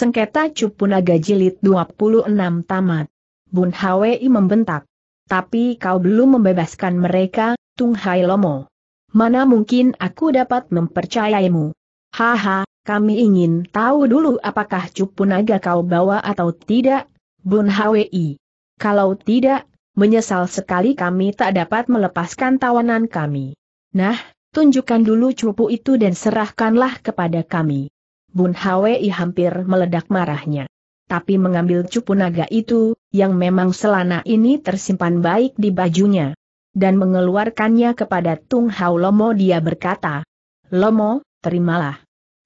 Sengketa cupu naga Jilid 26 tamat. Bun Hwi membentak. Tapi kau belum membebaskan mereka, Tung Hai Lomo. Mana mungkin aku dapat mempercayaimu? Haha, kami ingin tahu dulu apakah cupu naga kau bawa atau tidak, Bun Hwi. Kalau tidak, menyesal sekali kami tak dapat melepaskan tawanan kami. Nah, tunjukkan dulu cupu itu dan serahkanlah kepada kami. Bun Hwi hampir meledak marahnya. Tapi mengambil cupu naga itu, yang memang selana ini tersimpan baik di bajunya. Dan mengeluarkannya kepada Tung Hao Lomo dia berkata, Lomo, terimalah.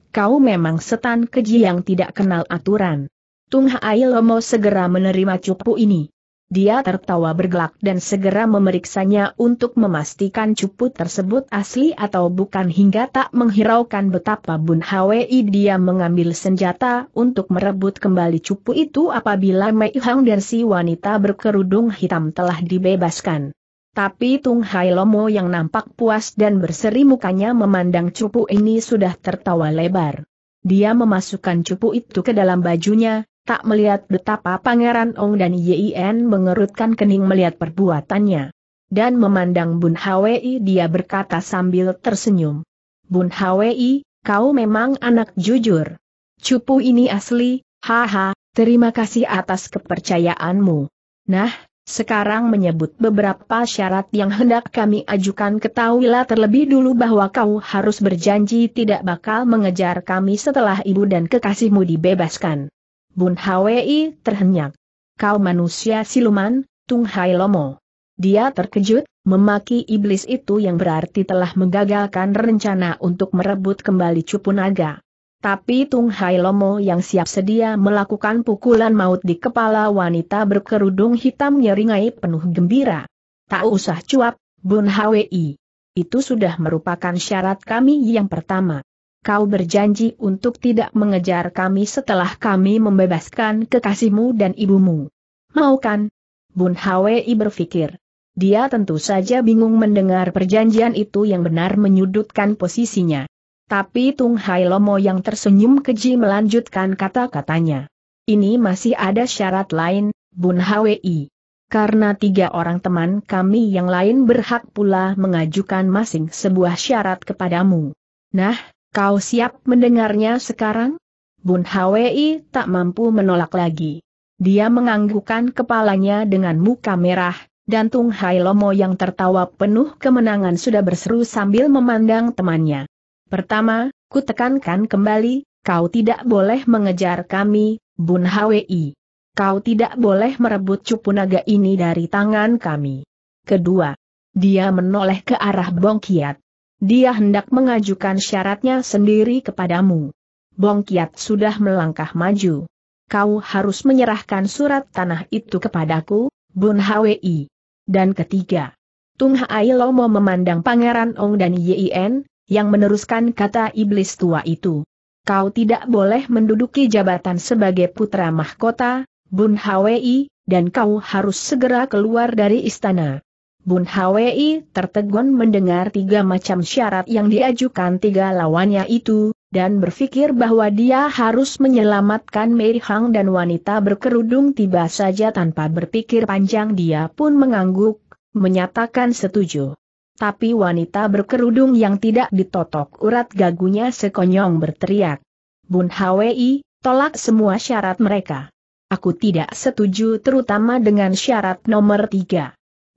Kau memang setan keji yang tidak kenal aturan. Tung Hai Lomo segera menerima cupu ini. Dia tertawa bergelak dan segera memeriksanya untuk memastikan cupu tersebut asli atau bukan hingga tak menghiraukan betapa Bun Hwi dia mengambil senjata untuk merebut kembali cupu itu apabila Mei Hang dan si wanita berkerudung hitam telah dibebaskan. Tapi Tung Hai Lomo yang nampak puas dan berseri mukanya memandang cupu ini sudah tertawa lebar. Dia memasukkan cupu itu ke dalam bajunya, tak melihat betapa Pangeran Ong dan Yin mengerutkan kening melihat perbuatannya. Dan memandang Bun Hwi dia berkata sambil tersenyum. Bun Hwi, kau memang anak jujur. Cupu ini asli, haha, terima kasih atas kepercayaanmu. Nah, sekarang menyebut beberapa syarat yang hendak kami ajukan ketahuilah terlebih dulu bahwa kau harus berjanji tidak bakal mengejar kami setelah ibu dan kekasihmu dibebaskan. Bun Hwi terhenyak. Kau manusia siluman, Tung Hai Lomo. Dia terkejut, memaki iblis itu yang berarti telah menggagalkan rencana untuk merebut kembali cupu naga. Tapi Tung Hai Lomo yang siap sedia melakukan pukulan maut di kepala wanita berkerudung hitam nyeringai penuh gembira. Tak usah cuap, Bun Hwi. Itu sudah merupakan syarat kami yang pertama kau berjanji untuk tidak mengejar kami setelah kami membebaskan kekasihmu dan ibumu. Mau kan? Bun Hwi berpikir. Dia tentu saja bingung mendengar perjanjian itu yang benar menyudutkan posisinya. Tapi Tung Hai Lomo yang tersenyum keji melanjutkan kata-katanya. Ini masih ada syarat lain, Bun Hwi. Karena tiga orang teman kami yang lain berhak pula mengajukan masing sebuah syarat kepadamu. Nah, Kau siap mendengarnya sekarang? Bun Hwi tak mampu menolak lagi. Dia menganggukkan kepalanya dengan muka merah, dan Tung Hai Lomo yang tertawa penuh kemenangan sudah berseru sambil memandang temannya. Pertama, ku tekankan kembali, kau tidak boleh mengejar kami, Bun Hwi. Kau tidak boleh merebut cupu naga ini dari tangan kami. Kedua, dia menoleh ke arah Bong Kiat dia hendak mengajukan syaratnya sendiri kepadamu. Bong Kiat sudah melangkah maju. Kau harus menyerahkan surat tanah itu kepadaku, Bun Hwi. Dan ketiga, Tung Hai Lomo memandang Pangeran Ong dan Yin, yang meneruskan kata iblis tua itu. Kau tidak boleh menduduki jabatan sebagai putra mahkota, Bun Hwi, dan kau harus segera keluar dari istana. Bun Hwi tertegun mendengar tiga macam syarat yang diajukan tiga lawannya itu, dan berpikir bahwa dia harus menyelamatkan Mei Hang dan wanita berkerudung tiba saja tanpa berpikir panjang dia pun mengangguk, menyatakan setuju. Tapi wanita berkerudung yang tidak ditotok urat gagunya sekonyong berteriak. Bun Hwi, tolak semua syarat mereka. Aku tidak setuju terutama dengan syarat nomor tiga.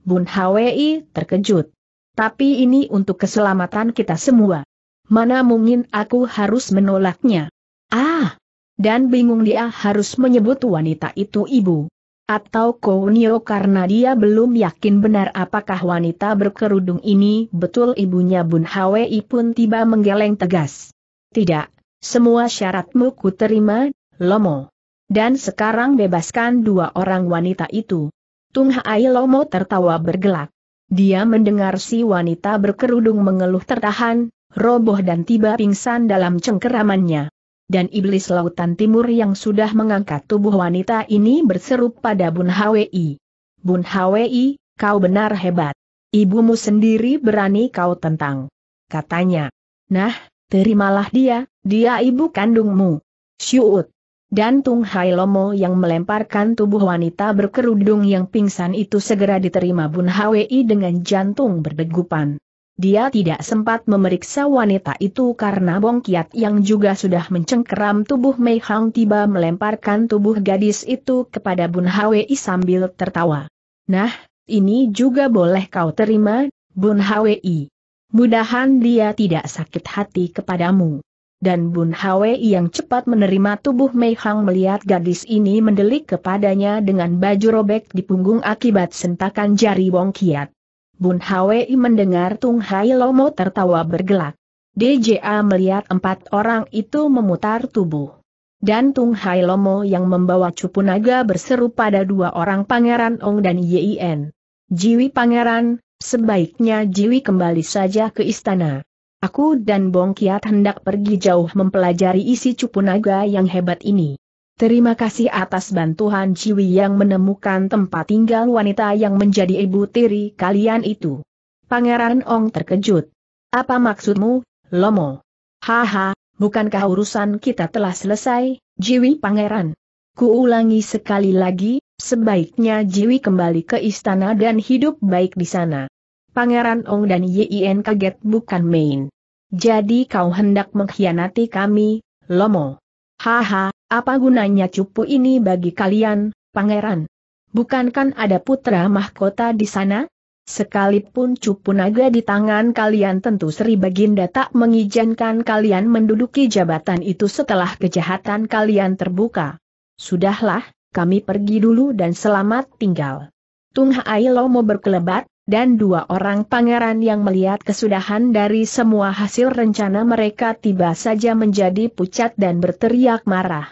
Bun Hwi terkejut. Tapi ini untuk keselamatan kita semua. Mana mungkin aku harus menolaknya? Ah! Dan bingung dia harus menyebut wanita itu ibu. Atau Kounio karena dia belum yakin benar apakah wanita berkerudung ini betul ibunya Bun Hwi pun tiba menggeleng tegas. Tidak, semua syaratmu ku terima, Lomo. Dan sekarang bebaskan dua orang wanita itu. Tung Hai Lomo tertawa bergelak. Dia mendengar si wanita berkerudung mengeluh tertahan, roboh dan tiba pingsan dalam cengkeramannya. Dan iblis lautan timur yang sudah mengangkat tubuh wanita ini berseru pada Bun Hwi. Bun Hwi, kau benar hebat. Ibumu sendiri berani kau tentang. Katanya. Nah, terimalah dia, dia ibu kandungmu. Syuut dan Tung Hai Lomo yang melemparkan tubuh wanita berkerudung yang pingsan itu segera diterima Bun Hwi dengan jantung berdegupan. Dia tidak sempat memeriksa wanita itu karena Bong Kiat yang juga sudah mencengkeram tubuh Mei Hang tiba melemparkan tubuh gadis itu kepada Bun Hwi sambil tertawa. Nah, ini juga boleh kau terima, Bun Hwi. Mudahan dia tidak sakit hati kepadamu dan Bun Hwei yang cepat menerima tubuh Mei Hang melihat gadis ini mendelik kepadanya dengan baju robek di punggung akibat sentakan jari Wong Kiat. Bun Hwei mendengar Tung Hai Lomo tertawa bergelak. DJA melihat empat orang itu memutar tubuh. Dan Tung Hai Lomo yang membawa cupu naga berseru pada dua orang Pangeran Ong dan Yin. Jiwi Pangeran, sebaiknya Jiwi kembali saja ke istana. Aku dan Bong Kiat hendak pergi jauh mempelajari isi cupu naga yang hebat ini. Terima kasih atas bantuan Ciwi yang menemukan tempat tinggal wanita yang menjadi ibu tiri kalian itu. Pangeran Ong terkejut. Apa maksudmu, Lomo? Haha, bukankah urusan kita telah selesai, Jiwi Pangeran? Kuulangi sekali lagi, sebaiknya Jiwi kembali ke istana dan hidup baik di sana. Pangeran Ong dan Yin kaget bukan main. Jadi kau hendak mengkhianati kami, Lomo. Haha, apa gunanya cupu ini bagi kalian, Pangeran? Bukankan ada putra mahkota di sana? Sekalipun cupu naga di tangan kalian tentu Sri Baginda tak mengizinkan kalian menduduki jabatan itu setelah kejahatan kalian terbuka. Sudahlah, kami pergi dulu dan selamat tinggal. Tung Hai Lomo berkelebat, dan dua orang pangeran yang melihat kesudahan dari semua hasil rencana mereka tiba saja menjadi pucat dan berteriak marah.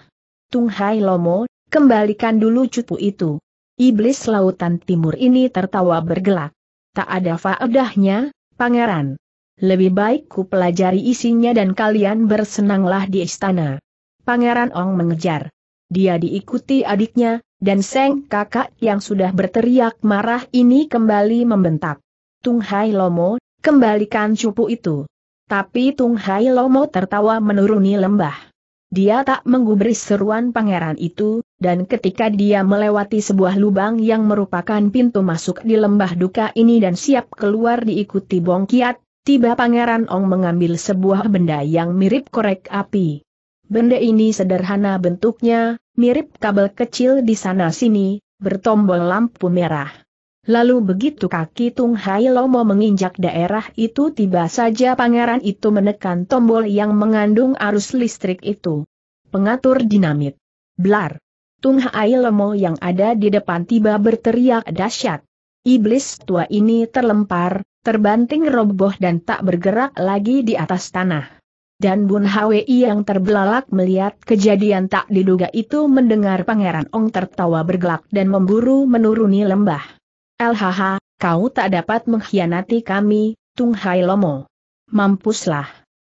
Tung Hai Lomo, kembalikan dulu cupu itu. Iblis lautan timur ini tertawa bergelak. Tak ada faedahnya, pangeran. Lebih baik ku pelajari isinya dan kalian bersenanglah di istana. Pangeran Ong mengejar. Dia diikuti adiknya, dan Seng kakak yang sudah berteriak marah ini kembali membentak. Tung Hai Lomo, kembalikan cupu itu. Tapi Tung Hai Lomo tertawa menuruni lembah. Dia tak menggubris seruan pangeran itu, dan ketika dia melewati sebuah lubang yang merupakan pintu masuk di lembah duka ini dan siap keluar diikuti bongkiat, tiba pangeran Ong mengambil sebuah benda yang mirip korek api. Benda ini sederhana bentuknya, mirip kabel kecil di sana-sini, bertombol lampu merah. Lalu begitu kaki Tung Hai Lomo menginjak daerah itu tiba saja pangeran itu menekan tombol yang mengandung arus listrik itu. Pengatur dinamit. Blar. Tung Hai Lomo yang ada di depan tiba berteriak dahsyat. Iblis tua ini terlempar, terbanting roboh dan tak bergerak lagi di atas tanah dan Bun Hwi yang terbelalak melihat kejadian tak diduga itu mendengar Pangeran Ong tertawa bergelak dan memburu menuruni lembah. LHH, kau tak dapat mengkhianati kami, Tung Hai Lomo. Mampuslah.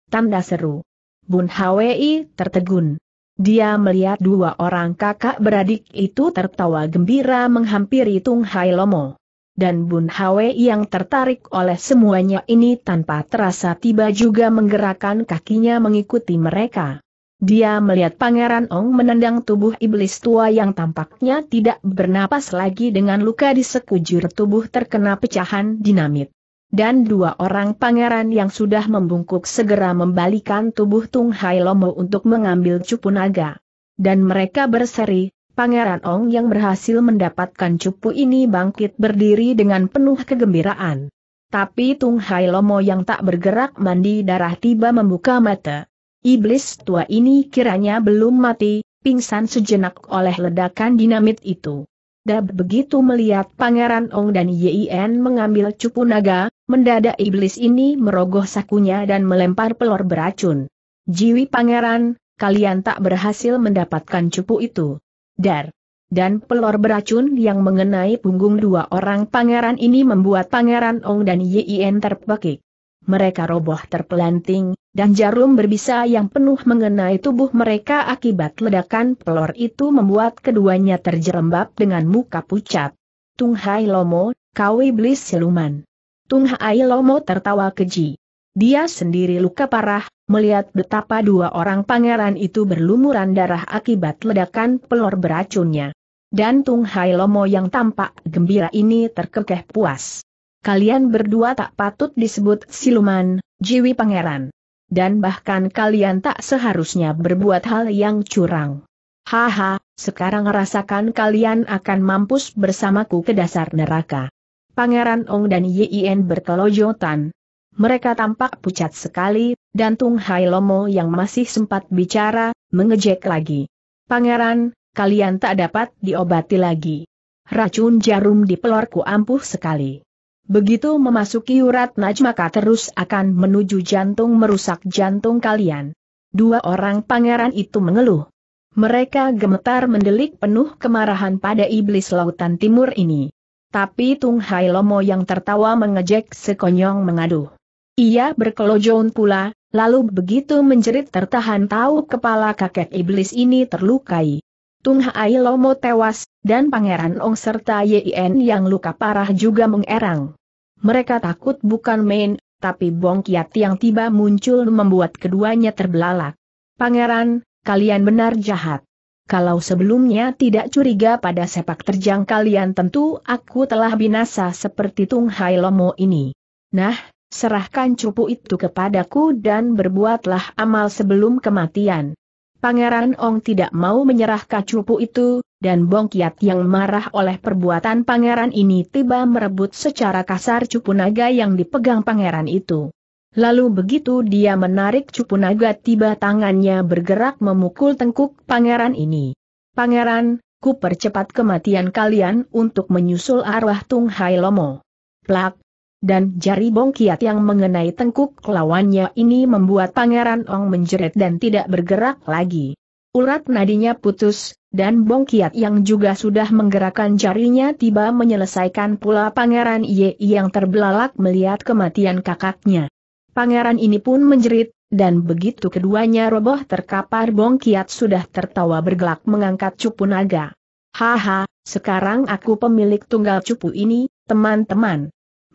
Tanda seru. Bun Hwi tertegun. Dia melihat dua orang kakak beradik itu tertawa gembira menghampiri Tung Hai Lomo dan Bun Hwe yang tertarik oleh semuanya ini tanpa terasa tiba juga menggerakkan kakinya mengikuti mereka. Dia melihat Pangeran Ong menendang tubuh iblis tua yang tampaknya tidak bernapas lagi dengan luka di sekujur tubuh terkena pecahan dinamit dan dua orang pangeran yang sudah membungkuk segera membalikan tubuh Tung Hai Lomo untuk mengambil cupu naga. Dan mereka berseri, Pangeran Ong yang berhasil mendapatkan cupu ini bangkit berdiri dengan penuh kegembiraan. Tapi Tung Hai Lomo yang tak bergerak mandi darah tiba membuka mata. Iblis tua ini kiranya belum mati, pingsan sejenak oleh ledakan dinamit itu. Dab begitu melihat Pangeran Ong dan Yin mengambil cupu naga, mendadak iblis ini merogoh sakunya dan melempar pelor beracun. Jiwi Pangeran, kalian tak berhasil mendapatkan cupu itu. Dar! Dan pelor beracun yang mengenai punggung dua orang pangeran ini membuat pangeran Ong dan Yien terpekik. Mereka roboh terpelanting, dan jarum berbisa yang penuh mengenai tubuh mereka akibat ledakan pelor itu membuat keduanya terjerembab dengan muka pucat. Tung Hai Lomo, kau iblis siluman. Tung Hai Lomo tertawa keji. Dia sendiri luka parah, melihat betapa dua orang pangeran itu berlumuran darah akibat ledakan pelor beracunnya. Dan Tung Hai Lomo yang tampak gembira ini terkekeh puas. Kalian berdua tak patut disebut siluman, jiwi pangeran. Dan bahkan kalian tak seharusnya berbuat hal yang curang. Haha, sekarang rasakan kalian akan mampus bersamaku ke dasar neraka. Pangeran Ong dan Yien berkelojotan, mereka tampak pucat sekali, dan Tung Hai Lomo yang masih sempat bicara, mengejek lagi. Pangeran, kalian tak dapat diobati lagi. Racun jarum di pelorku ampuh sekali. Begitu memasuki urat naj maka terus akan menuju jantung merusak jantung kalian. Dua orang pangeran itu mengeluh. Mereka gemetar mendelik penuh kemarahan pada iblis lautan timur ini. Tapi Tung Hai Lomo yang tertawa mengejek sekonyong mengaduh. Ia berkelojon pula, lalu begitu menjerit tertahan tahu kepala kakek iblis ini terlukai. Tung Hai Lomo tewas, dan Pangeran Ong serta Yin yang luka parah juga mengerang. Mereka takut bukan main, tapi Bong Kiat yang tiba muncul membuat keduanya terbelalak. Pangeran, kalian benar jahat. Kalau sebelumnya tidak curiga pada sepak terjang kalian tentu aku telah binasa seperti Tung Hai Lomo ini. Nah, serahkan cupu itu kepadaku dan berbuatlah amal sebelum kematian. Pangeran Ong tidak mau menyerahkan cupu itu, dan Bong Kiat yang marah oleh perbuatan pangeran ini tiba merebut secara kasar cupu naga yang dipegang pangeran itu. Lalu begitu dia menarik cupu naga tiba tangannya bergerak memukul tengkuk pangeran ini. Pangeran, ku percepat kematian kalian untuk menyusul arwah Tung Hai Lomo. Plak, dan jari bongkiat yang mengenai tengkuk lawannya ini membuat Pangeran Ong menjerit dan tidak bergerak lagi. Urat nadinya putus, dan bongkiat yang juga sudah menggerakkan jarinya tiba menyelesaikan pula Pangeran Ye yang terbelalak melihat kematian kakaknya. Pangeran ini pun menjerit, dan begitu keduanya roboh terkapar bongkiat sudah tertawa bergelak mengangkat cupu naga. Haha, sekarang aku pemilik tunggal cupu ini, teman-teman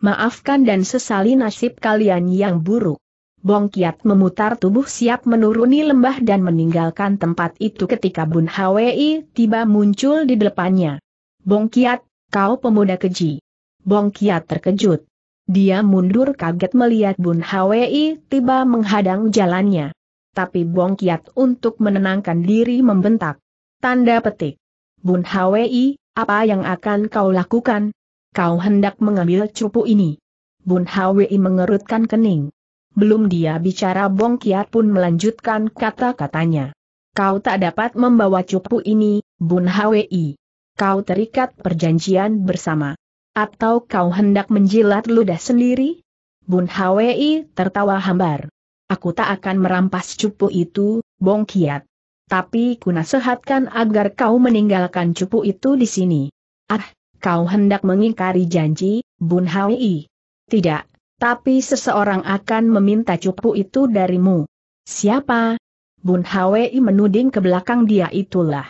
maafkan dan sesali nasib kalian yang buruk. Bong Kiat memutar tubuh siap menuruni lembah dan meninggalkan tempat itu ketika Bun Hwi tiba muncul di depannya. Bong Kiat, kau pemuda keji. Bong Kiat terkejut. Dia mundur kaget melihat Bun Hwi tiba menghadang jalannya. Tapi Bong Kiat untuk menenangkan diri membentak. Tanda petik. Bun Hwi, apa yang akan kau lakukan? Kau hendak mengambil cupu ini. Bun Hwi mengerutkan kening. Belum dia bicara Bong Kiat pun melanjutkan kata-katanya. Kau tak dapat membawa cupu ini, Bun Hwi. Kau terikat perjanjian bersama. Atau kau hendak menjilat ludah sendiri? Bun Hwi tertawa hambar. Aku tak akan merampas cupu itu, Bong Kiat. Tapi ku nasihatkan agar kau meninggalkan cupu itu di sini. Ah, Kau hendak mengingkari janji, Bun Hai. Tidak, tapi seseorang akan meminta cupu itu darimu. Siapa? Bun Hwi menuding ke belakang dia itulah.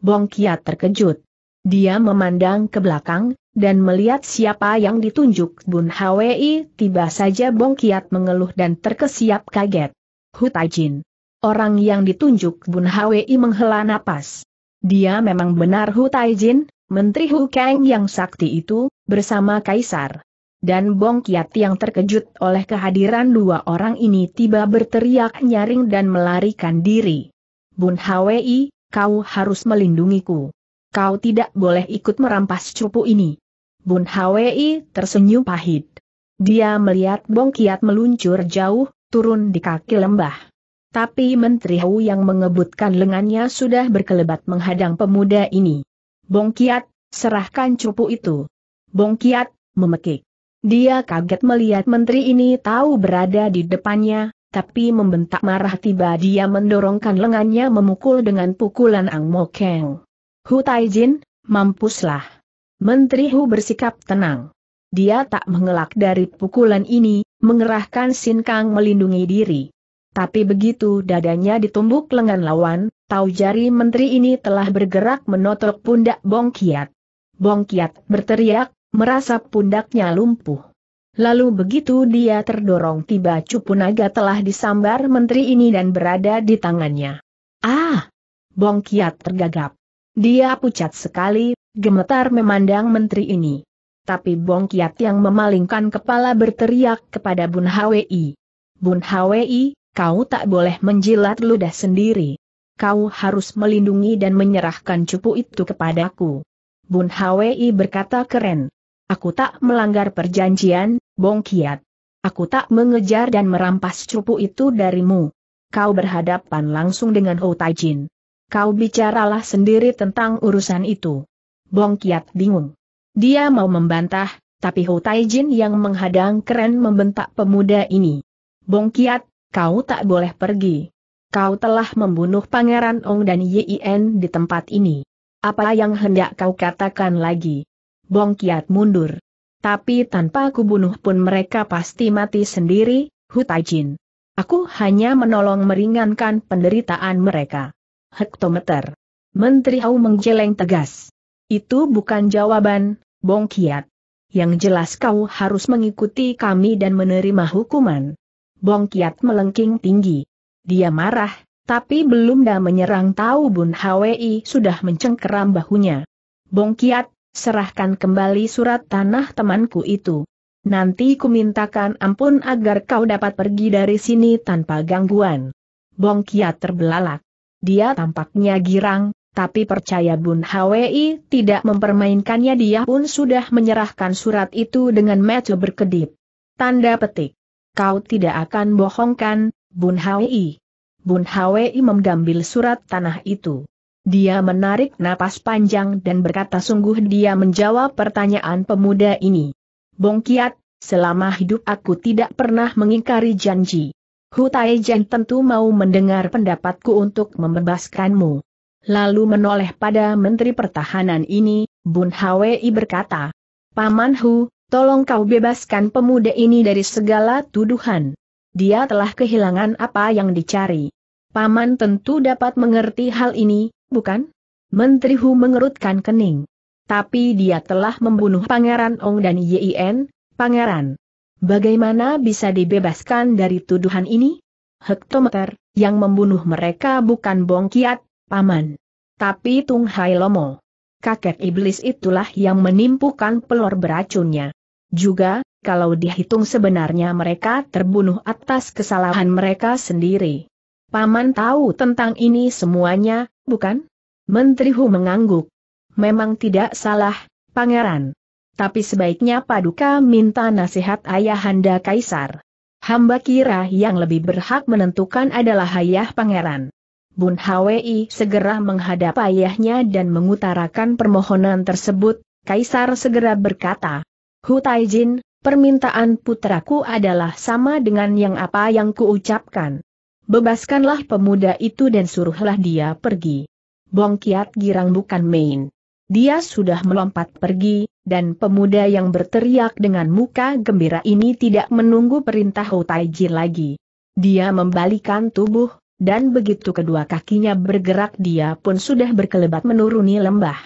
Bong Kia terkejut. Dia memandang ke belakang, dan melihat siapa yang ditunjuk Bun Hwi, tiba saja Bong Kiat mengeluh dan terkesiap kaget. Hutajin. Orang yang ditunjuk Bun Hwi menghela napas. Dia memang benar Hutajin. Menteri Hu Kang yang sakti itu, bersama Kaisar. Dan Bong Kiat yang terkejut oleh kehadiran dua orang ini tiba berteriak nyaring dan melarikan diri. Bun Hwi, kau harus melindungiku. Kau tidak boleh ikut merampas cupu ini. Bun Hwi tersenyum pahit. Dia melihat Bong Kiat meluncur jauh, turun di kaki lembah. Tapi Menteri Hu yang mengebutkan lengannya sudah berkelebat menghadang pemuda ini. Bongkiat, serahkan cupu itu. Bongkiat, memekik. Dia kaget melihat menteri ini tahu berada di depannya, tapi membentak marah tiba dia mendorongkan lengannya memukul dengan pukulan Ang Mo Keng. Hu Taijin, mampuslah. Menteri Hu bersikap tenang. Dia tak mengelak dari pukulan ini, mengerahkan Sin Kang melindungi diri. Tapi begitu dadanya ditumbuk lengan lawan, Tahu jari menteri ini telah bergerak menotok pundak Bong Kiat. Bong Kiat berteriak, merasa pundaknya lumpuh. Lalu begitu dia terdorong tiba cupu naga telah disambar menteri ini dan berada di tangannya. Ah! Bong Kiat tergagap. Dia pucat sekali, gemetar memandang menteri ini. Tapi Bong Kiat yang memalingkan kepala berteriak kepada Bun Hwi. Bun Hwi, kau tak boleh menjilat ludah sendiri kau harus melindungi dan menyerahkan cupu itu kepadaku. Bun Hwi berkata keren. Aku tak melanggar perjanjian, Bong Kiat. Aku tak mengejar dan merampas cupu itu darimu. Kau berhadapan langsung dengan Ho Taijin. Kau bicaralah sendiri tentang urusan itu. Bong Kiat bingung. Dia mau membantah, tapi Ho Taijin yang menghadang keren membentak pemuda ini. Bong Kiat, kau tak boleh pergi kau telah membunuh Pangeran Ong dan Yien di tempat ini. Apa yang hendak kau katakan lagi? Bong Kiat mundur. Tapi tanpa aku bunuh pun mereka pasti mati sendiri, Hutajin. Aku hanya menolong meringankan penderitaan mereka. Hektometer. Menteri Hau menggeleng tegas. Itu bukan jawaban, Bong Kiat. Yang jelas kau harus mengikuti kami dan menerima hukuman. Bong Kiat melengking tinggi. Dia marah, tapi belum dah menyerang tahu Bun Hwi sudah mencengkeram bahunya. Bongkiat, serahkan kembali surat tanah temanku itu. Nanti ku mintakan ampun agar kau dapat pergi dari sini tanpa gangguan. Bongkiat terbelalak. Dia tampaknya girang, tapi percaya Bun Hwi tidak mempermainkannya dia pun sudah menyerahkan surat itu dengan mata berkedip. Tanda petik. Kau tidak akan bohongkan, Bun Hwi. Bun Hwi mengambil surat tanah itu. Dia menarik napas panjang dan berkata sungguh dia menjawab pertanyaan pemuda ini. Bongkiat, selama hidup aku tidak pernah mengingkari janji. Hutai Jan tentu mau mendengar pendapatku untuk membebaskanmu. Lalu menoleh pada Menteri Pertahanan ini, Bun Hwi berkata, Paman Hu, tolong kau bebaskan pemuda ini dari segala tuduhan. Dia telah kehilangan apa yang dicari. Paman tentu dapat mengerti hal ini, bukan? Menteri Hu mengerutkan kening. Tapi dia telah membunuh Pangeran Ong dan Yin, Pangeran. Bagaimana bisa dibebaskan dari tuduhan ini? Hektometer, yang membunuh mereka bukan Bong Kiat, Paman. Tapi Tung Hai Lomo. Kakek iblis itulah yang menimpukan pelor beracunnya. Juga, kalau dihitung sebenarnya mereka terbunuh atas kesalahan mereka sendiri. Paman tahu tentang ini semuanya, bukan? Menteri Hu mengangguk. Memang tidak salah, pangeran. Tapi sebaiknya Paduka minta nasihat ayahanda Kaisar. Hamba kira yang lebih berhak menentukan adalah ayah pangeran. Bun Hwi segera menghadap ayahnya dan mengutarakan permohonan tersebut, Kaisar segera berkata, Hu Taijin, permintaan putraku adalah sama dengan yang apa yang kuucapkan. Bebaskanlah pemuda itu dan suruhlah dia pergi. Bong Kiat Girang bukan main. Dia sudah melompat pergi, dan pemuda yang berteriak dengan muka gembira ini tidak menunggu perintah Hu Taijin lagi. Dia membalikan tubuh, dan begitu kedua kakinya bergerak dia pun sudah berkelebat menuruni lembah.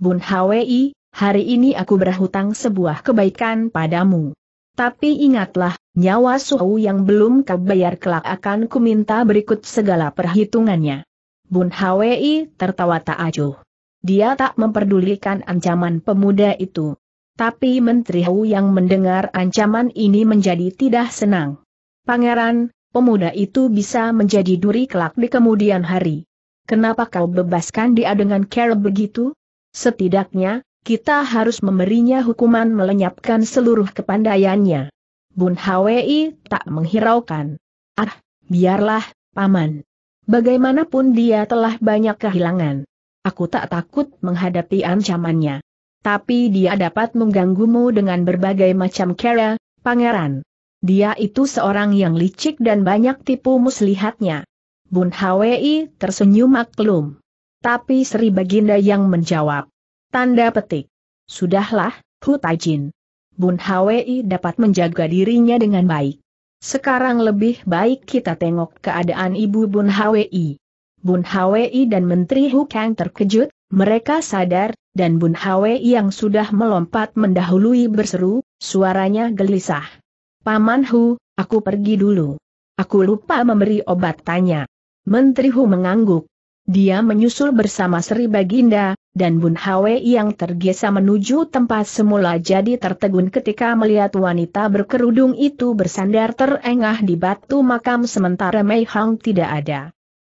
Bun Hwi, hari ini aku berhutang sebuah kebaikan padamu. Tapi ingatlah, nyawa Suhu yang belum kau bayar kelak akan kuminta berikut segala perhitungannya. Bun Hwi tertawa tak acuh. Dia tak memperdulikan ancaman pemuda itu. Tapi Menteri Hu yang mendengar ancaman ini menjadi tidak senang. Pangeran, pemuda itu bisa menjadi duri kelak di kemudian hari. Kenapa kau bebaskan dia dengan cara begitu? Setidaknya, kita harus memberinya hukuman melenyapkan seluruh kepandaiannya. Bun Hwi tak menghiraukan. Ah, biarlah, Paman. Bagaimanapun dia telah banyak kehilangan. Aku tak takut menghadapi ancamannya. Tapi dia dapat mengganggumu dengan berbagai macam cara, pangeran. Dia itu seorang yang licik dan banyak tipu muslihatnya. Bun Hwi tersenyum maklum. Tapi Sri Baginda yang menjawab. Tanda petik. Sudahlah, Hu Taijin. Bun Hwi dapat menjaga dirinya dengan baik. Sekarang lebih baik kita tengok keadaan ibu Bun Hwi. Bun Hwi dan Menteri Hu Kang terkejut, mereka sadar, dan Bun Hwi yang sudah melompat mendahului berseru, suaranya gelisah. Paman Hu, aku pergi dulu. Aku lupa memberi obat tanya. Menteri Hu mengangguk. Dia menyusul bersama Sri Baginda, dan Bun Hwe yang tergesa menuju tempat semula jadi tertegun ketika melihat wanita berkerudung itu bersandar terengah di batu makam sementara Mei Hang tidak ada.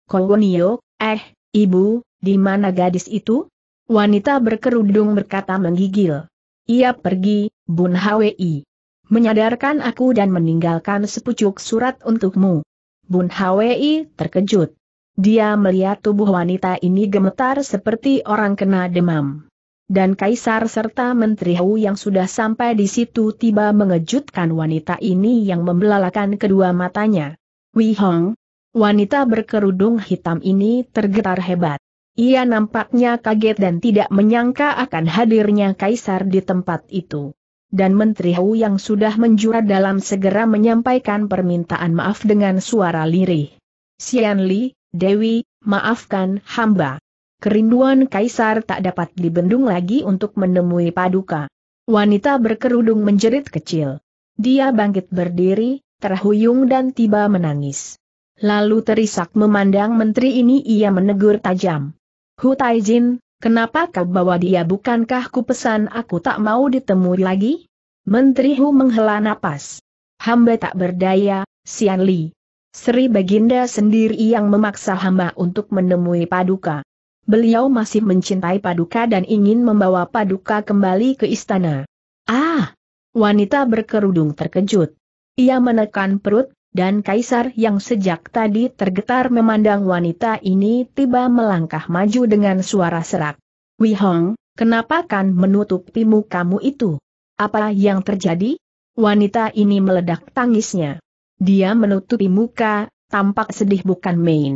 Kogonio, eh, ibu, di mana gadis itu? Wanita berkerudung berkata menggigil. Ia pergi, Bun Hwi. Menyadarkan aku dan meninggalkan sepucuk surat untukmu. Bun Hwi terkejut. Dia melihat tubuh wanita ini gemetar seperti orang kena demam. Dan kaisar serta menteri Hu yang sudah sampai di situ tiba mengejutkan wanita ini yang membelalakan kedua matanya. Wei Hong, wanita berkerudung hitam ini tergetar hebat. Ia nampaknya kaget dan tidak menyangka akan hadirnya kaisar di tempat itu. Dan menteri Hu yang sudah menjurat dalam segera menyampaikan permintaan maaf dengan suara lirih. Xian Li, Dewi, maafkan hamba. Kerinduan Kaisar tak dapat dibendung lagi untuk menemui Paduka. Wanita berkerudung menjerit kecil. Dia bangkit berdiri, terhuyung dan tiba menangis. Lalu terisak memandang menteri ini ia menegur tajam. Hu Taijin, kenapa kau bawa dia bukankah ku pesan aku tak mau ditemui lagi? Menteri Hu menghela napas. Hamba tak berdaya, Sian Li. Sri Baginda sendiri yang memaksa hamba untuk menemui Paduka. Beliau masih mencintai Paduka dan ingin membawa Paduka kembali ke istana. Ah! Wanita berkerudung terkejut. Ia menekan perut, dan Kaisar yang sejak tadi tergetar memandang wanita ini tiba melangkah maju dengan suara serak. Hong, kenapa kan menutupi kamu itu? Apa yang terjadi? Wanita ini meledak tangisnya. Dia menutupi muka, tampak sedih bukan main.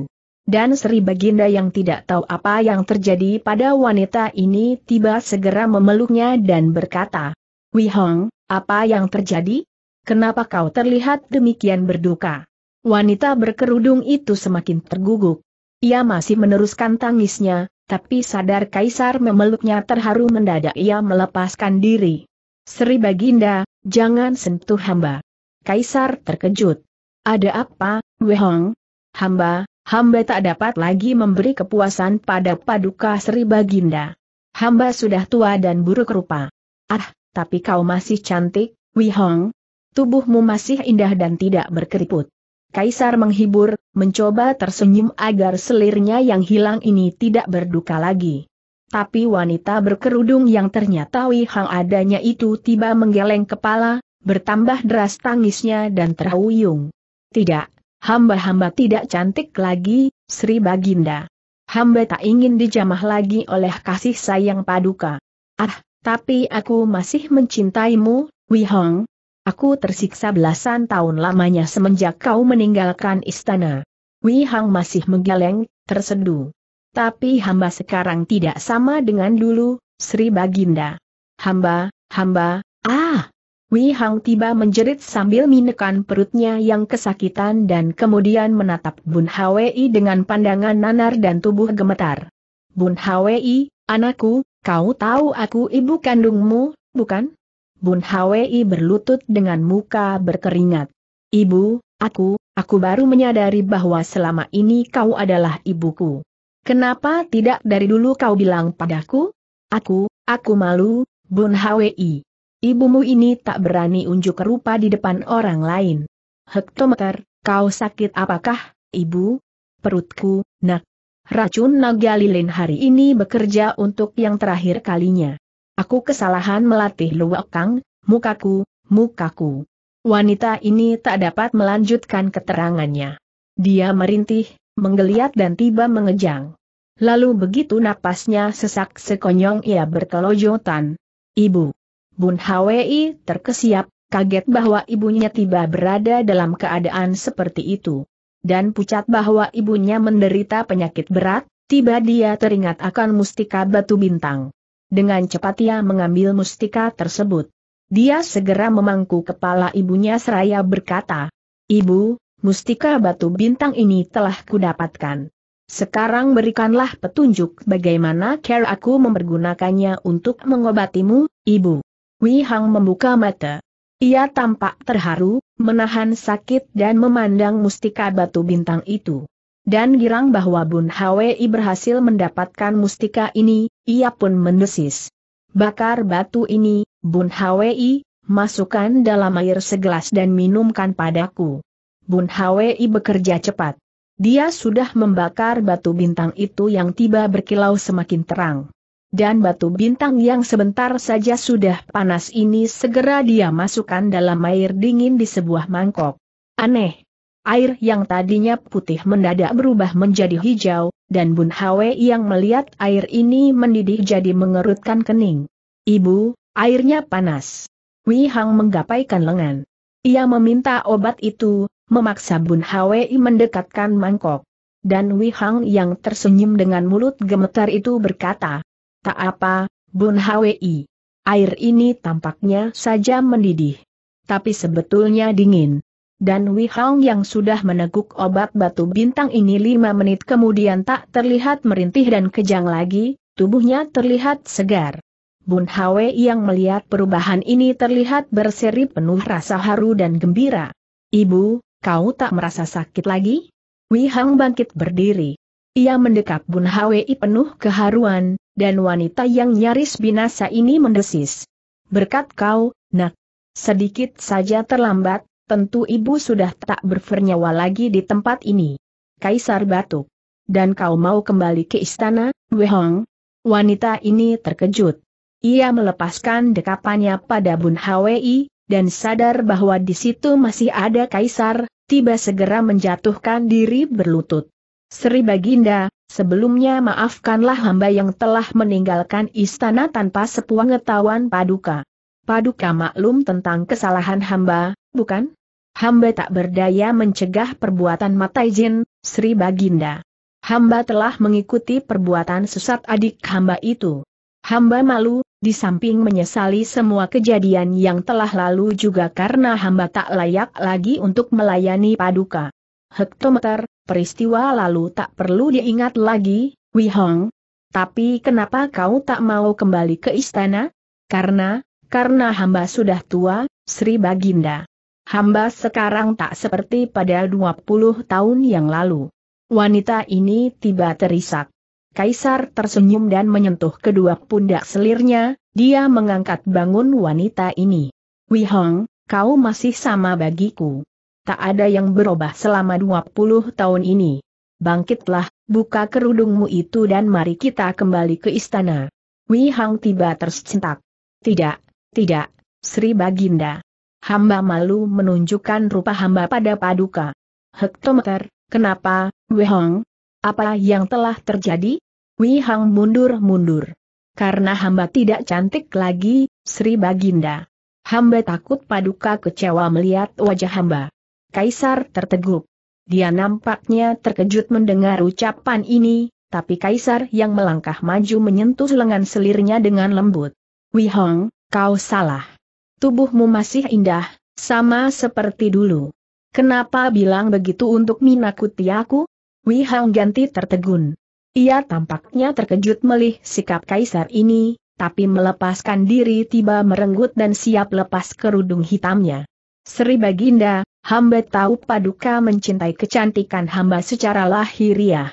Dan Sri Baginda yang tidak tahu apa yang terjadi pada wanita ini tiba segera memeluknya dan berkata, Hong, apa yang terjadi? Kenapa kau terlihat demikian berduka? Wanita berkerudung itu semakin terguguk. Ia masih meneruskan tangisnya, tapi sadar Kaisar memeluknya terharu mendadak ia melepaskan diri. Sri Baginda, jangan sentuh hamba. Kaisar terkejut. Ada apa, Wehong? Hamba, hamba tak dapat lagi memberi kepuasan pada paduka Sri Baginda. Hamba sudah tua dan buruk rupa. Ah, tapi kau masih cantik, Wehong. Tubuhmu masih indah dan tidak berkeriput. Kaisar menghibur, mencoba tersenyum agar selirnya yang hilang ini tidak berduka lagi. Tapi wanita berkerudung yang ternyata Wihang adanya itu tiba menggeleng kepala, bertambah deras tangisnya dan terhuyung. Tidak, hamba-hamba tidak cantik lagi, Sri Baginda. Hamba tak ingin dijamah lagi oleh kasih sayang paduka. Ah, tapi aku masih mencintaimu, Wihong. Aku tersiksa belasan tahun lamanya semenjak kau meninggalkan istana. Wihang masih menggeleng, terseduh. Tapi hamba sekarang tidak sama dengan dulu, Sri Baginda. Hamba, hamba, ah, Wei Hang tiba menjerit sambil menekan perutnya yang kesakitan dan kemudian menatap Bun Hwei dengan pandangan nanar dan tubuh gemetar. Bun Hwei, anakku, kau tahu aku ibu kandungmu, bukan? Bun Hwei berlutut dengan muka berkeringat. Ibu, aku, aku baru menyadari bahwa selama ini kau adalah ibuku. Kenapa tidak dari dulu kau bilang padaku? Aku, aku malu, Bun Hwei. Ibumu ini tak berani unjuk rupa di depan orang lain. Hektometer, kau sakit apakah, ibu? Perutku, nak. Racun naga lilin hari ini bekerja untuk yang terakhir kalinya. Aku kesalahan melatih luwakang, mukaku, mukaku. Wanita ini tak dapat melanjutkan keterangannya. Dia merintih, menggeliat dan tiba mengejang. Lalu begitu napasnya sesak sekonyong ia berkelojotan. Ibu. Bun Hwi terkesiap, kaget bahwa ibunya tiba berada dalam keadaan seperti itu. Dan pucat bahwa ibunya menderita penyakit berat, tiba dia teringat akan mustika batu bintang. Dengan cepat ia mengambil mustika tersebut. Dia segera memangku kepala ibunya seraya berkata, Ibu, mustika batu bintang ini telah kudapatkan. Sekarang berikanlah petunjuk bagaimana care aku mempergunakannya untuk mengobatimu, ibu. Wei Hang membuka mata. Ia tampak terharu, menahan sakit dan memandang mustika batu bintang itu. Dan girang bahwa Bun Hwi berhasil mendapatkan mustika ini, ia pun mendesis. Bakar batu ini, Bun Hwi, masukkan dalam air segelas dan minumkan padaku. Bun Hwi bekerja cepat. Dia sudah membakar batu bintang itu yang tiba berkilau semakin terang dan batu bintang yang sebentar saja sudah panas ini segera dia masukkan dalam air dingin di sebuah mangkok. Aneh. Air yang tadinya putih mendadak berubah menjadi hijau, dan Bun Hwe yang melihat air ini mendidih jadi mengerutkan kening. Ibu, airnya panas. Wei Hang menggapaikan lengan. Ia meminta obat itu, memaksa Bun Hwe mendekatkan mangkok. Dan Wei Hang yang tersenyum dengan mulut gemetar itu berkata, Tak apa, Bun Hwi. Air ini tampaknya saja mendidih. Tapi sebetulnya dingin. Dan Wei Hong yang sudah meneguk obat batu bintang ini lima menit kemudian tak terlihat merintih dan kejang lagi, tubuhnya terlihat segar. Bun Hwi yang melihat perubahan ini terlihat berseri penuh rasa haru dan gembira. Ibu, kau tak merasa sakit lagi? Wei Hong bangkit berdiri. Ia mendekap Bun Hwi penuh keharuan, dan wanita yang nyaris binasa ini mendesis. Berkat kau, nak. Sedikit saja terlambat, tentu ibu sudah tak bernyawa lagi di tempat ini. Kaisar batuk. Dan kau mau kembali ke istana, Wehong? Wanita ini terkejut. Ia melepaskan dekapannya pada Bun Hwi, dan sadar bahwa di situ masih ada kaisar, tiba segera menjatuhkan diri berlutut. Sri Baginda, sebelumnya maafkanlah hamba yang telah meninggalkan istana tanpa sepengetahuan Paduka. Paduka maklum tentang kesalahan hamba, bukan? Hamba tak berdaya mencegah perbuatan Mataijin, Sri Baginda. Hamba telah mengikuti perbuatan sesat adik hamba itu. Hamba malu, di samping menyesali semua kejadian yang telah lalu juga karena hamba tak layak lagi untuk melayani Paduka hektometer, peristiwa lalu tak perlu diingat lagi, Wihong. Tapi kenapa kau tak mau kembali ke istana? Karena, karena hamba sudah tua, Sri Baginda. Hamba sekarang tak seperti pada 20 tahun yang lalu. Wanita ini tiba terisak. Kaisar tersenyum dan menyentuh kedua pundak selirnya, dia mengangkat bangun wanita ini. Wihong, kau masih sama bagiku tak ada yang berubah selama 20 tahun ini. Bangkitlah, buka kerudungmu itu dan mari kita kembali ke istana. Wei Hang tiba tersentak. Tidak, tidak, Sri Baginda. Hamba malu menunjukkan rupa hamba pada paduka. Hektometer, kenapa, Wei Hang? Apa yang telah terjadi? Wei Hang mundur-mundur. Karena hamba tidak cantik lagi, Sri Baginda. Hamba takut paduka kecewa melihat wajah hamba. Kaisar terteguk. Dia nampaknya terkejut mendengar ucapan ini, tapi Kaisar yang melangkah maju menyentuh lengan selirnya dengan lembut. Wei Hong, kau salah. Tubuhmu masih indah, sama seperti dulu. Kenapa bilang begitu untuk minakuti aku? Hong ganti tertegun. Ia tampaknya terkejut melih sikap kaisar ini, tapi melepaskan diri tiba merenggut dan siap lepas kerudung hitamnya. Sri Baginda, Hamba tahu Paduka mencintai kecantikan hamba secara lahiriah.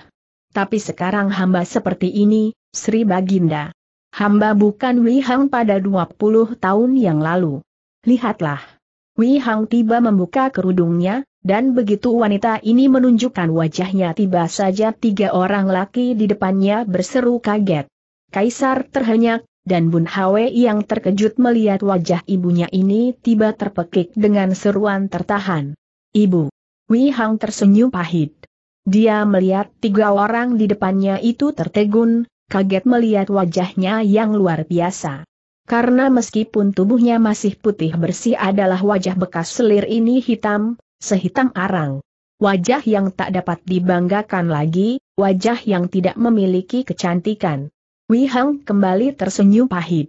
Tapi sekarang hamba seperti ini, Sri Baginda. Hamba bukan Wihang pada 20 tahun yang lalu. Lihatlah. Wihang tiba membuka kerudungnya, dan begitu wanita ini menunjukkan wajahnya tiba saja tiga orang laki di depannya berseru kaget. Kaisar terhenyak, dan Bun Hwe yang terkejut melihat wajah ibunya ini tiba terpekik dengan seruan tertahan. Ibu. Wei Hang tersenyum pahit. Dia melihat tiga orang di depannya itu tertegun, kaget melihat wajahnya yang luar biasa. Karena meskipun tubuhnya masih putih bersih adalah wajah bekas selir ini hitam, sehitam arang. Wajah yang tak dapat dibanggakan lagi, wajah yang tidak memiliki kecantikan. Wei Hang kembali tersenyum pahit.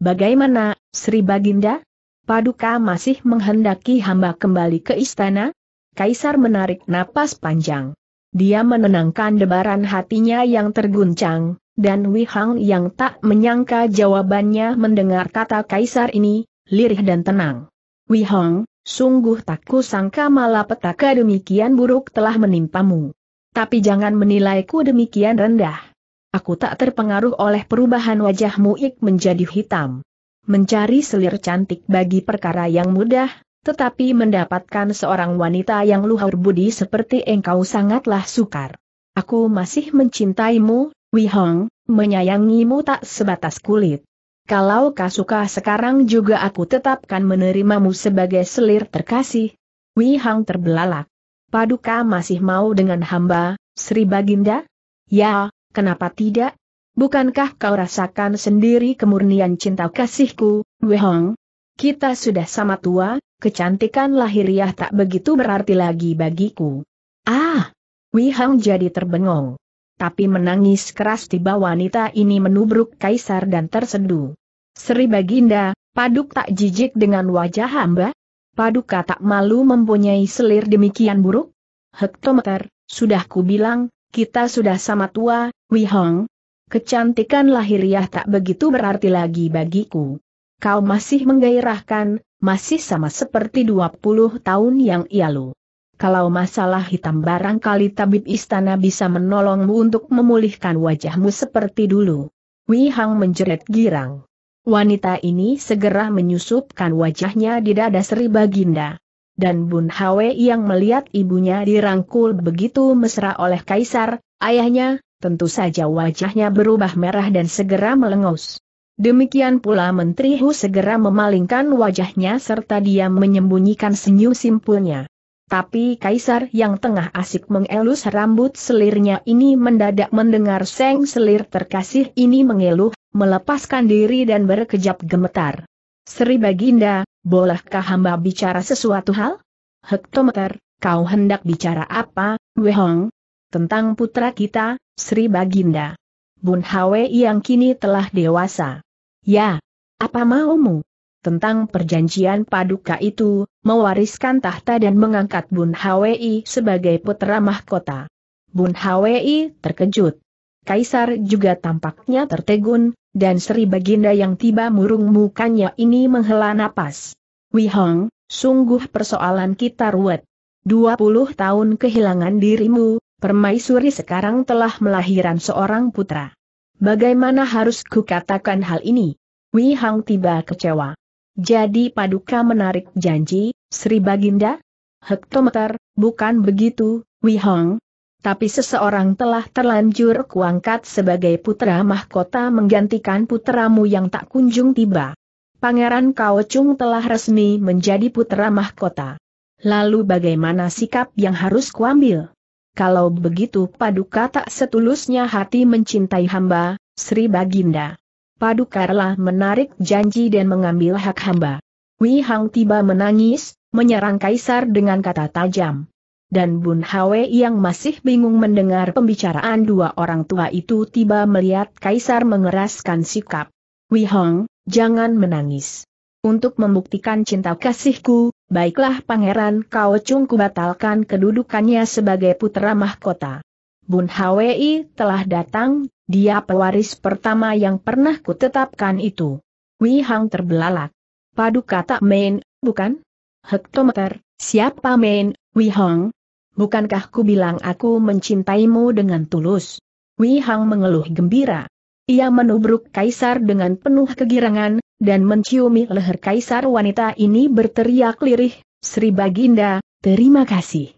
Bagaimana, Sri Baginda? Paduka masih menghendaki hamba kembali ke istana? Kaisar menarik napas panjang. Dia menenangkan debaran hatinya yang terguncang, dan Wei Hang yang tak menyangka jawabannya mendengar kata Kaisar ini, lirih dan tenang. Wei Hang, sungguh tak kusangka malapetaka demikian buruk telah menimpamu. Tapi jangan menilaiku demikian rendah. Aku tak terpengaruh oleh perubahan wajahmu ik menjadi hitam. Mencari selir cantik bagi perkara yang mudah, tetapi mendapatkan seorang wanita yang luhur budi seperti engkau sangatlah sukar. Aku masih mencintaimu, Wihong, menyayangimu tak sebatas kulit. Kalau kau suka sekarang juga aku tetapkan menerimamu sebagai selir terkasih. Wei Hong terbelalak. Paduka masih mau dengan hamba, Sri Baginda? Ya, Kenapa tidak? Bukankah kau rasakan sendiri kemurnian cinta kasihku, Wehong? Kita sudah sama tua, kecantikan lahiriah tak begitu berarti lagi bagiku. Ah! Wehong jadi terbengong. Tapi menangis keras tiba wanita ini menubruk kaisar dan terseduh. Sri Baginda, Paduk tak jijik dengan wajah hamba? Paduka tak malu mempunyai selir demikian buruk? Hektometer, sudah kubilang, kita sudah sama tua, Wihang, kecantikan lahiriah tak begitu berarti lagi bagiku. Kau masih menggairahkan, masih sama seperti 20 tahun yang lalu. Kalau masalah hitam barangkali tabib istana bisa menolongmu untuk memulihkan wajahmu seperti dulu. Wihang menjerit girang. Wanita ini segera menyusupkan wajahnya di dada Sri Baginda. Dan Bun Hwe yang melihat ibunya dirangkul begitu mesra oleh kaisar, ayahnya, tentu saja wajahnya berubah merah dan segera melengus. Demikian pula Menteri Hu segera memalingkan wajahnya serta dia menyembunyikan senyum simpulnya. Tapi kaisar yang tengah asik mengelus rambut selirnya ini mendadak mendengar seng selir terkasih ini mengeluh, melepaskan diri dan berkejap gemetar. Sri Baginda, bolehkah hamba bicara sesuatu hal? Hektometer, kau hendak bicara apa, Wehong? Tentang putra kita, Sri Baginda. Bun Hwe yang kini telah dewasa. Ya, apa maumu? Tentang perjanjian paduka itu, mewariskan tahta dan mengangkat Bun Hwi sebagai putra mahkota. Bun Hwi terkejut. Kaisar juga tampaknya tertegun, dan Sri Baginda yang tiba murung mukanya ini menghela napas. Wihong, sungguh persoalan kita ruwet. 20 tahun kehilangan dirimu, Permaisuri sekarang telah melahirkan seorang putra. Bagaimana harus kukatakan hal ini? Wi Hang tiba kecewa. Jadi paduka menarik janji, Sri Baginda? Hektometer, bukan begitu, Wi Hang. Tapi seseorang telah terlanjur kuangkat sebagai putra mahkota menggantikan putramu yang tak kunjung tiba. Pangeran Kao Chung telah resmi menjadi putra mahkota. Lalu bagaimana sikap yang harus kuambil? kalau begitu Paduka tak setulusnya hati mencintai hamba, Sri Baginda. Paduka rela menarik janji dan mengambil hak hamba. Wei Hang tiba menangis, menyerang Kaisar dengan kata tajam. Dan Bun Hwe yang masih bingung mendengar pembicaraan dua orang tua itu tiba melihat Kaisar mengeraskan sikap. Wei Hang, jangan menangis. Untuk membuktikan cinta kasihku, Baiklah Pangeran Kau Chungku batalkan kedudukannya sebagai putra mahkota. Bun Hwi telah datang, dia pewaris pertama yang pernah kutetapkan itu. Wei Hang terbelalak. Paduka tak main, bukan? Hektometer, siapa main, Wei Hang? Bukankah ku bilang aku mencintaimu dengan tulus? Wei Hang mengeluh gembira. Ia menubruk kaisar dengan penuh kegirangan, dan menciumi leher kaisar wanita ini berteriak lirih, Sri Baginda, terima kasih.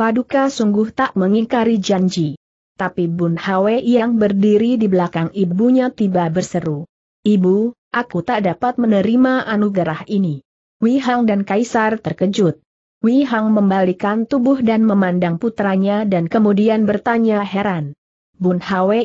Paduka sungguh tak mengingkari janji. Tapi Bun Hwe yang berdiri di belakang ibunya tiba berseru. Ibu, aku tak dapat menerima anugerah ini. Hang dan Kaisar terkejut. Hang membalikan tubuh dan memandang putranya dan kemudian bertanya heran. Bun Hwe,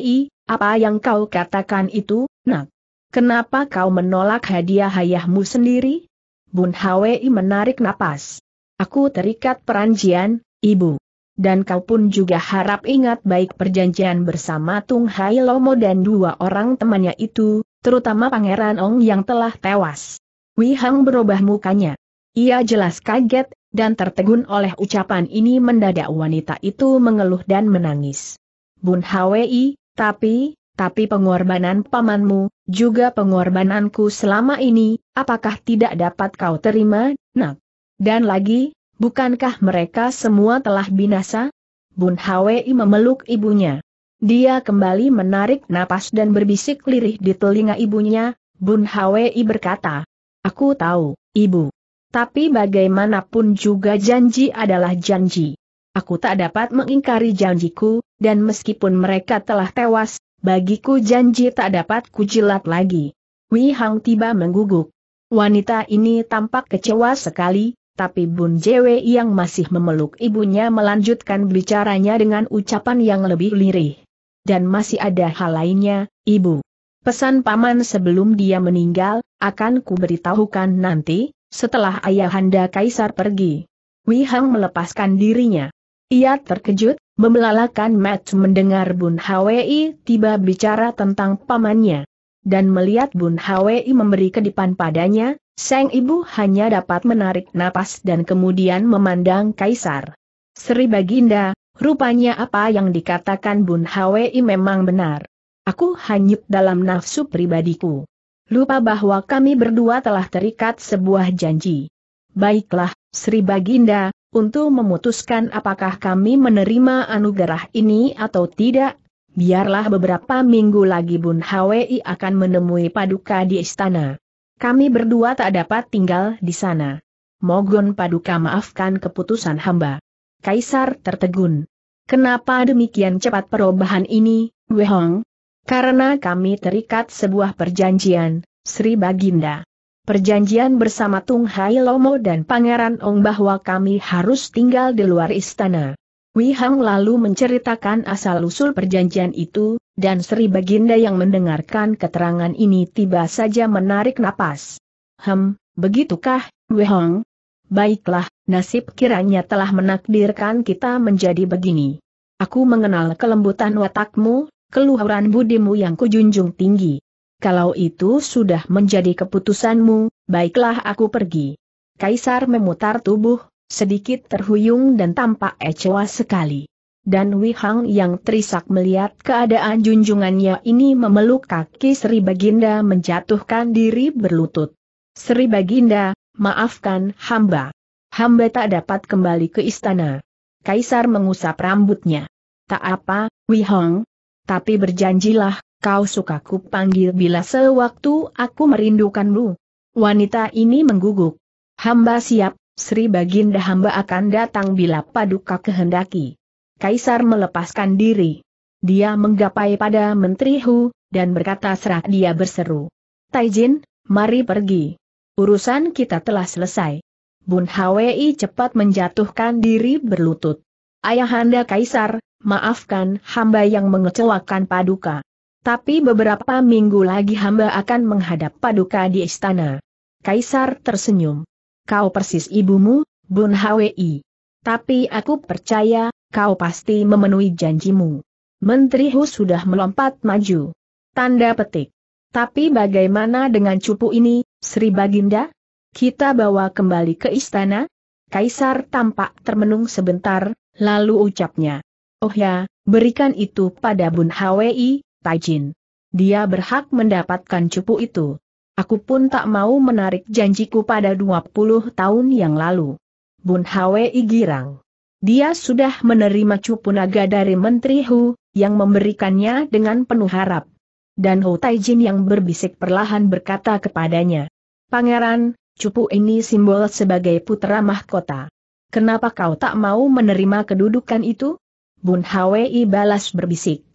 apa yang kau katakan itu, nak? Kenapa kau menolak hadiah ayahmu sendiri? Bun Hwi menarik napas. Aku terikat peranjian, ibu. Dan kau pun juga harap ingat baik perjanjian bersama Tung Hai Lomo dan dua orang temannya itu, terutama Pangeran Ong yang telah tewas. Wi Hang berubah mukanya. Ia jelas kaget, dan tertegun oleh ucapan ini mendadak wanita itu mengeluh dan menangis. Bun Hwi, tapi, tapi pengorbanan pamanmu, juga pengorbananku selama ini, apakah tidak dapat kau terima, nak? Dan lagi, bukankah mereka semua telah binasa? Bun Hwi memeluk ibunya. Dia kembali menarik napas dan berbisik lirih di telinga ibunya, Bun Hwi berkata, Aku tahu, ibu. Tapi bagaimanapun juga janji adalah janji aku tak dapat mengingkari janjiku, dan meskipun mereka telah tewas, bagiku janji tak dapat kujilat lagi. Wei Hang tiba mengguguk. Wanita ini tampak kecewa sekali, tapi Bun Jwe yang masih memeluk ibunya melanjutkan bicaranya dengan ucapan yang lebih lirih. Dan masih ada hal lainnya, ibu. Pesan paman sebelum dia meninggal, akan kuberitahukan nanti, setelah ayahanda kaisar pergi. Wihang melepaskan dirinya. Ia terkejut, membelalakan Matt mendengar Bun Hwi tiba bicara tentang pamannya. Dan melihat Bun Hwi memberi kedipan padanya, sang ibu hanya dapat menarik napas dan kemudian memandang Kaisar. Sri Baginda, rupanya apa yang dikatakan Bun Hwi memang benar. Aku hanyut dalam nafsu pribadiku. Lupa bahwa kami berdua telah terikat sebuah janji. Baiklah, Sri Baginda, untuk memutuskan apakah kami menerima anugerah ini atau tidak. Biarlah beberapa minggu lagi Bun Hwi akan menemui Paduka di istana. Kami berdua tak dapat tinggal di sana. Mogon Paduka maafkan keputusan hamba. Kaisar tertegun. Kenapa demikian cepat perubahan ini, Wehong? Karena kami terikat sebuah perjanjian, Sri Baginda. Perjanjian bersama Tung Hai Lomo dan Pangeran Ong bahwa kami harus tinggal di luar istana. Wei Hang lalu menceritakan asal-usul perjanjian itu, dan Sri Baginda yang mendengarkan keterangan ini tiba saja menarik napas. Hem, begitukah, Wei Hang? Baiklah, nasib kiranya telah menakdirkan kita menjadi begini. Aku mengenal kelembutan watakmu, keluhuran budimu yang kujunjung tinggi. Kalau itu sudah menjadi keputusanmu, baiklah aku pergi. Kaisar memutar tubuh, sedikit terhuyung dan tampak ecewa sekali. Dan Wihang yang terisak melihat keadaan junjungannya ini memeluk kaki Sri Baginda menjatuhkan diri berlutut. Sri Baginda, maafkan hamba. Hamba tak dapat kembali ke istana. Kaisar mengusap rambutnya. Tak apa, Wihang. Tapi berjanjilah Kau suka sukaku panggil bila sewaktu aku merindukanmu. Wanita ini mengguguk. Hamba siap, Sri Baginda hamba akan datang bila paduka kehendaki. Kaisar melepaskan diri. Dia menggapai pada Menteri Hu, dan berkata serak dia berseru. Taijin, mari pergi. Urusan kita telah selesai. Bun Hwi cepat menjatuhkan diri berlutut. Ayahanda Kaisar, maafkan hamba yang mengecewakan Paduka. Tapi beberapa minggu lagi hamba akan menghadap paduka di istana. Kaisar tersenyum. Kau persis ibumu, Bun Hwi. Tapi aku percaya, kau pasti memenuhi janjimu. Menteri Hu sudah melompat maju. Tanda petik. Tapi bagaimana dengan cupu ini, Sri Baginda? Kita bawa kembali ke istana? Kaisar tampak termenung sebentar, lalu ucapnya. Oh ya, berikan itu pada Bun Hwi, Taijin. Dia berhak mendapatkan cupu itu. Aku pun tak mau menarik janjiku pada 20 tahun yang lalu. Bun Hwei girang. Dia sudah menerima cupu naga dari Menteri Hu, yang memberikannya dengan penuh harap. Dan Hu Taijin yang berbisik perlahan berkata kepadanya. Pangeran, cupu ini simbol sebagai putra mahkota. Kenapa kau tak mau menerima kedudukan itu? Bun Hwei balas berbisik.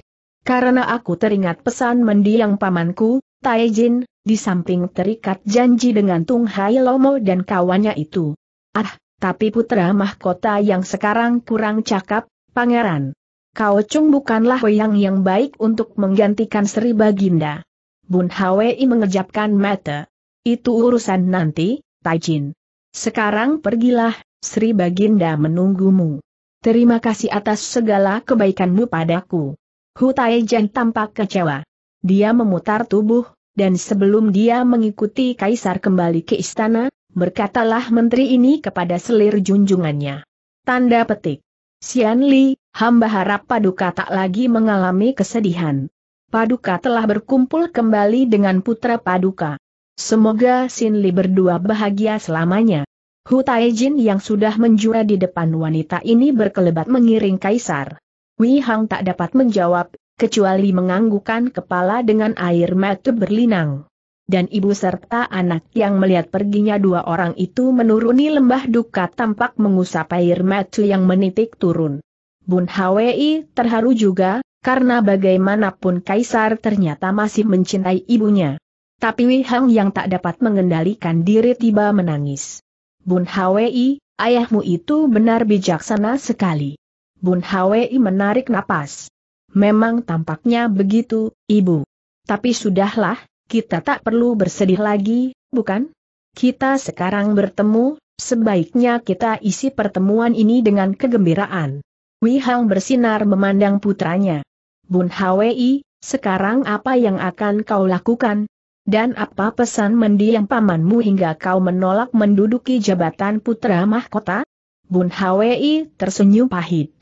Karena aku teringat pesan mendiang pamanku, Taijin, di samping terikat janji dengan Tung Hai Lomo dan kawannya itu. Ah, tapi putra mahkota yang sekarang kurang cakap, pangeran. Kau Chung bukanlah wayang yang baik untuk menggantikan Sri Baginda. Bun Hwi mengejapkan mata. Itu urusan nanti, Taijin. Sekarang pergilah, Sri Baginda menunggumu. Terima kasih atas segala kebaikanmu padaku. Hu Taijen tampak kecewa. Dia memutar tubuh, dan sebelum dia mengikuti kaisar kembali ke istana, berkatalah menteri ini kepada selir junjungannya. Tanda petik. Sian Li, hamba harap Paduka tak lagi mengalami kesedihan. Paduka telah berkumpul kembali dengan putra Paduka. Semoga Sin Li berdua bahagia selamanya. Hu Taijin yang sudah menjura di depan wanita ini berkelebat mengiring kaisar. Wei Hang tak dapat menjawab, kecuali menganggukkan kepala dengan air mata berlinang. Dan ibu serta anak yang melihat perginya dua orang itu menuruni lembah duka tampak mengusap air mata yang menitik turun. Bun Hwi terharu juga, karena bagaimanapun Kaisar ternyata masih mencintai ibunya. Tapi Wei Hang yang tak dapat mengendalikan diri tiba menangis. Bun Hwi, ayahmu itu benar bijaksana sekali. Bun Hwi menarik napas. Memang tampaknya begitu, Ibu. Tapi sudahlah, kita tak perlu bersedih lagi, bukan? Kita sekarang bertemu, sebaiknya kita isi pertemuan ini dengan kegembiraan. Wei Hang bersinar memandang putranya. Bun Hwi, sekarang apa yang akan kau lakukan? Dan apa pesan mendiang pamanmu hingga kau menolak menduduki jabatan putra mahkota? Bun Hwi tersenyum pahit.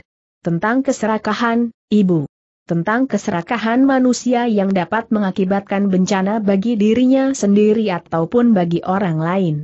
Tentang keserakahan, Ibu. Tentang keserakahan manusia yang dapat mengakibatkan bencana bagi dirinya sendiri ataupun bagi orang lain.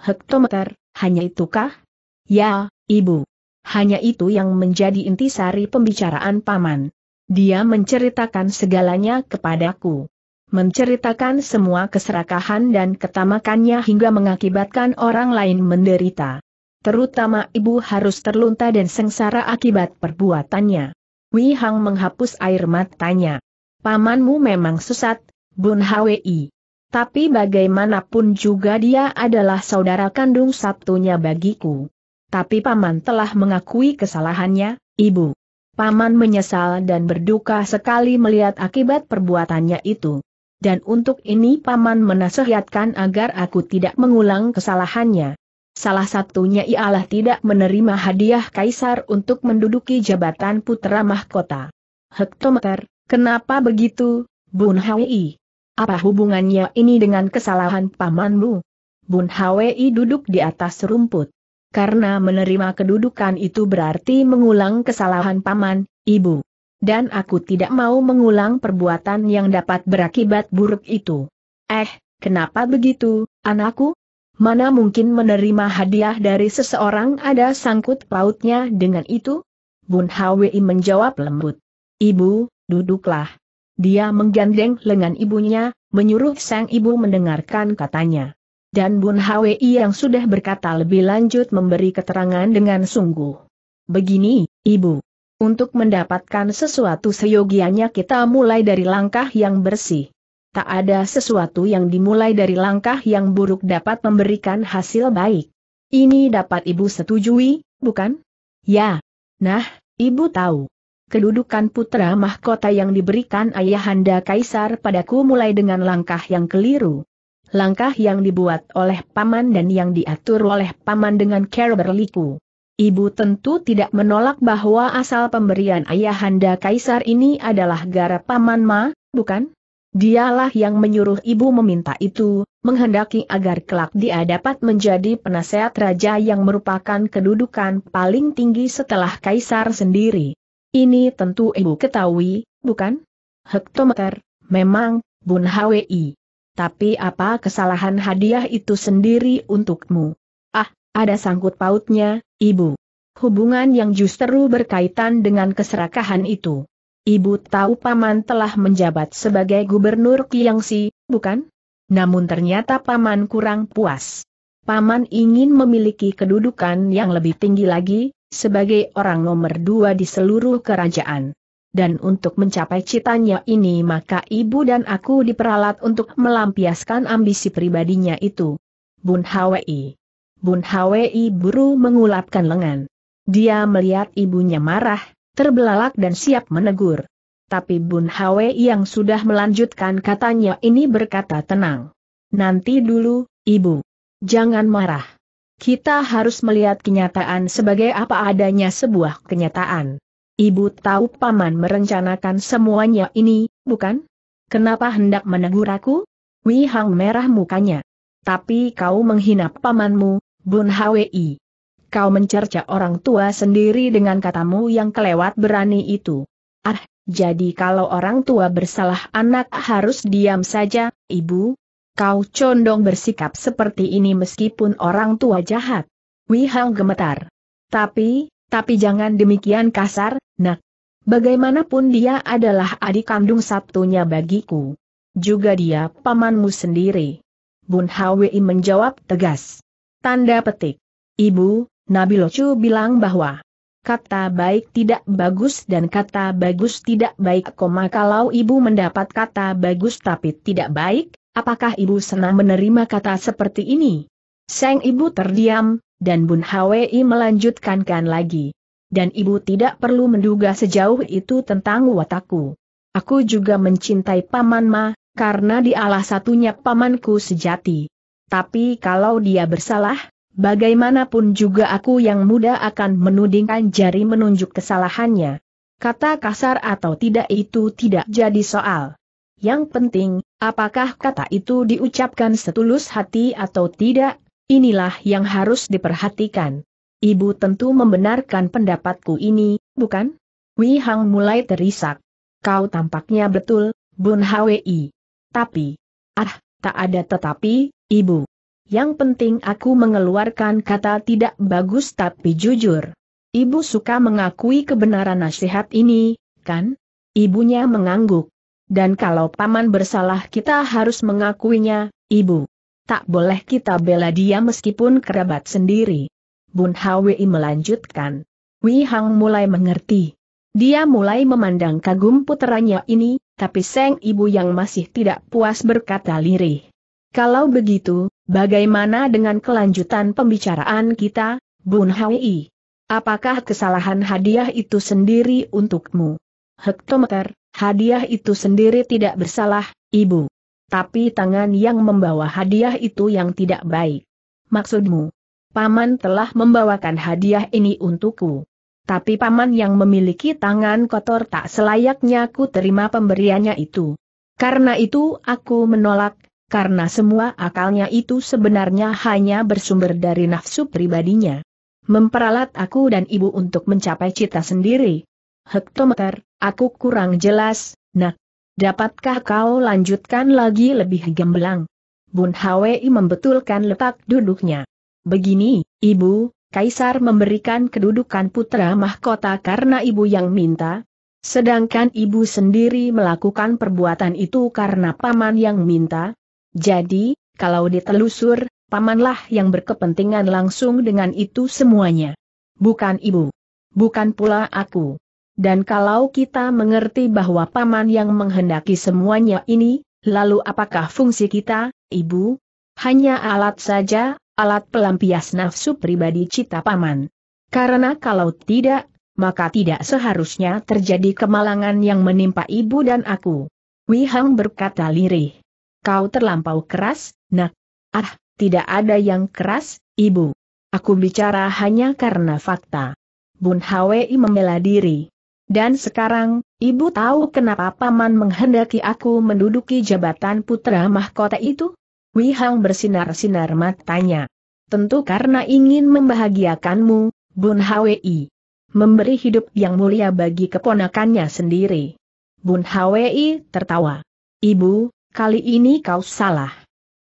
Hektometer, hanya itukah? Ya, Ibu. Hanya itu yang menjadi intisari pembicaraan Paman. Dia menceritakan segalanya kepadaku menceritakan semua keserakahan dan ketamakannya hingga mengakibatkan orang lain menderita terutama ibu harus terlunta dan sengsara akibat perbuatannya. Wei Hang menghapus air matanya. Pamanmu memang sesat, Bun Hwi. Tapi bagaimanapun juga dia adalah saudara kandung satunya bagiku. Tapi paman telah mengakui kesalahannya, ibu. Paman menyesal dan berduka sekali melihat akibat perbuatannya itu. Dan untuk ini paman menasihatkan agar aku tidak mengulang kesalahannya. Salah satunya ialah tidak menerima hadiah kaisar untuk menduduki jabatan putra mahkota. Hektometer, kenapa begitu, Bun Hwi? Apa hubungannya ini dengan kesalahan pamanmu? Bun Hwi duduk di atas rumput. Karena menerima kedudukan itu berarti mengulang kesalahan paman, ibu. Dan aku tidak mau mengulang perbuatan yang dapat berakibat buruk itu. Eh, kenapa begitu, anakku? Mana mungkin menerima hadiah dari seseorang ada sangkut pautnya dengan itu? Bun Hwi menjawab lembut. Ibu, duduklah. Dia menggandeng lengan ibunya, menyuruh sang ibu mendengarkan katanya. Dan Bun Hwi yang sudah berkata lebih lanjut memberi keterangan dengan sungguh. Begini, ibu. Untuk mendapatkan sesuatu seyogianya kita mulai dari langkah yang bersih tak ada sesuatu yang dimulai dari langkah yang buruk dapat memberikan hasil baik. Ini dapat ibu setujui, bukan? Ya. Nah, ibu tahu. Kedudukan putra mahkota yang diberikan ayahanda kaisar padaku mulai dengan langkah yang keliru. Langkah yang dibuat oleh paman dan yang diatur oleh paman dengan care berliku. Ibu tentu tidak menolak bahwa asal pemberian ayahanda kaisar ini adalah gara paman ma, bukan? Dialah yang menyuruh ibu meminta itu, menghendaki agar kelak dia dapat menjadi penasehat raja yang merupakan kedudukan paling tinggi setelah kaisar sendiri. Ini tentu ibu ketahui, bukan? Hektometer, memang, Bun Hwi. Tapi apa kesalahan hadiah itu sendiri untukmu? Ah, ada sangkut pautnya, ibu. Hubungan yang justru berkaitan dengan keserakahan itu. Ibu tahu Paman telah menjabat sebagai gubernur Kiangsi, bukan? Namun ternyata Paman kurang puas. Paman ingin memiliki kedudukan yang lebih tinggi lagi, sebagai orang nomor dua di seluruh kerajaan. Dan untuk mencapai citanya ini maka ibu dan aku diperalat untuk melampiaskan ambisi pribadinya itu. Bun Hwi. Bun Hwi buru mengulapkan lengan. Dia melihat ibunya marah, terbelalak dan siap menegur. Tapi Bun Hwe yang sudah melanjutkan katanya ini berkata tenang. Nanti dulu, Ibu. Jangan marah. Kita harus melihat kenyataan sebagai apa adanya sebuah kenyataan. Ibu tahu Paman merencanakan semuanya ini, bukan? Kenapa hendak menegur aku? Hang merah mukanya. Tapi kau menghina pamanmu, Bun Hwi kau mencerca orang tua sendiri dengan katamu yang kelewat berani itu. Ah, jadi kalau orang tua bersalah anak harus diam saja, ibu? Kau condong bersikap seperti ini meskipun orang tua jahat. Wihang gemetar. Tapi, tapi jangan demikian kasar, nak. Bagaimanapun dia adalah adik kandung satunya bagiku. Juga dia pamanmu sendiri. Bun Hwi menjawab tegas. Tanda petik. Ibu, Nabi Locu bilang bahwa kata baik tidak bagus dan kata bagus tidak baik koma kalau ibu mendapat kata bagus tapi tidak baik, apakah ibu senang menerima kata seperti ini? Seng ibu terdiam, dan Bun Hwi melanjutkankan lagi. Dan ibu tidak perlu menduga sejauh itu tentang watakku. Aku juga mencintai paman ma, karena dialah satunya pamanku sejati. Tapi kalau dia bersalah, bagaimanapun juga aku yang muda akan menudingkan jari menunjuk kesalahannya. Kata kasar atau tidak itu tidak jadi soal. Yang penting, apakah kata itu diucapkan setulus hati atau tidak, inilah yang harus diperhatikan. Ibu tentu membenarkan pendapatku ini, bukan? Wei Hang mulai terisak. Kau tampaknya betul, Bun Hwi. Tapi, ah, tak ada tetapi, ibu yang penting aku mengeluarkan kata tidak bagus tapi jujur. Ibu suka mengakui kebenaran nasihat ini, kan? Ibunya mengangguk. Dan kalau paman bersalah kita harus mengakuinya, ibu. Tak boleh kita bela dia meskipun kerabat sendiri. Bun Hwi melanjutkan. Wi Hang mulai mengerti. Dia mulai memandang kagum puteranya ini, tapi Seng ibu yang masih tidak puas berkata lirih. Kalau begitu, Bagaimana dengan kelanjutan pembicaraan kita, Bun Hwi? Apakah kesalahan hadiah itu sendiri untukmu? Hektometer, hadiah itu sendiri tidak bersalah, Ibu. Tapi tangan yang membawa hadiah itu yang tidak baik. Maksudmu? Paman telah membawakan hadiah ini untukku. Tapi paman yang memiliki tangan kotor tak selayaknya ku terima pemberiannya itu. Karena itu aku menolak, karena semua akalnya itu sebenarnya hanya bersumber dari nafsu pribadinya. Memperalat aku dan ibu untuk mencapai cita sendiri. Hektometer, aku kurang jelas, nak. Dapatkah kau lanjutkan lagi lebih gemblang? Bun Hwi membetulkan letak duduknya. Begini, ibu, Kaisar memberikan kedudukan putra mahkota karena ibu yang minta, sedangkan ibu sendiri melakukan perbuatan itu karena paman yang minta, jadi, kalau ditelusur, pamanlah yang berkepentingan langsung dengan itu semuanya. Bukan ibu. Bukan pula aku. Dan kalau kita mengerti bahwa paman yang menghendaki semuanya ini, lalu apakah fungsi kita, ibu? Hanya alat saja, alat pelampias nafsu pribadi cita paman. Karena kalau tidak, maka tidak seharusnya terjadi kemalangan yang menimpa ibu dan aku. Wihang berkata lirih. Kau terlampau keras, nak. Ah, tidak ada yang keras, ibu. Aku bicara hanya karena fakta. Bun Hwi membela diri. Dan sekarang, ibu tahu kenapa paman menghendaki aku menduduki jabatan putra mahkota itu? Hang bersinar-sinar matanya. Tentu karena ingin membahagiakanmu, Bun Hwi. Memberi hidup yang mulia bagi keponakannya sendiri. Bun Hwi tertawa. Ibu, Kali ini kau salah.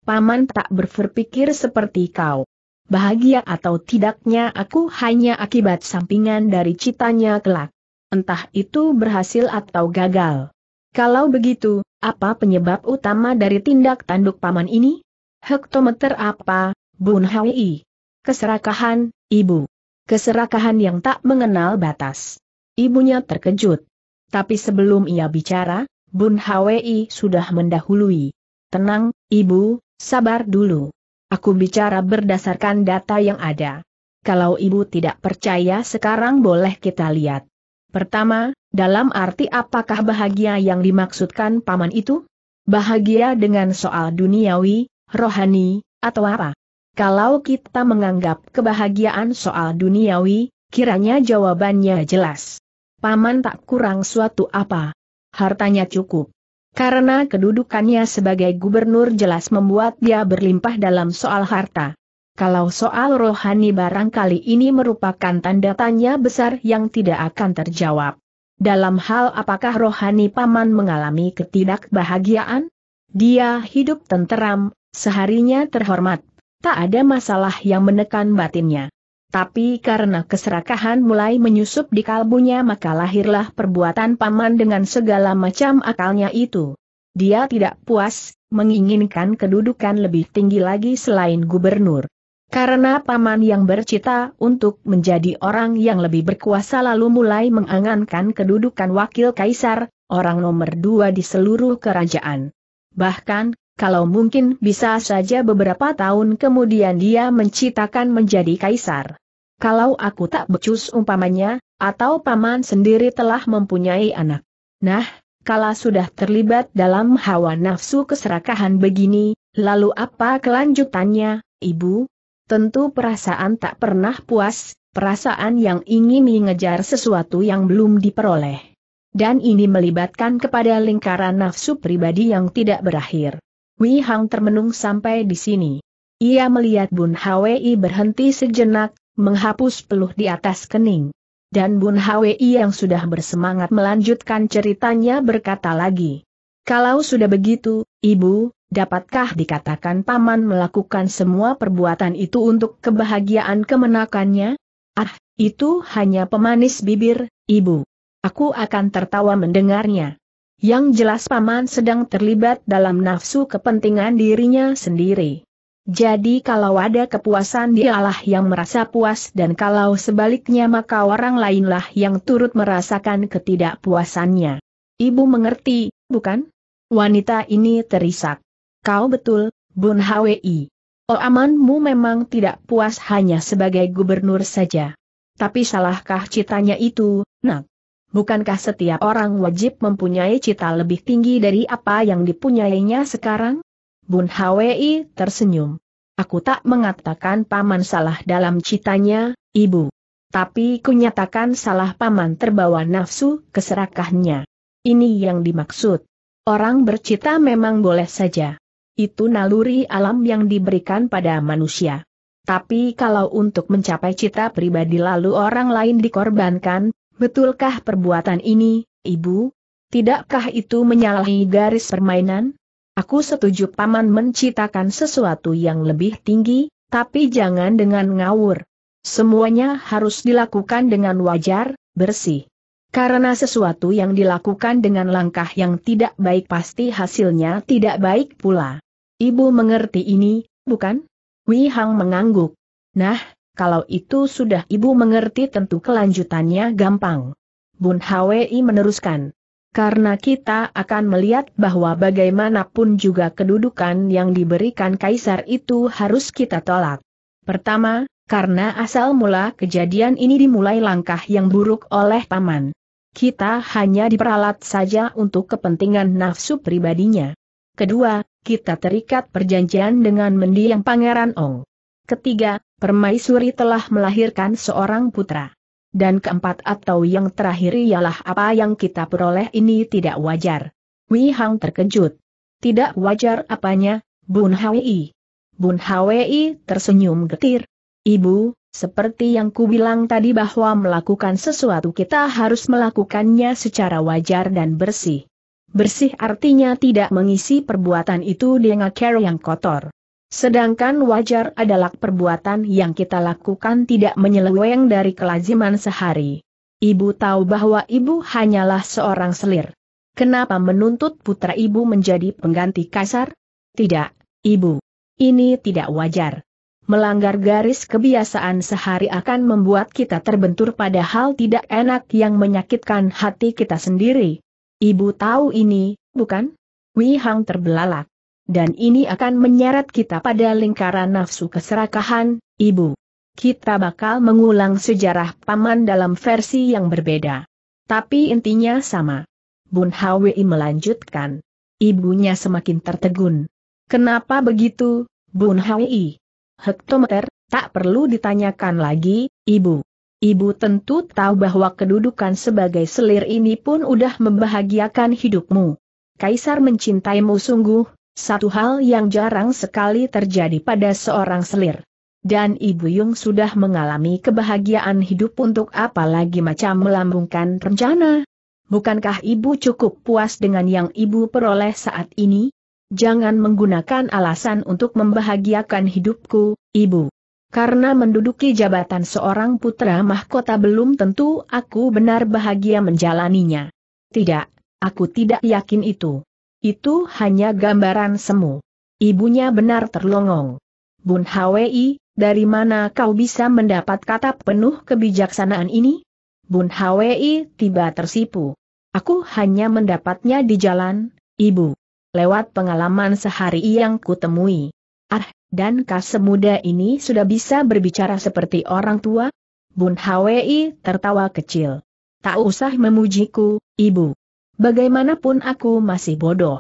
Paman tak berpikir seperti kau. Bahagia atau tidaknya aku hanya akibat sampingan dari citanya kelak. Entah itu berhasil atau gagal. Kalau begitu, apa penyebab utama dari tindak tanduk paman ini? Hektometer apa, Bun Hawi? Keserakahan, ibu. Keserakahan yang tak mengenal batas. Ibunya terkejut. Tapi sebelum ia bicara, Bun Hwi sudah mendahului. Tenang, Ibu, sabar dulu. Aku bicara berdasarkan data yang ada. Kalau Ibu tidak percaya sekarang boleh kita lihat. Pertama, dalam arti apakah bahagia yang dimaksudkan paman itu? Bahagia dengan soal duniawi, rohani, atau apa? Kalau kita menganggap kebahagiaan soal duniawi, kiranya jawabannya jelas. Paman tak kurang suatu apa, hartanya cukup. Karena kedudukannya sebagai gubernur jelas membuat dia berlimpah dalam soal harta. Kalau soal rohani barangkali ini merupakan tanda tanya besar yang tidak akan terjawab. Dalam hal apakah rohani paman mengalami ketidakbahagiaan? Dia hidup tenteram, seharinya terhormat, tak ada masalah yang menekan batinnya. Tapi karena keserakahan mulai menyusup di kalbunya maka lahirlah perbuatan paman dengan segala macam akalnya itu. Dia tidak puas, menginginkan kedudukan lebih tinggi lagi selain gubernur. Karena paman yang bercita untuk menjadi orang yang lebih berkuasa lalu mulai mengangankan kedudukan wakil kaisar, orang nomor dua di seluruh kerajaan. Bahkan, kalau mungkin bisa saja beberapa tahun kemudian dia mencitakan menjadi kaisar. Kalau aku tak becus umpamanya, atau paman sendiri telah mempunyai anak. Nah, kala sudah terlibat dalam hawa nafsu keserakahan begini, lalu apa kelanjutannya, ibu? Tentu perasaan tak pernah puas, perasaan yang ingin mengejar sesuatu yang belum diperoleh. Dan ini melibatkan kepada lingkaran nafsu pribadi yang tidak berakhir. Wei Hang termenung sampai di sini. Ia melihat Bun Hwi berhenti sejenak, menghapus peluh di atas kening. Dan Bun Hwi yang sudah bersemangat melanjutkan ceritanya berkata lagi. Kalau sudah begitu, Ibu, dapatkah dikatakan Paman melakukan semua perbuatan itu untuk kebahagiaan kemenakannya? Ah, itu hanya pemanis bibir, Ibu. Aku akan tertawa mendengarnya. Yang jelas paman sedang terlibat dalam nafsu kepentingan dirinya sendiri. Jadi kalau ada kepuasan dialah yang merasa puas dan kalau sebaliknya maka orang lainlah yang turut merasakan ketidakpuasannya. Ibu mengerti, bukan? Wanita ini terisak. Kau betul, Bun Hwi. Oh amanmu memang tidak puas hanya sebagai gubernur saja. Tapi salahkah citanya itu, nak? bukankah setiap orang wajib mempunyai cita lebih tinggi dari apa yang dipunyainya sekarang? Bun Hwi tersenyum. Aku tak mengatakan paman salah dalam citanya, ibu. Tapi kunyatakan salah paman terbawa nafsu keserakahnya. Ini yang dimaksud. Orang bercita memang boleh saja. Itu naluri alam yang diberikan pada manusia. Tapi kalau untuk mencapai cita pribadi lalu orang lain dikorbankan, Betulkah perbuatan ini, Ibu? Tidakkah itu menyalahi garis permainan? Aku setuju paman menciptakan sesuatu yang lebih tinggi, tapi jangan dengan ngawur. Semuanya harus dilakukan dengan wajar, bersih. Karena sesuatu yang dilakukan dengan langkah yang tidak baik pasti hasilnya tidak baik pula. Ibu mengerti ini, bukan? Hang mengangguk. Nah, kalau itu sudah ibu mengerti tentu kelanjutannya gampang. Bun Hwi meneruskan. Karena kita akan melihat bahwa bagaimanapun juga kedudukan yang diberikan kaisar itu harus kita tolak. Pertama, karena asal mula kejadian ini dimulai langkah yang buruk oleh paman. Kita hanya diperalat saja untuk kepentingan nafsu pribadinya. Kedua, kita terikat perjanjian dengan mendiang Pangeran Ong. Ketiga, Permaisuri telah melahirkan seorang putra. Dan keempat atau yang terakhir ialah apa yang kita peroleh ini tidak wajar. Wei Hang terkejut. Tidak wajar apanya, Bun Hwi. Bun Hwi tersenyum getir. Ibu, seperti yang ku bilang tadi bahwa melakukan sesuatu kita harus melakukannya secara wajar dan bersih. Bersih artinya tidak mengisi perbuatan itu dengan cara yang kotor. Sedangkan wajar adalah perbuatan yang kita lakukan tidak menyeleweng dari kelaziman sehari. Ibu tahu bahwa ibu hanyalah seorang selir. Kenapa menuntut putra ibu menjadi pengganti kasar? Tidak, ibu. Ini tidak wajar. Melanggar garis kebiasaan sehari akan membuat kita terbentur pada hal tidak enak yang menyakitkan hati kita sendiri. Ibu tahu ini, bukan? Wihang terbelalak dan ini akan menyeret kita pada lingkaran nafsu keserakahan, Ibu. Kita bakal mengulang sejarah paman dalam versi yang berbeda. Tapi intinya sama. Bun Hwi melanjutkan. Ibunya semakin tertegun. Kenapa begitu, Bun Hwi? Hektometer, tak perlu ditanyakan lagi, Ibu. Ibu tentu tahu bahwa kedudukan sebagai selir ini pun udah membahagiakan hidupmu. Kaisar mencintaimu sungguh, satu hal yang jarang sekali terjadi pada seorang selir. Dan Ibu Yung sudah mengalami kebahagiaan hidup untuk apalagi macam melambungkan rencana. Bukankah Ibu cukup puas dengan yang Ibu peroleh saat ini? Jangan menggunakan alasan untuk membahagiakan hidupku, Ibu. Karena menduduki jabatan seorang putra mahkota belum tentu aku benar bahagia menjalaninya. Tidak, aku tidak yakin itu. Itu hanya gambaran semu. Ibunya benar terlongong. Bun Hwi, dari mana kau bisa mendapat kata penuh kebijaksanaan ini? Bun Hwi tiba tersipu. Aku hanya mendapatnya di jalan, ibu. Lewat pengalaman sehari yang kutemui. Ah, dan kasemuda semuda ini sudah bisa berbicara seperti orang tua? Bun Hwi tertawa kecil. Tak usah memujiku, ibu. Bagaimanapun aku masih bodoh.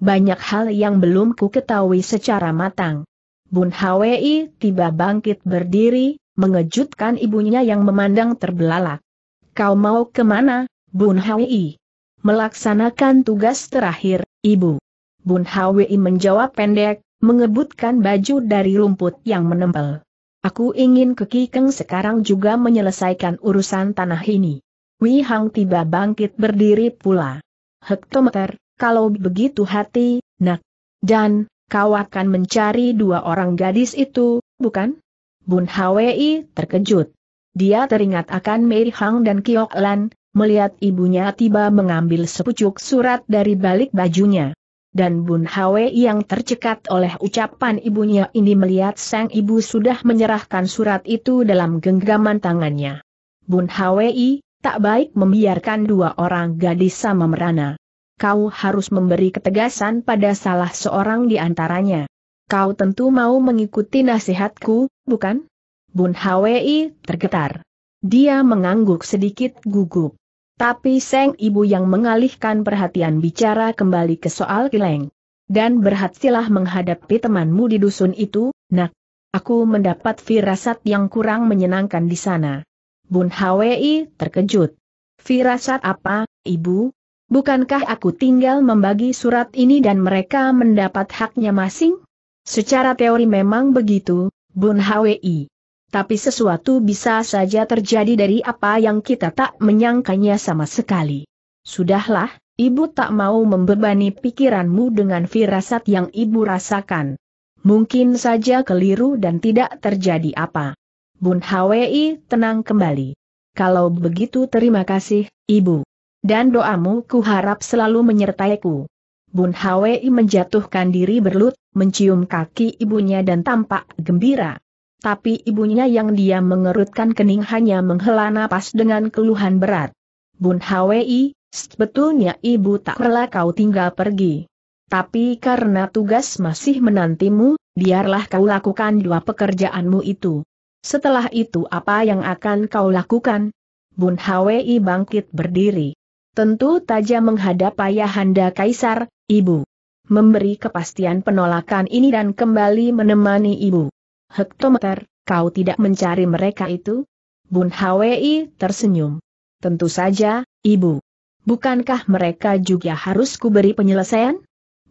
Banyak hal yang belum ku ketahui secara matang. Bun Hwi tiba bangkit berdiri, mengejutkan ibunya yang memandang terbelalak. Kau mau kemana, Bun Hwi? Melaksanakan tugas terakhir, ibu. Bun Hwi menjawab pendek, mengebutkan baju dari rumput yang menempel. Aku ingin ke Kikeng sekarang juga menyelesaikan urusan tanah ini. Wei Hang tiba bangkit berdiri pula. Hektometer, kalau begitu hati, nak. Dan, kau akan mencari dua orang gadis itu, bukan? Bun Hwi terkejut. Dia teringat akan Mei Hang dan Kiok Lan, melihat ibunya tiba mengambil sepucuk surat dari balik bajunya. Dan Bun Hwi yang tercekat oleh ucapan ibunya ini melihat sang ibu sudah menyerahkan surat itu dalam genggaman tangannya. Bun Hwi, tak baik membiarkan dua orang gadis sama merana. Kau harus memberi ketegasan pada salah seorang di antaranya. Kau tentu mau mengikuti nasihatku, bukan? Bun Hwi tergetar. Dia mengangguk sedikit gugup. Tapi Seng Ibu yang mengalihkan perhatian bicara kembali ke soal Kileng. Dan berhatilah menghadapi temanmu di dusun itu, nak. Aku mendapat firasat yang kurang menyenangkan di sana. Bun Hwi terkejut. Firasat apa, Ibu? Bukankah aku tinggal membagi surat ini dan mereka mendapat haknya masing? Secara teori memang begitu, Bun Hwi. Tapi sesuatu bisa saja terjadi dari apa yang kita tak menyangkanya sama sekali. Sudahlah, ibu tak mau membebani pikiranmu dengan firasat yang ibu rasakan. Mungkin saja keliru dan tidak terjadi apa. Bun Hwi tenang kembali. Kalau begitu terima kasih, Ibu. Dan doamu ku harap selalu menyertaiku. Bun Hwi menjatuhkan diri berlut, mencium kaki ibunya dan tampak gembira. Tapi ibunya yang dia mengerutkan kening hanya menghela napas dengan keluhan berat. Bun Hwi, sebetulnya ibu tak rela kau tinggal pergi. Tapi karena tugas masih menantimu, biarlah kau lakukan dua pekerjaanmu itu. Setelah itu apa yang akan kau lakukan? Bun Hwi bangkit berdiri. Tentu tajam menghadap Ayahanda Kaisar, Ibu. Memberi kepastian penolakan ini dan kembali menemani Ibu. Hektometer, kau tidak mencari mereka itu? Bun Hwi tersenyum. Tentu saja, Ibu. Bukankah mereka juga harus kuberi penyelesaian?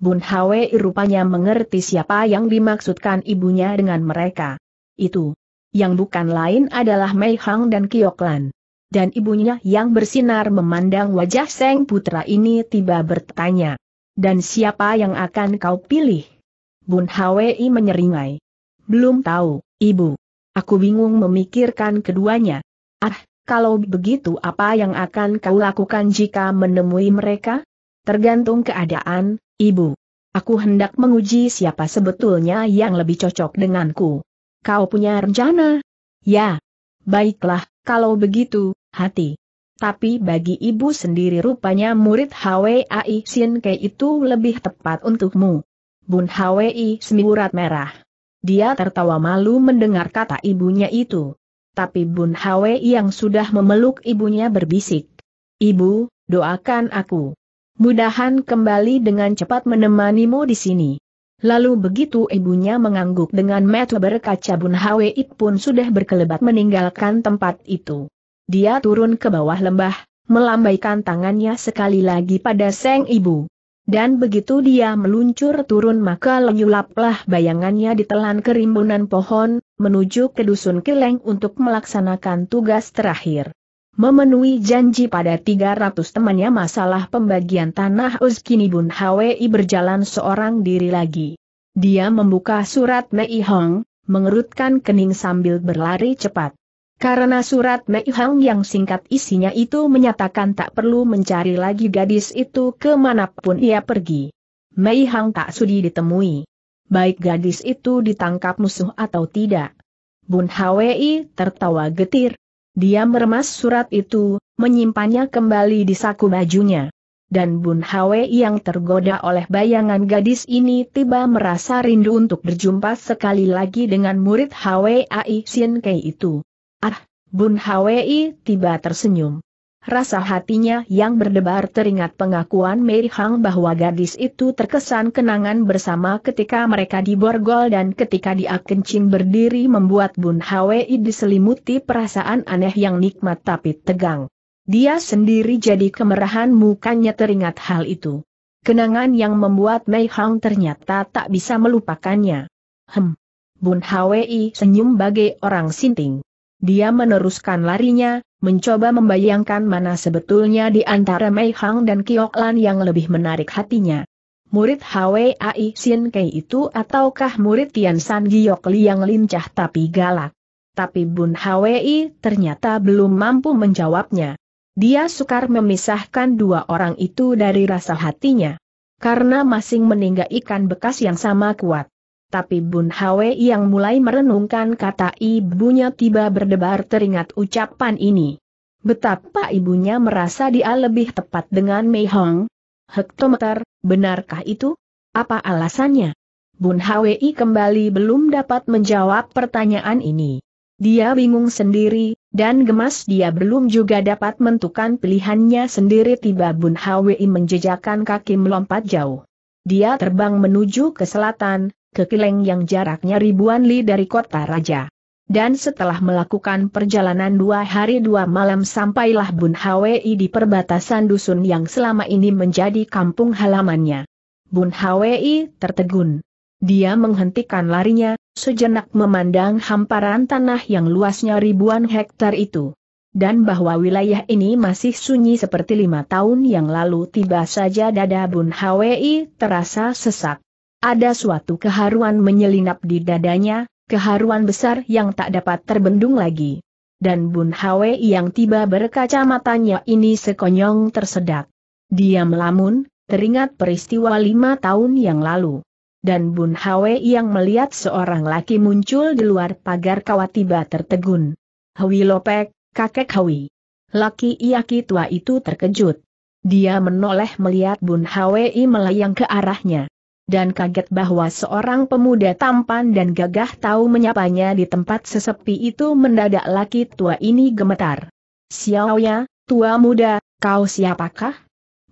Bun Hwi rupanya mengerti siapa yang dimaksudkan ibunya dengan mereka. Itu, yang bukan lain adalah Mei Hang dan Kioklan. Dan ibunya yang bersinar memandang wajah Seng Putra ini tiba bertanya. Dan siapa yang akan kau pilih? Bun Hwi menyeringai. Belum tahu, ibu. Aku bingung memikirkan keduanya. Ah, kalau begitu apa yang akan kau lakukan jika menemui mereka? Tergantung keadaan, ibu. Aku hendak menguji siapa sebetulnya yang lebih cocok denganku. Kau punya rencana? Ya. Baiklah, kalau begitu, hati. Tapi bagi ibu sendiri rupanya murid HWAI Sin Ke itu lebih tepat untukmu. Bun HWI semburat merah. Dia tertawa malu mendengar kata ibunya itu. Tapi Bun HWI yang sudah memeluk ibunya berbisik. Ibu, doakan aku. Mudahan kembali dengan cepat menemanimu di sini. Lalu begitu ibunya mengangguk dengan metu berkaca Bun pun sudah berkelebat meninggalkan tempat itu. Dia turun ke bawah lembah, melambaikan tangannya sekali lagi pada Seng ibu. Dan begitu dia meluncur turun maka lenyulaplah bayangannya ditelan kerimbunan pohon, menuju ke dusun Kileng untuk melaksanakan tugas terakhir memenuhi janji pada 300 temannya masalah pembagian tanah Uzkini Bun Hwi berjalan seorang diri lagi. Dia membuka surat Mei Hong, mengerutkan kening sambil berlari cepat. Karena surat Mei Hong yang singkat isinya itu menyatakan tak perlu mencari lagi gadis itu kemanapun ia pergi. Mei Hong tak sudi ditemui. Baik gadis itu ditangkap musuh atau tidak. Bun Hwi tertawa getir, dia meremas surat itu, menyimpannya kembali di saku bajunya. Dan Bun Hwe yang tergoda oleh bayangan gadis ini tiba merasa rindu untuk berjumpa sekali lagi dengan murid Hwe Ai Sien Kei itu. Ah, Bun Hwe tiba tersenyum. Rasa hatinya yang berdebar teringat pengakuan Mei Hang bahwa gadis itu terkesan kenangan bersama ketika mereka di Borgol dan ketika dia kencing berdiri membuat Bun Hwi diselimuti perasaan aneh yang nikmat tapi tegang. Dia sendiri jadi kemerahan mukanya teringat hal itu. Kenangan yang membuat Mei Hang ternyata tak bisa melupakannya. Hem. Bun Hwi senyum bagai orang sinting. Dia meneruskan larinya, mencoba membayangkan mana sebetulnya di antara Mei Hang dan Kiok Lan yang lebih menarik hatinya. Murid Ai Sin Kei itu ataukah murid Tian San Giok Li yang lincah tapi galak? Tapi Bun Hwei ternyata belum mampu menjawabnya. Dia sukar memisahkan dua orang itu dari rasa hatinya. Karena masing meninggalkan bekas yang sama kuat tapi Bun Hwe yang mulai merenungkan kata ibunya tiba berdebar teringat ucapan ini. Betapa ibunya merasa dia lebih tepat dengan Mei Hong. Hektometer, benarkah itu? Apa alasannya? Bun Hwe kembali belum dapat menjawab pertanyaan ini. Dia bingung sendiri, dan gemas dia belum juga dapat menentukan pilihannya sendiri tiba Bun Hwe menjejakan kaki melompat jauh. Dia terbang menuju ke selatan, ke Kileng yang jaraknya ribuan li dari kota raja. Dan setelah melakukan perjalanan dua hari dua malam sampailah Bun Hwi di perbatasan dusun yang selama ini menjadi kampung halamannya. Bun Hwi tertegun. Dia menghentikan larinya, sejenak memandang hamparan tanah yang luasnya ribuan hektar itu. Dan bahwa wilayah ini masih sunyi seperti lima tahun yang lalu tiba saja dada Bun Hwi terasa sesak. Ada suatu keharuan menyelinap di dadanya, keharuan besar yang tak dapat terbendung lagi. Dan Bun Hwe yang tiba berkacamatanya ini sekonyong tersedak. Dia melamun, teringat peristiwa lima tahun yang lalu. Dan Bun Hwe yang melihat seorang laki muncul di luar pagar kawat tiba tertegun. Hwi Lopek, kakek Hwi. Laki Iaki tua itu terkejut. Dia menoleh melihat Bun Hwe melayang ke arahnya dan kaget bahwa seorang pemuda tampan dan gagah tahu menyapanya di tempat sesepi itu mendadak laki tua ini gemetar. ya, tua muda, kau siapakah?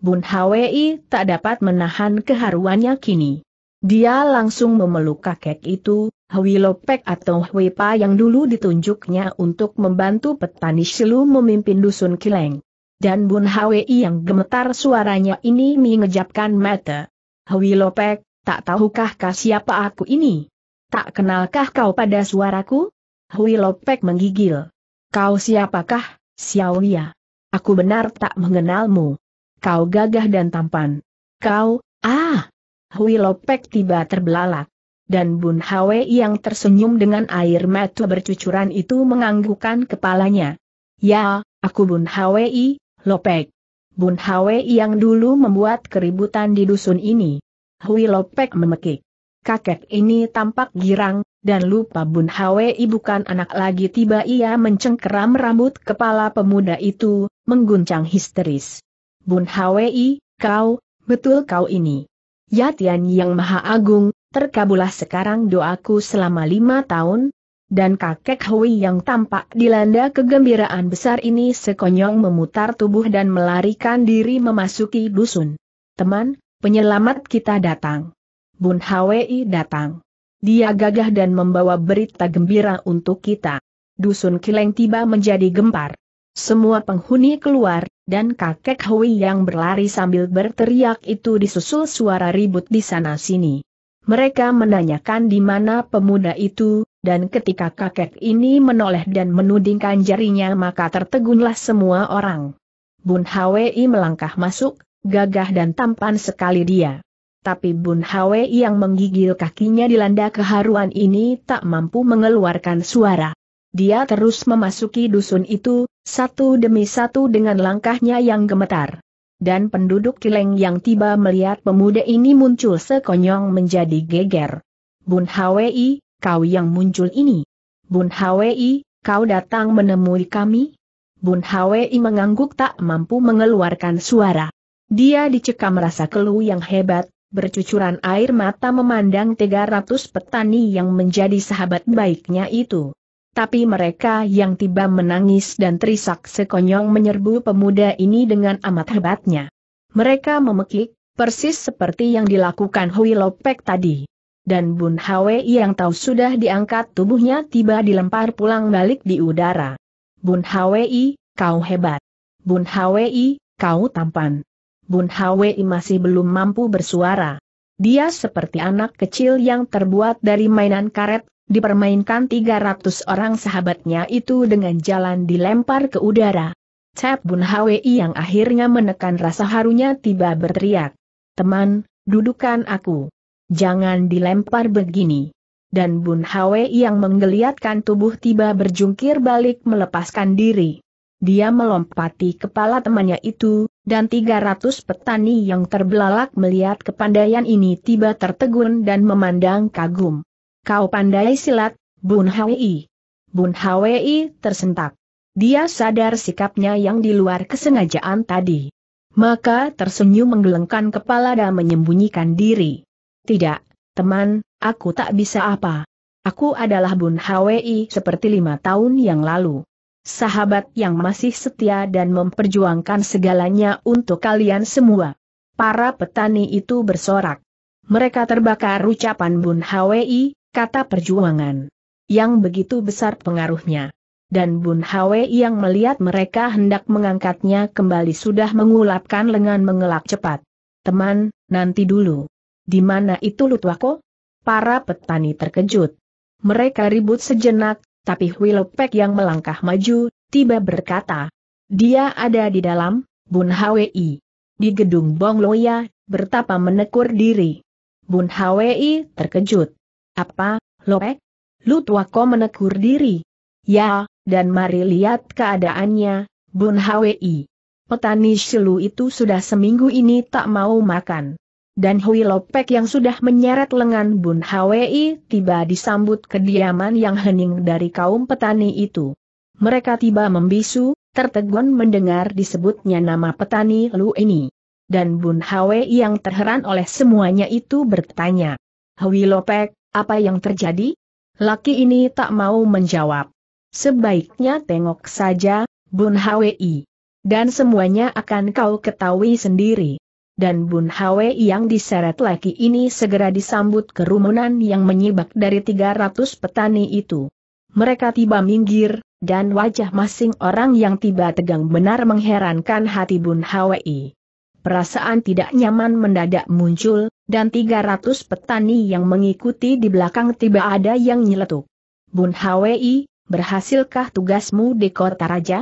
Bun Hwi tak dapat menahan keharuannya kini. Dia langsung memeluk kakek itu, Hwi Lopek atau Hwi Pa yang dulu ditunjuknya untuk membantu petani Silu memimpin dusun Kileng. Dan Bun Hwi yang gemetar suaranya ini mengejapkan mata. Hwi Lopek, tak tahukah kah siapa aku ini? Tak kenalkah kau pada suaraku? Hwi Lopek menggigil. Kau siapakah, Xiaoya? Aku benar tak mengenalmu. Kau gagah dan tampan. Kau, ah! Hwi Lopek tiba terbelalak. Dan Bun Hwe yang tersenyum dengan air mata bercucuran itu menganggukkan kepalanya. Ya, aku Bun Hwe, Lopek. Bun Hwe yang dulu membuat keributan di dusun ini. Hui Lopek memekik. Kakek ini tampak girang, dan lupa Bun Hwe bukan anak lagi tiba ia mencengkeram rambut kepala pemuda itu, mengguncang histeris. Bun Hwe, kau, betul kau ini. Yatian yang maha agung, terkabulah sekarang doaku selama lima tahun, dan kakek Hui yang tampak dilanda kegembiraan besar ini sekonyong memutar tubuh dan melarikan diri memasuki dusun. Teman, penyelamat kita datang. Bun Hwi datang. Dia gagah dan membawa berita gembira untuk kita. Dusun Kileng tiba menjadi gempar. Semua penghuni keluar, dan kakek Hui yang berlari sambil berteriak itu disusul suara ribut di sana-sini. Mereka menanyakan di mana pemuda itu, dan ketika kakek ini menoleh dan menudingkan jarinya maka tertegunlah semua orang. Bun Hwi melangkah masuk, gagah dan tampan sekali dia. Tapi Bun Hwi yang menggigil kakinya dilanda keharuan ini tak mampu mengeluarkan suara. Dia terus memasuki dusun itu, satu demi satu dengan langkahnya yang gemetar dan penduduk Kileng yang tiba melihat pemuda ini muncul sekonyong menjadi geger. Bun Hwi, kau yang muncul ini. Bun Hwi, kau datang menemui kami? Bun Hwi mengangguk tak mampu mengeluarkan suara. Dia dicekam rasa keluh yang hebat, bercucuran air mata memandang 300 petani yang menjadi sahabat baiknya itu tapi mereka yang tiba menangis dan terisak sekonyong menyerbu pemuda ini dengan amat hebatnya. Mereka memekik, persis seperti yang dilakukan Hui Lopek tadi. Dan Bun Hwe yang tahu sudah diangkat tubuhnya tiba dilempar pulang balik di udara. Bun Hwe, kau hebat. Bun Hwe, kau tampan. Bun Hwe masih belum mampu bersuara. Dia seperti anak kecil yang terbuat dari mainan karet dipermainkan 300 orang sahabatnya itu dengan jalan dilempar ke udara. Cep Bun Hwi yang akhirnya menekan rasa harunya tiba berteriak. Teman, dudukan aku. Jangan dilempar begini. Dan Bun Hwi yang menggeliatkan tubuh tiba berjungkir balik melepaskan diri. Dia melompati kepala temannya itu, dan 300 petani yang terbelalak melihat kepandaian ini tiba tertegun dan memandang kagum. Kau pandai silat, Bun Hwi. Bun Hwi tersentak. Dia sadar sikapnya yang di luar kesengajaan tadi. Maka tersenyum menggelengkan kepala dan menyembunyikan diri. Tidak, teman, aku tak bisa apa. Aku adalah Bun Hwi seperti lima tahun yang lalu. Sahabat yang masih setia dan memperjuangkan segalanya untuk kalian semua. Para petani itu bersorak. Mereka terbakar ucapan Bun Hwi, kata perjuangan. Yang begitu besar pengaruhnya. Dan Bun Hwe yang melihat mereka hendak mengangkatnya kembali sudah mengulapkan lengan mengelak cepat. Teman, nanti dulu. Di mana itu Lutwako? Para petani terkejut. Mereka ribut sejenak, tapi Wilopek yang melangkah maju, tiba berkata. Dia ada di dalam, Bun Hwe. Di gedung Bongloya, bertapa menekur diri. Bun Hwe terkejut. Apa, Lopek? Lutwako menekur diri. Ya, dan mari lihat keadaannya, Bun Hwi. Petani Shilu itu sudah seminggu ini tak mau makan. Dan Hui Lopek yang sudah menyeret lengan Bun Hwi tiba disambut kediaman yang hening dari kaum petani itu. Mereka tiba membisu, tertegun mendengar disebutnya nama petani Lu ini. Dan Bun Hwi yang terheran oleh semuanya itu bertanya. Hui Lopek, apa yang terjadi? Laki ini tak mau menjawab. Sebaiknya tengok saja, Bun Hwi. Dan semuanya akan kau ketahui sendiri. Dan Bun Hwi yang diseret laki ini segera disambut kerumunan yang menyibak dari 300 petani itu. Mereka tiba minggir, dan wajah masing orang yang tiba tegang benar mengherankan hati Bun Hwi. Perasaan tidak nyaman mendadak muncul, dan 300 petani yang mengikuti di belakang tiba ada yang nyeletuk. Bun Hwi, berhasilkah tugasmu di kota raja?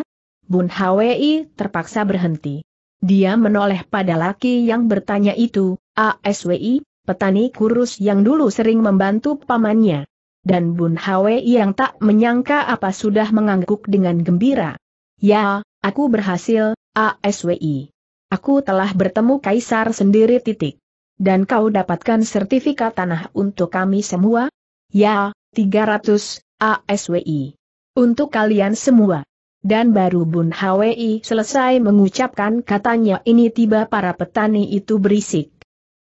Bun Hwi terpaksa berhenti. Dia menoleh pada laki yang bertanya itu, ASWI, petani kurus yang dulu sering membantu pamannya. Dan Bun Hwi yang tak menyangka apa sudah mengangguk dengan gembira. Ya, aku berhasil, ASWI. Aku telah bertemu Kaisar sendiri titik dan kau dapatkan sertifikat tanah untuk kami semua? Ya, 300, ASWI. Untuk kalian semua. Dan baru Bun Hwi selesai mengucapkan katanya ini tiba para petani itu berisik.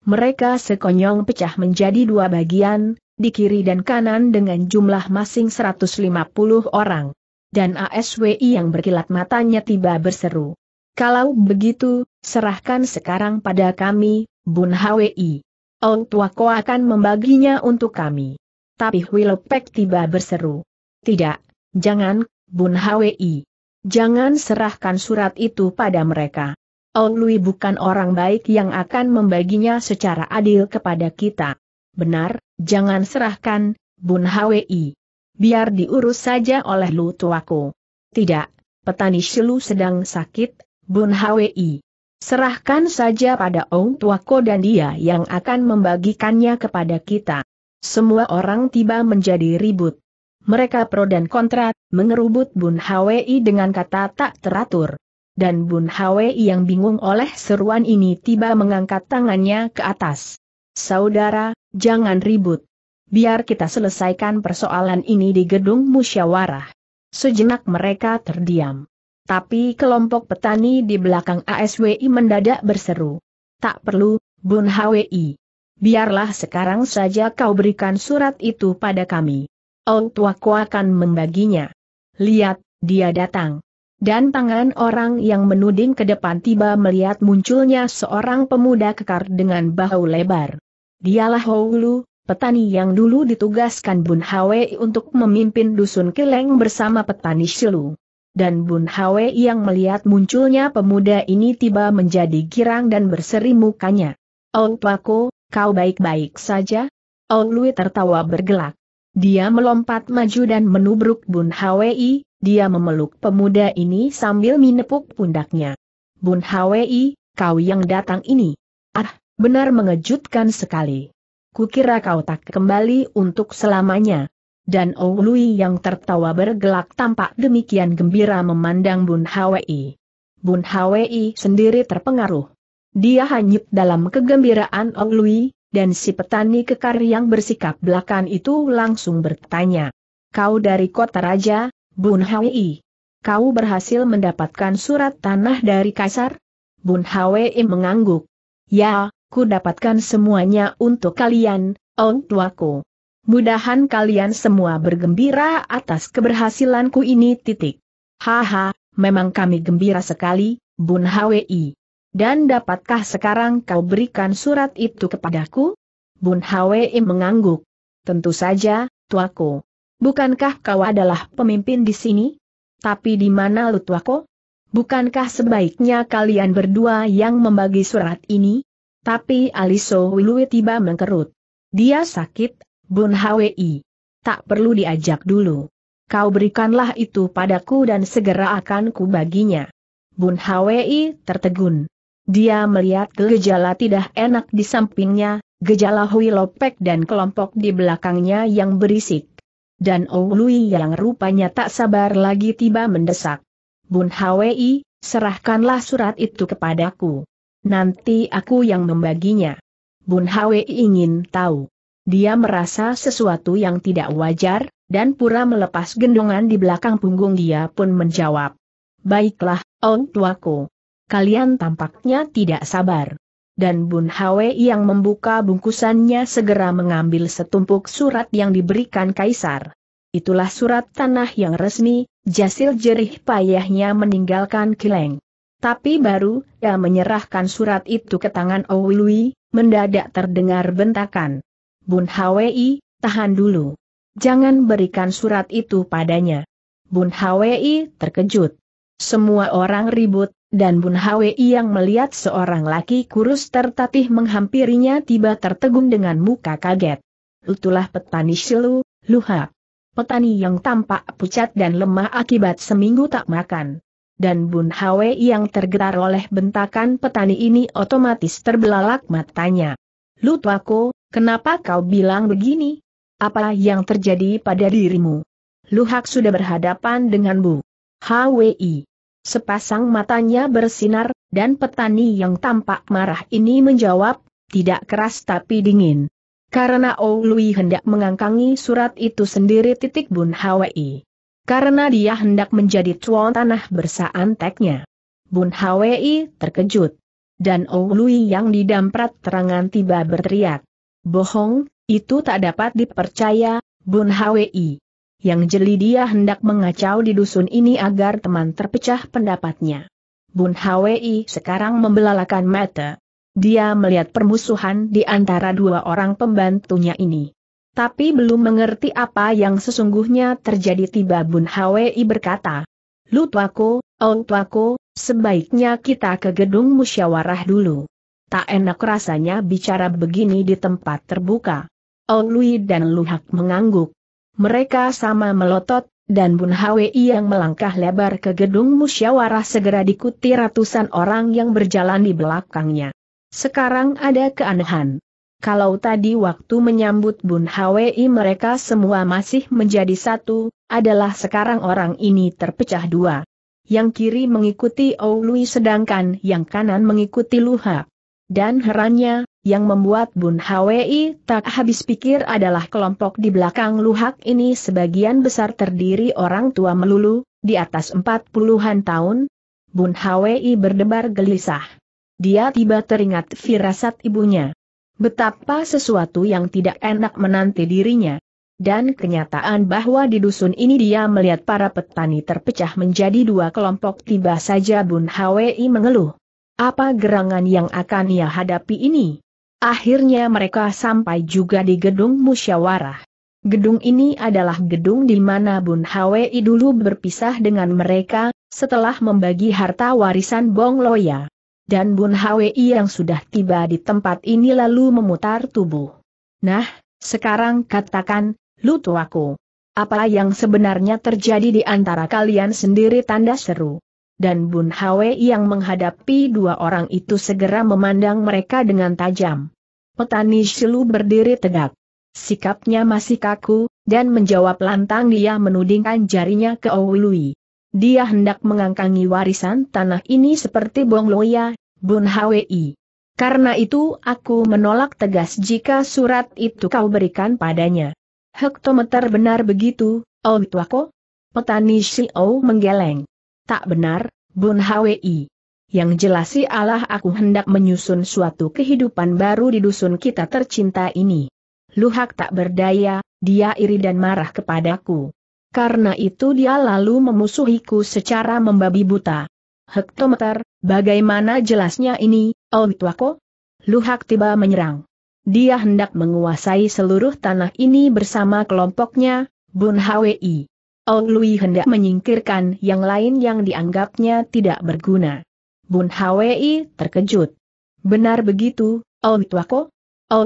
Mereka sekonyong pecah menjadi dua bagian, di kiri dan kanan dengan jumlah masing 150 orang. Dan ASWI yang berkilat matanya tiba berseru. Kalau begitu, serahkan sekarang pada kami, Bun Hwi. Ong ko akan membaginya untuk kami. Tapi Wilopek tiba berseru. Tidak, jangan, Bun Hwi. Jangan serahkan surat itu pada mereka. Ong Lui bukan orang baik yang akan membaginya secara adil kepada kita. Benar, jangan serahkan, Bun Hwi. Biar diurus saja oleh Lu tuaku. Tidak, petani Shilu sedang sakit, Bun Hwi. Serahkan saja pada Ong Tuako dan dia yang akan membagikannya kepada kita. Semua orang tiba menjadi ribut. Mereka pro dan kontra, mengerubut Bun Hwi dengan kata tak teratur. Dan Bun Hwi yang bingung oleh seruan ini tiba mengangkat tangannya ke atas. Saudara, jangan ribut. Biar kita selesaikan persoalan ini di gedung musyawarah. Sejenak mereka terdiam. Tapi kelompok petani di belakang ASWI mendadak berseru. Tak perlu, Bun HWI. Biarlah sekarang saja kau berikan surat itu pada kami. Ong Tuaku akan membaginya. Lihat, dia datang. Dan tangan orang yang menuding ke depan tiba melihat munculnya seorang pemuda kekar dengan bahu lebar. Dialah Houlu, petani yang dulu ditugaskan Bun Hwei untuk memimpin dusun Keleng bersama petani Shilu dan Bun Hwe yang melihat munculnya pemuda ini tiba menjadi girang dan berseri mukanya. Oh Pako, kau baik-baik saja? Oh Lui tertawa bergelak. Dia melompat maju dan menubruk Bun Hwe, dia memeluk pemuda ini sambil menepuk pundaknya. Bun Hwe, kau yang datang ini. Ah, benar mengejutkan sekali. Kukira kau tak kembali untuk selamanya dan Oului yang tertawa bergelak tampak demikian gembira memandang Bun Hwi. Bun Hwi sendiri terpengaruh. Dia hanyut dalam kegembiraan Oului, dan si petani kekar yang bersikap belakang itu langsung bertanya. Kau dari kota raja, Bun Hwi. Kau berhasil mendapatkan surat tanah dari Kaisar? Bun Hwi mengangguk. Ya, ku dapatkan semuanya untuk kalian, Ong tuaku. Mudahan kalian semua bergembira atas keberhasilanku ini titik. Haha, memang kami gembira sekali, Bun Hwi. Dan dapatkah sekarang kau berikan surat itu kepadaku? Bun Hwi mengangguk. Tentu saja, tuaku. Bukankah kau adalah pemimpin di sini? Tapi di mana lu tuaku? Bukankah sebaiknya kalian berdua yang membagi surat ini? Tapi Aliso Wilui tiba mengkerut. Dia sakit Bun Hwi. Tak perlu diajak dulu. Kau berikanlah itu padaku dan segera akan kubaginya. Bun Hwi tertegun. Dia melihat gejala tidak enak di sampingnya, gejala Hui Lopek dan kelompok di belakangnya yang berisik. Dan Ou Lui yang rupanya tak sabar lagi tiba mendesak. Bun Hwi, serahkanlah surat itu kepadaku. Nanti aku yang membaginya. Bun Hwi ingin tahu dia merasa sesuatu yang tidak wajar, dan pura melepas gendongan di belakang punggung dia pun menjawab. Baiklah, Ong Tuaku. Kalian tampaknya tidak sabar. Dan Bun Hwe yang membuka bungkusannya segera mengambil setumpuk surat yang diberikan Kaisar. Itulah surat tanah yang resmi, Jasil jerih payahnya meninggalkan Kileng. Tapi baru, ia menyerahkan surat itu ke tangan Owilui, mendadak terdengar bentakan. Bun Hwi, tahan dulu. Jangan berikan surat itu padanya. Bun Hwi terkejut. Semua orang ribut, dan Bun Hwi yang melihat seorang laki kurus tertatih menghampirinya tiba tertegun dengan muka kaget. Itulah petani silu, luha. Petani yang tampak pucat dan lemah akibat seminggu tak makan. Dan Bun Hwi yang tergetar oleh bentakan petani ini otomatis terbelalak matanya. Lutwako, Kenapa kau bilang begini? Apa yang terjadi pada dirimu? Luhak sudah berhadapan dengan Bu. HWI. Sepasang matanya bersinar, dan petani yang tampak marah ini menjawab, tidak keras tapi dingin. Karena Oului oh hendak mengangkangi surat itu sendiri titik Bun HWI. Karena dia hendak menjadi tuan tanah bersaan teknya. Bun HWI terkejut. Dan Oului oh yang didamprat terangan tiba berteriak. Bohong, itu tak dapat dipercaya, Bun Hwi. Yang jeli dia hendak mengacau di dusun ini agar teman terpecah pendapatnya. Bun Hwi sekarang membelalakan mata. Dia melihat permusuhan di antara dua orang pembantunya ini. Tapi belum mengerti apa yang sesungguhnya terjadi tiba Bun Hwi berkata, Lu oh tuaku, sebaiknya kita ke gedung musyawarah dulu. Tak enak rasanya bicara begini di tempat terbuka. Ong dan Lu mengangguk. Mereka sama melotot, dan Bun Hwi yang melangkah lebar ke gedung musyawarah segera diikuti ratusan orang yang berjalan di belakangnya. Sekarang ada keanehan. Kalau tadi waktu menyambut Bun Hwi mereka semua masih menjadi satu, adalah sekarang orang ini terpecah dua. Yang kiri mengikuti Oului sedangkan yang kanan mengikuti Luha. Dan herannya, yang membuat Bun Hwi tak habis pikir adalah kelompok di belakang luhak ini sebagian besar terdiri orang tua melulu, di atas empat puluhan tahun. Bun Hwi berdebar gelisah. Dia tiba teringat firasat ibunya. Betapa sesuatu yang tidak enak menanti dirinya. Dan kenyataan bahwa di dusun ini dia melihat para petani terpecah menjadi dua kelompok tiba saja Bun Hwi mengeluh. Apa gerangan yang akan ia hadapi ini? Akhirnya mereka sampai juga di gedung musyawarah. Gedung ini adalah gedung di mana Bun Hwi dulu berpisah dengan mereka, setelah membagi harta warisan Bong Loya. Dan Bun Hwi yang sudah tiba di tempat ini lalu memutar tubuh. Nah, sekarang katakan, lu aku. Apa yang sebenarnya terjadi di antara kalian sendiri tanda seru dan Bun Hwe yang menghadapi dua orang itu segera memandang mereka dengan tajam. Petani Shilu berdiri tegak. Sikapnya masih kaku, dan menjawab lantang dia menudingkan jarinya ke Oului. Dia hendak mengangkangi warisan tanah ini seperti Bong Loya, Bun Hwi. Karena itu aku menolak tegas jika surat itu kau berikan padanya. Hektometer benar begitu, Owituako? Petani Shilu menggeleng. Tak benar, Bun Hwi. Yang jelas si Allah aku hendak menyusun suatu kehidupan baru di dusun kita tercinta ini. Luhak tak berdaya, dia iri dan marah kepadaku. Karena itu dia lalu memusuhiku secara membabi buta. Hektometer, bagaimana jelasnya ini, Om Tuako? Luhak tiba menyerang. Dia hendak menguasai seluruh tanah ini bersama kelompoknya, Bun Hwi. Lui hendak menyingkirkan yang lain yang dianggapnya tidak berguna. Bun Hwi terkejut. Benar begitu, Ong Tuako?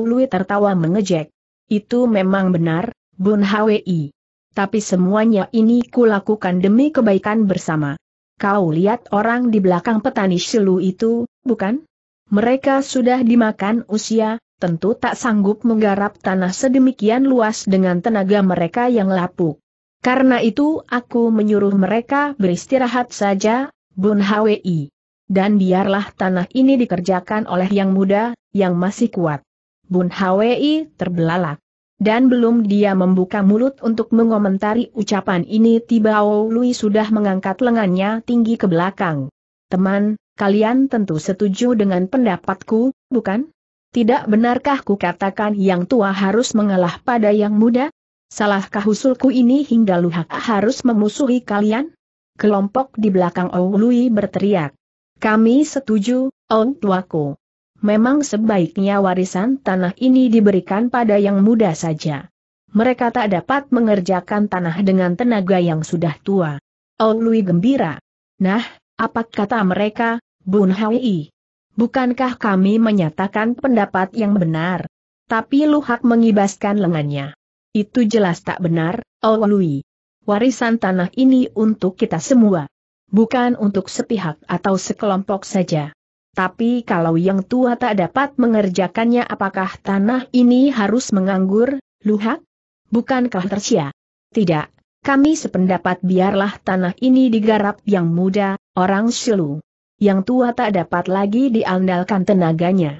Lui tertawa mengejek. Itu memang benar, Bun Hwi. Tapi semuanya ini kulakukan demi kebaikan bersama. Kau lihat orang di belakang petani silu itu, bukan? Mereka sudah dimakan usia, tentu tak sanggup menggarap tanah sedemikian luas dengan tenaga mereka yang lapuk. Karena itu aku menyuruh mereka beristirahat saja, Bun Hwi. Dan biarlah tanah ini dikerjakan oleh yang muda, yang masih kuat. Bun Hwi terbelalak. Dan belum dia membuka mulut untuk mengomentari ucapan ini tiba Lui sudah mengangkat lengannya tinggi ke belakang. Teman, kalian tentu setuju dengan pendapatku, bukan? Tidak benarkah ku katakan yang tua harus mengalah pada yang muda? Salahkah usulku ini hingga luhak harus memusuhi kalian? Kelompok di belakang Ong Lui berteriak. Kami setuju, Ong Tuaku. Memang sebaiknya warisan tanah ini diberikan pada yang muda saja. Mereka tak dapat mengerjakan tanah dengan tenaga yang sudah tua. Ong Lui gembira. Nah, apa kata mereka, Bun Hai? Bukankah kami menyatakan pendapat yang benar? Tapi Luhak mengibaskan lengannya. Itu jelas tak benar, Aolui. Warisan tanah ini untuk kita semua. Bukan untuk sepihak atau sekelompok saja. Tapi kalau yang tua tak dapat mengerjakannya apakah tanah ini harus menganggur, luhak? Bukankah tersia? Tidak, kami sependapat biarlah tanah ini digarap yang muda, orang silu. Yang tua tak dapat lagi diandalkan tenaganya.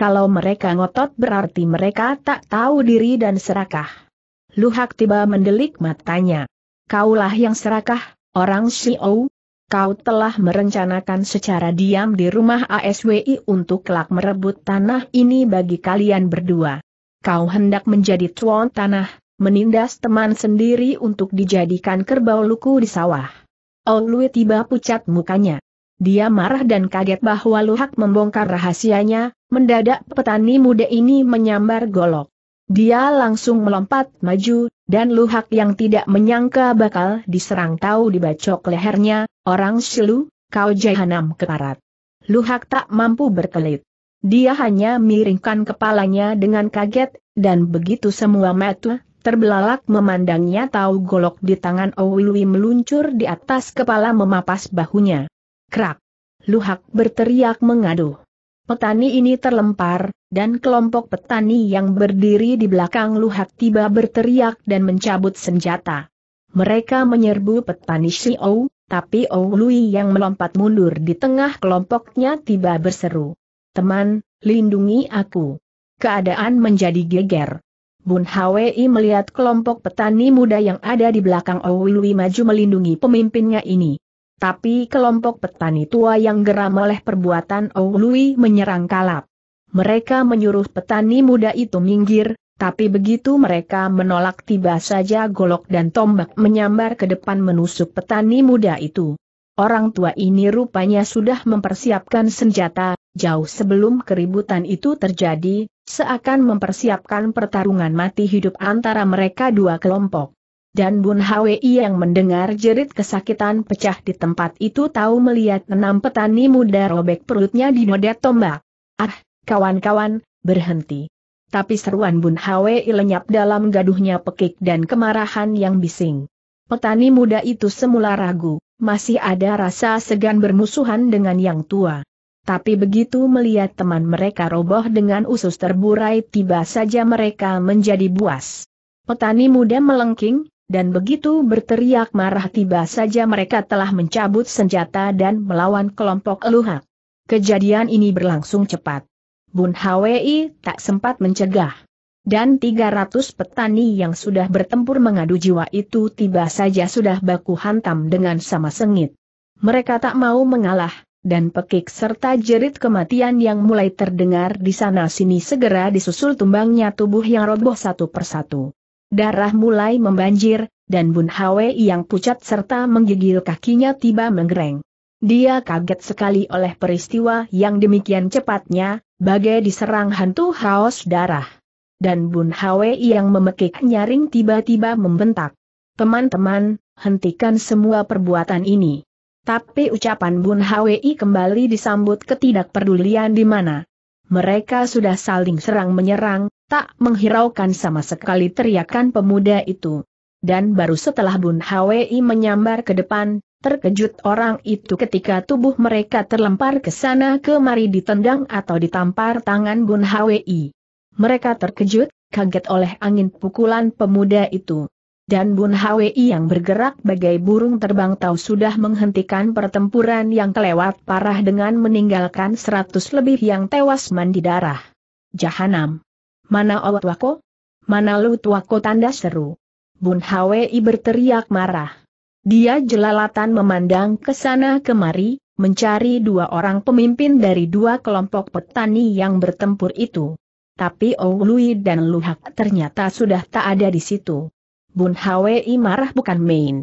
Kalau mereka ngotot berarti mereka tak tahu diri dan serakah. Luhak tiba mendelik matanya. Kaulah yang serakah, orang Xiao. Kau telah merencanakan secara diam di rumah ASWI untuk kelak merebut tanah ini bagi kalian berdua. Kau hendak menjadi tuan tanah, menindas teman sendiri untuk dijadikan kerbau luku di sawah. Lui tiba pucat mukanya. Dia marah dan kaget bahwa Luhak membongkar rahasianya, mendadak petani muda ini menyambar golok. Dia langsung melompat maju, dan Luhak yang tidak menyangka bakal diserang tahu dibacok lehernya, orang silu, kau jahanam keparat. Luhak tak mampu berkelit. Dia hanya miringkan kepalanya dengan kaget, dan begitu semua mata terbelalak memandangnya tahu golok di tangan Owiwi meluncur di atas kepala memapas bahunya. Krak! Luhak berteriak mengaduh. Petani ini terlempar, dan kelompok petani yang berdiri di belakang Luhak tiba berteriak dan mencabut senjata. Mereka menyerbu petani Xiao, tapi Ou yang melompat mundur di tengah kelompoknya tiba berseru. Teman, lindungi aku. Keadaan menjadi geger. Bun Hwi melihat kelompok petani muda yang ada di belakang Ou maju melindungi pemimpinnya ini. Tapi kelompok petani tua yang geram oleh perbuatan Oului menyerang kalap. Mereka menyuruh petani muda itu minggir, tapi begitu mereka menolak tiba saja golok dan tombak menyambar ke depan menusuk petani muda itu. Orang tua ini rupanya sudah mempersiapkan senjata, jauh sebelum keributan itu terjadi, seakan mempersiapkan pertarungan mati hidup antara mereka dua kelompok dan Bun Hwi yang mendengar jerit kesakitan pecah di tempat itu tahu melihat enam petani muda robek perutnya di noda tombak. Ah, kawan-kawan, berhenti. Tapi seruan Bun Hwi lenyap dalam gaduhnya pekik dan kemarahan yang bising. Petani muda itu semula ragu, masih ada rasa segan bermusuhan dengan yang tua. Tapi begitu melihat teman mereka roboh dengan usus terburai tiba saja mereka menjadi buas. Petani muda melengking, dan begitu berteriak marah tiba saja mereka telah mencabut senjata dan melawan kelompok Luhak. Kejadian ini berlangsung cepat. Bun Hwi tak sempat mencegah. Dan 300 petani yang sudah bertempur mengadu jiwa itu tiba saja sudah baku hantam dengan sama sengit. Mereka tak mau mengalah, dan pekik serta jerit kematian yang mulai terdengar di sana-sini segera disusul tumbangnya tubuh yang roboh satu persatu. Darah mulai membanjir, dan Bun Hwe yang pucat serta menggigil kakinya tiba menggereng. Dia kaget sekali oleh peristiwa yang demikian cepatnya, bagai diserang hantu haus darah. Dan Bun Hwe yang memekik nyaring tiba-tiba membentak. Teman-teman, hentikan semua perbuatan ini. Tapi ucapan Bun Hwe kembali disambut ketidakpedulian di mana. Mereka sudah saling serang-menyerang, tak menghiraukan sama sekali teriakan pemuda itu. Dan baru setelah Bun Hwi menyambar ke depan, terkejut orang itu ketika tubuh mereka terlempar ke sana kemari ditendang atau ditampar tangan Bun Hwi. Mereka terkejut, kaget oleh angin pukulan pemuda itu dan Bun Hwi yang bergerak bagai burung terbang tahu sudah menghentikan pertempuran yang kelewat parah dengan meninggalkan seratus lebih yang tewas mandi darah. Jahanam. Mana Owatwako? Mana Lutwako tanda seru. Bun Hwi berteriak marah. Dia jelalatan memandang ke sana kemari, mencari dua orang pemimpin dari dua kelompok petani yang bertempur itu. Tapi Oului dan Luhak ternyata sudah tak ada di situ. Bun Hwi marah bukan main.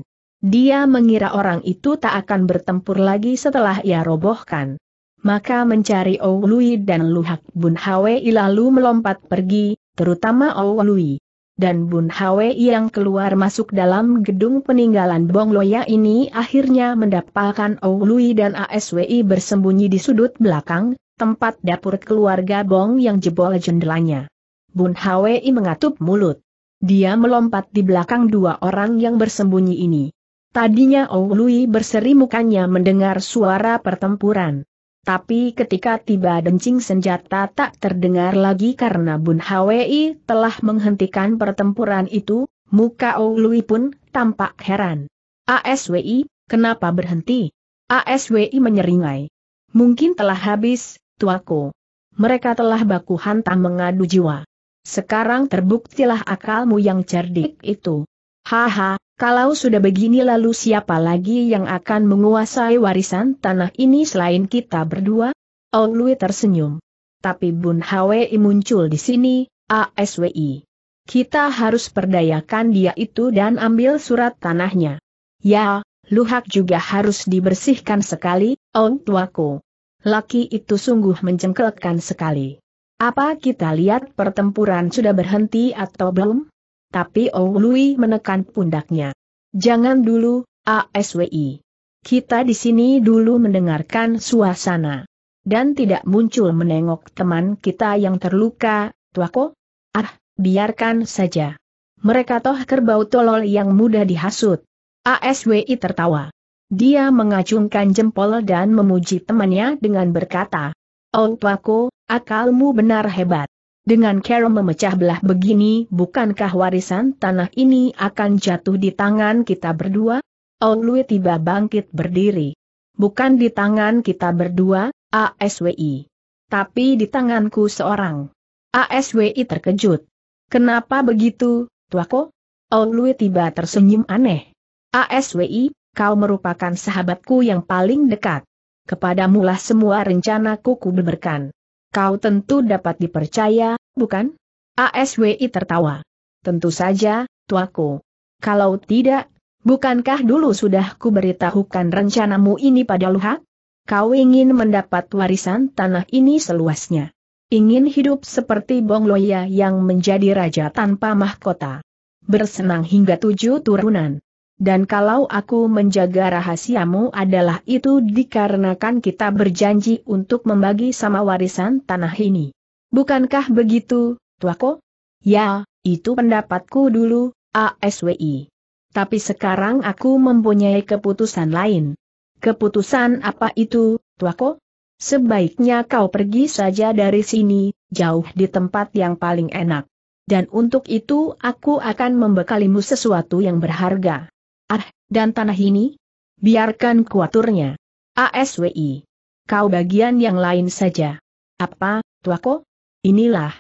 Dia mengira orang itu tak akan bertempur lagi setelah ia robohkan. Maka mencari Ou Lui dan Luhak Bun Hwi lalu melompat pergi, terutama Ou Lui. Dan Bun Hwi yang keluar masuk dalam gedung peninggalan Bong Loya ini akhirnya mendapatkan Ou Lui dan ASWI bersembunyi di sudut belakang, tempat dapur keluarga Bong yang jebol jendelanya. Bun Hwi mengatup mulut. Dia melompat di belakang dua orang yang bersembunyi ini. Tadinya Ong Lui berseri mukanya mendengar suara pertempuran. Tapi ketika tiba dencing senjata tak terdengar lagi karena Bun Hwi telah menghentikan pertempuran itu, muka Ong Lui pun tampak heran. ASWI, kenapa berhenti? ASWI menyeringai. Mungkin telah habis, tuaku. Mereka telah baku hantam mengadu jiwa. Sekarang terbuktilah akalmu yang cerdik itu. Haha, kalau sudah begini lalu siapa lagi yang akan menguasai warisan tanah ini selain kita berdua? Ong Lui tersenyum. Tapi Bun Hwi muncul di sini, ASWI. Kita harus perdayakan dia itu dan ambil surat tanahnya. Ya, luhak juga harus dibersihkan sekali, Ong tuaku. Laki itu sungguh menjengkelkan sekali. Apa kita lihat pertempuran sudah berhenti atau belum? Tapi Ou oh Lui menekan pundaknya. Jangan dulu, ASWI. Kita di sini dulu mendengarkan suasana. Dan tidak muncul menengok teman kita yang terluka, Tuako. Ah, biarkan saja. Mereka toh kerbau tolol yang mudah dihasut. ASWI tertawa. Dia mengacungkan jempol dan memuji temannya dengan berkata, Oh Tuaku, akalmu benar hebat. Dengan cara memecah belah begini, bukankah warisan tanah ini akan jatuh di tangan kita berdua? Oh Lui tiba bangkit berdiri. Bukan di tangan kita berdua, ASWI. Tapi di tanganku seorang. ASWI terkejut. Kenapa begitu, Tuako? Oh Lui tiba tersenyum aneh. ASWI, kau merupakan sahabatku yang paling dekat kepadamulah semua rencana kuku beberkan. Kau tentu dapat dipercaya, bukan? ASWI tertawa. Tentu saja, tuaku. Kalau tidak, bukankah dulu sudah ku beritahukan rencanamu ini pada Luhak? Kau ingin mendapat warisan tanah ini seluasnya. Ingin hidup seperti Bong Loya yang menjadi raja tanpa mahkota bersenang hingga tujuh turunan dan kalau aku menjaga rahasiamu adalah itu dikarenakan kita berjanji untuk membagi sama warisan tanah ini. Bukankah begitu, Tuako? Ya, itu pendapatku dulu, ASWI. Tapi sekarang aku mempunyai keputusan lain. Keputusan apa itu, Tuako? Sebaiknya kau pergi saja dari sini, jauh di tempat yang paling enak. Dan untuk itu aku akan membekalimu sesuatu yang berharga. Ah, dan tanah ini? Biarkan kuaturnya. ASWI. Kau bagian yang lain saja. Apa, tuako? Inilah.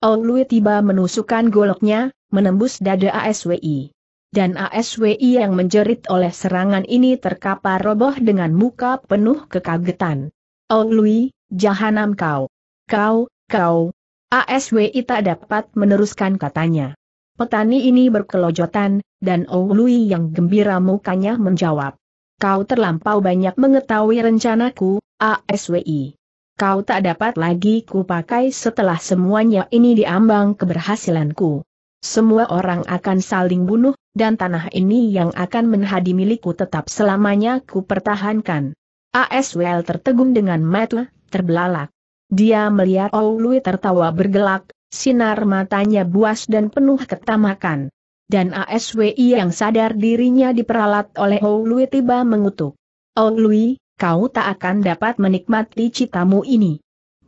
Lui tiba menusukkan goloknya, menembus dada ASWI. Dan ASWI yang menjerit oleh serangan ini terkapar roboh dengan muka penuh kekagetan. Lui, jahanam kau. Kau, kau. ASWI tak dapat meneruskan katanya. Petani ini berkelojotan, dan Oului oh yang gembira mukanya menjawab. Kau terlampau banyak mengetahui rencanaku, ASWI. Kau tak dapat lagi kupakai setelah semuanya ini diambang keberhasilanku. Semua orang akan saling bunuh, dan tanah ini yang akan menjadi milikku tetap selamanya ku pertahankan. ASWL tertegun dengan mata, terbelalak. Dia melihat Oului oh tertawa bergelak, sinar matanya buas dan penuh ketamakan dan ASWI yang sadar dirinya diperalat oleh Hou Lui tiba mengutuk. Hou oh, Lui, kau tak akan dapat menikmati citamu ini.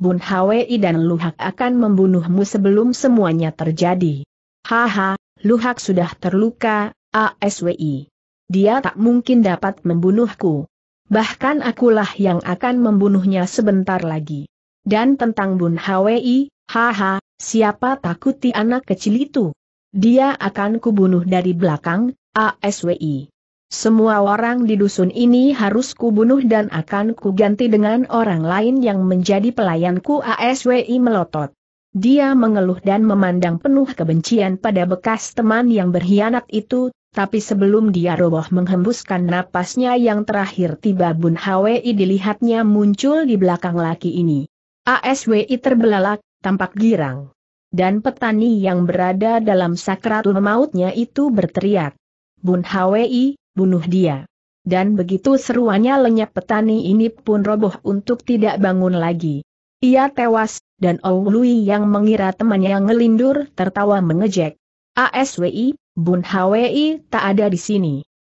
Bun Hwi dan Luhak akan membunuhmu sebelum semuanya terjadi. Haha, Luhak sudah terluka, ASWI. Dia tak mungkin dapat membunuhku. Bahkan akulah yang akan membunuhnya sebentar lagi. Dan tentang Bun Hwi, haha, siapa takuti anak kecil itu? Dia akan kubunuh dari belakang, ASWI. Semua orang di dusun ini harus kubunuh dan akan kuganti dengan orang lain yang menjadi pelayanku ASWI melotot. Dia mengeluh dan memandang penuh kebencian pada bekas teman yang berkhianat itu, tapi sebelum dia roboh menghembuskan napasnya yang terakhir tiba Bun Hwi dilihatnya muncul di belakang laki ini. ASWI terbelalak, tampak girang dan petani yang berada dalam sakratul mautnya itu berteriak. Bun Hwi, bunuh dia. Dan begitu seruannya lenyap petani ini pun roboh untuk tidak bangun lagi. Ia tewas, dan Oului yang mengira temannya yang ngelindur tertawa mengejek. ASWI, Bun Hwi tak ada di sini.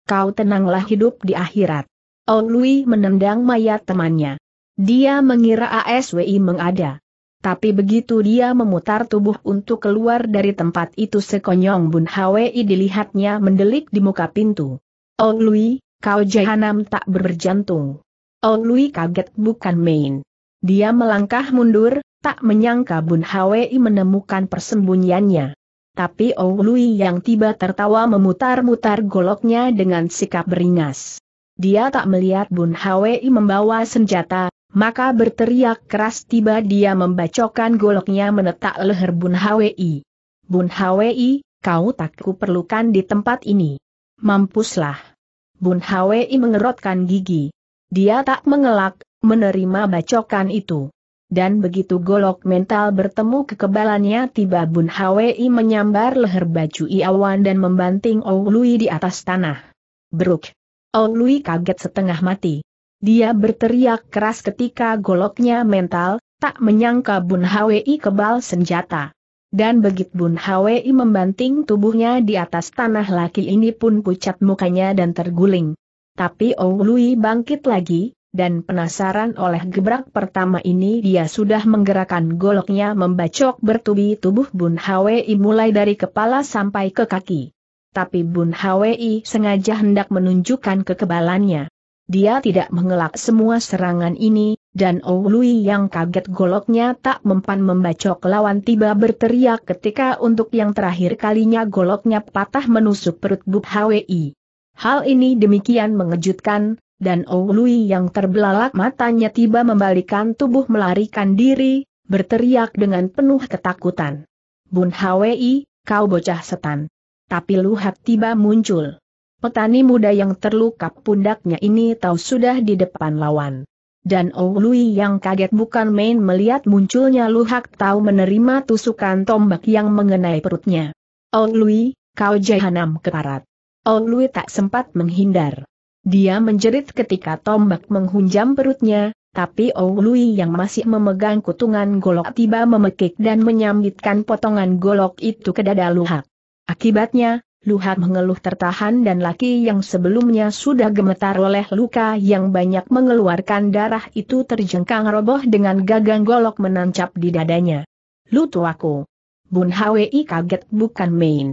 Kau tenanglah hidup di akhirat. Oului menendang mayat temannya. Dia mengira ASWI mengada. Tapi begitu dia memutar tubuh untuk keluar dari tempat itu sekonyong Bun Hwi dilihatnya mendelik di muka pintu. Oh Lui, kau jahanam tak berjantung. Oh Lui kaget bukan main. Dia melangkah mundur, tak menyangka Bun Hwi menemukan persembunyiannya. Tapi Oh Lui yang tiba tertawa memutar-mutar goloknya dengan sikap beringas. Dia tak melihat Bun Hwi membawa senjata, maka berteriak keras tiba dia membacokan goloknya menetak leher Bun Hwi. Bun Hwi, kau tak kuperlukan di tempat ini. Mampuslah. Bun Hwi mengerotkan gigi. Dia tak mengelak, menerima bacokan itu. Dan begitu golok mental bertemu kekebalannya tiba Bun Hwi menyambar leher baju Iawan dan membanting Oului di atas tanah. Beruk. Oului kaget setengah mati. Dia berteriak keras ketika goloknya mental, tak menyangka Bun Hwi kebal senjata. Dan begitu Bun Hwi membanting tubuhnya di atas tanah laki ini pun pucat mukanya dan terguling. Tapi Ou oh Lui bangkit lagi, dan penasaran oleh gebrak pertama ini dia sudah menggerakkan goloknya membacok bertubi tubuh Bun Hwi mulai dari kepala sampai ke kaki. Tapi Bun Hwi sengaja hendak menunjukkan kekebalannya. Dia tidak mengelak semua serangan ini, dan Oului oh yang kaget goloknya tak mempan membacok lawan tiba berteriak ketika untuk yang terakhir kalinya goloknya patah menusuk perut Bub Hwi. Hal ini demikian mengejutkan, dan Oului oh yang terbelalak matanya tiba membalikan tubuh melarikan diri, berteriak dengan penuh ketakutan. Bun Hwi, kau bocah setan. Tapi luhat tiba muncul. Petani muda yang terluka pundaknya ini tahu sudah di depan lawan. Dan Ong oh Lui yang kaget bukan main melihat munculnya Luhak tahu menerima tusukan tombak yang mengenai perutnya. Ong oh Lui, kau jahanam keparat. Ong oh Lui tak sempat menghindar. Dia menjerit ketika tombak menghunjam perutnya, tapi Ong Lui yang masih memegang kutungan golok tiba memekik dan menyambitkan potongan golok itu ke dada Luhak. Akibatnya, Luhat mengeluh tertahan dan laki yang sebelumnya sudah gemetar oleh luka yang banyak mengeluarkan darah itu terjengkang roboh dengan gagang golok menancap di dadanya. Lutu aku. Bun Hwi kaget bukan main.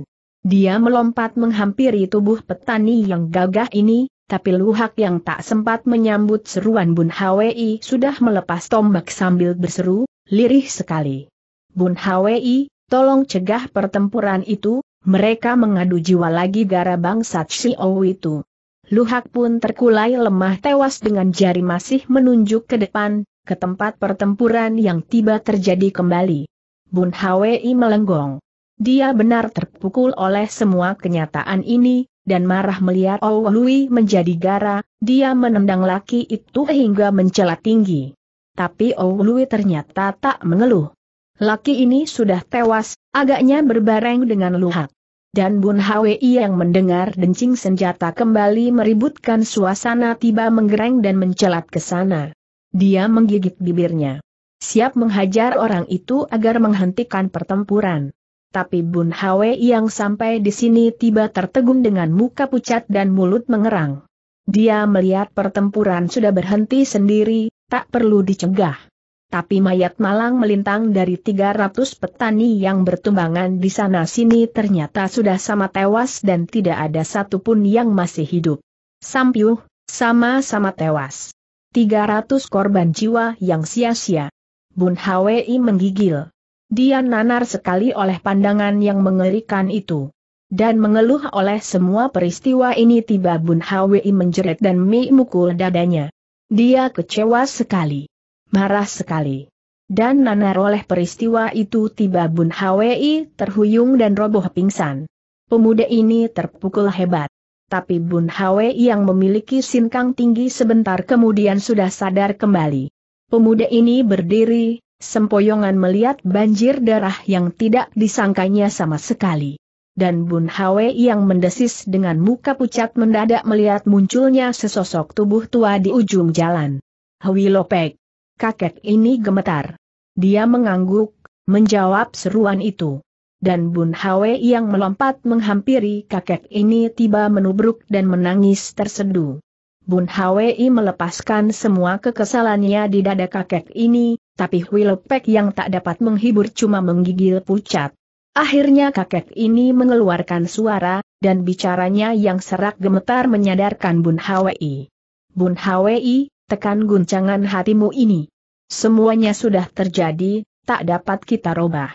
Dia melompat menghampiri tubuh petani yang gagah ini, tapi Luhak yang tak sempat menyambut seruan Bun Hwi sudah melepas tombak sambil berseru, lirih sekali. Bun Hwi, tolong cegah pertempuran itu, mereka mengadu jiwa lagi gara bangsa Xiao itu. Luhak pun terkulai lemah tewas dengan jari masih menunjuk ke depan, ke tempat pertempuran yang tiba terjadi kembali. Bun Hwi melenggong. Dia benar terpukul oleh semua kenyataan ini, dan marah melihat Oh Lui menjadi gara, dia menendang laki itu hingga mencela tinggi. Tapi Oh Lui ternyata tak mengeluh. Laki ini sudah tewas, Agaknya berbareng dengan luhak. Dan Bun Hwi yang mendengar dencing senjata kembali meributkan suasana tiba menggereng dan mencelat ke sana. Dia menggigit bibirnya. Siap menghajar orang itu agar menghentikan pertempuran. Tapi Bun Hwi yang sampai di sini tiba tertegun dengan muka pucat dan mulut mengerang. Dia melihat pertempuran sudah berhenti sendiri, tak perlu dicegah tapi mayat malang melintang dari 300 petani yang bertumbangan di sana-sini ternyata sudah sama tewas dan tidak ada satupun yang masih hidup. Sampiuh, sama-sama tewas. 300 korban jiwa yang sia-sia. Bun Hwi menggigil. Dia nanar sekali oleh pandangan yang mengerikan itu. Dan mengeluh oleh semua peristiwa ini tiba Bun Hwi menjerit dan mukul dadanya. Dia kecewa sekali. Marah sekali. Dan nanar oleh peristiwa itu tiba Bun Hwi terhuyung dan roboh pingsan. Pemuda ini terpukul hebat. Tapi Bun Hwi yang memiliki sinkang tinggi sebentar kemudian sudah sadar kembali. Pemuda ini berdiri, sempoyongan melihat banjir darah yang tidak disangkanya sama sekali. Dan Bun Hwi yang mendesis dengan muka pucat mendadak melihat munculnya sesosok tubuh tua di ujung jalan. Hwi Lopek kakek ini gemetar. Dia mengangguk, menjawab seruan itu. Dan Bun Hwe yang melompat menghampiri kakek ini tiba menubruk dan menangis tersedu. Bun Hwe melepaskan semua kekesalannya di dada kakek ini, tapi Wilopek yang tak dapat menghibur cuma menggigil pucat. Akhirnya kakek ini mengeluarkan suara, dan bicaranya yang serak gemetar menyadarkan Bun Hwe. Bun Hwe, tekan guncangan hatimu ini. Semuanya sudah terjadi, tak dapat kita robah.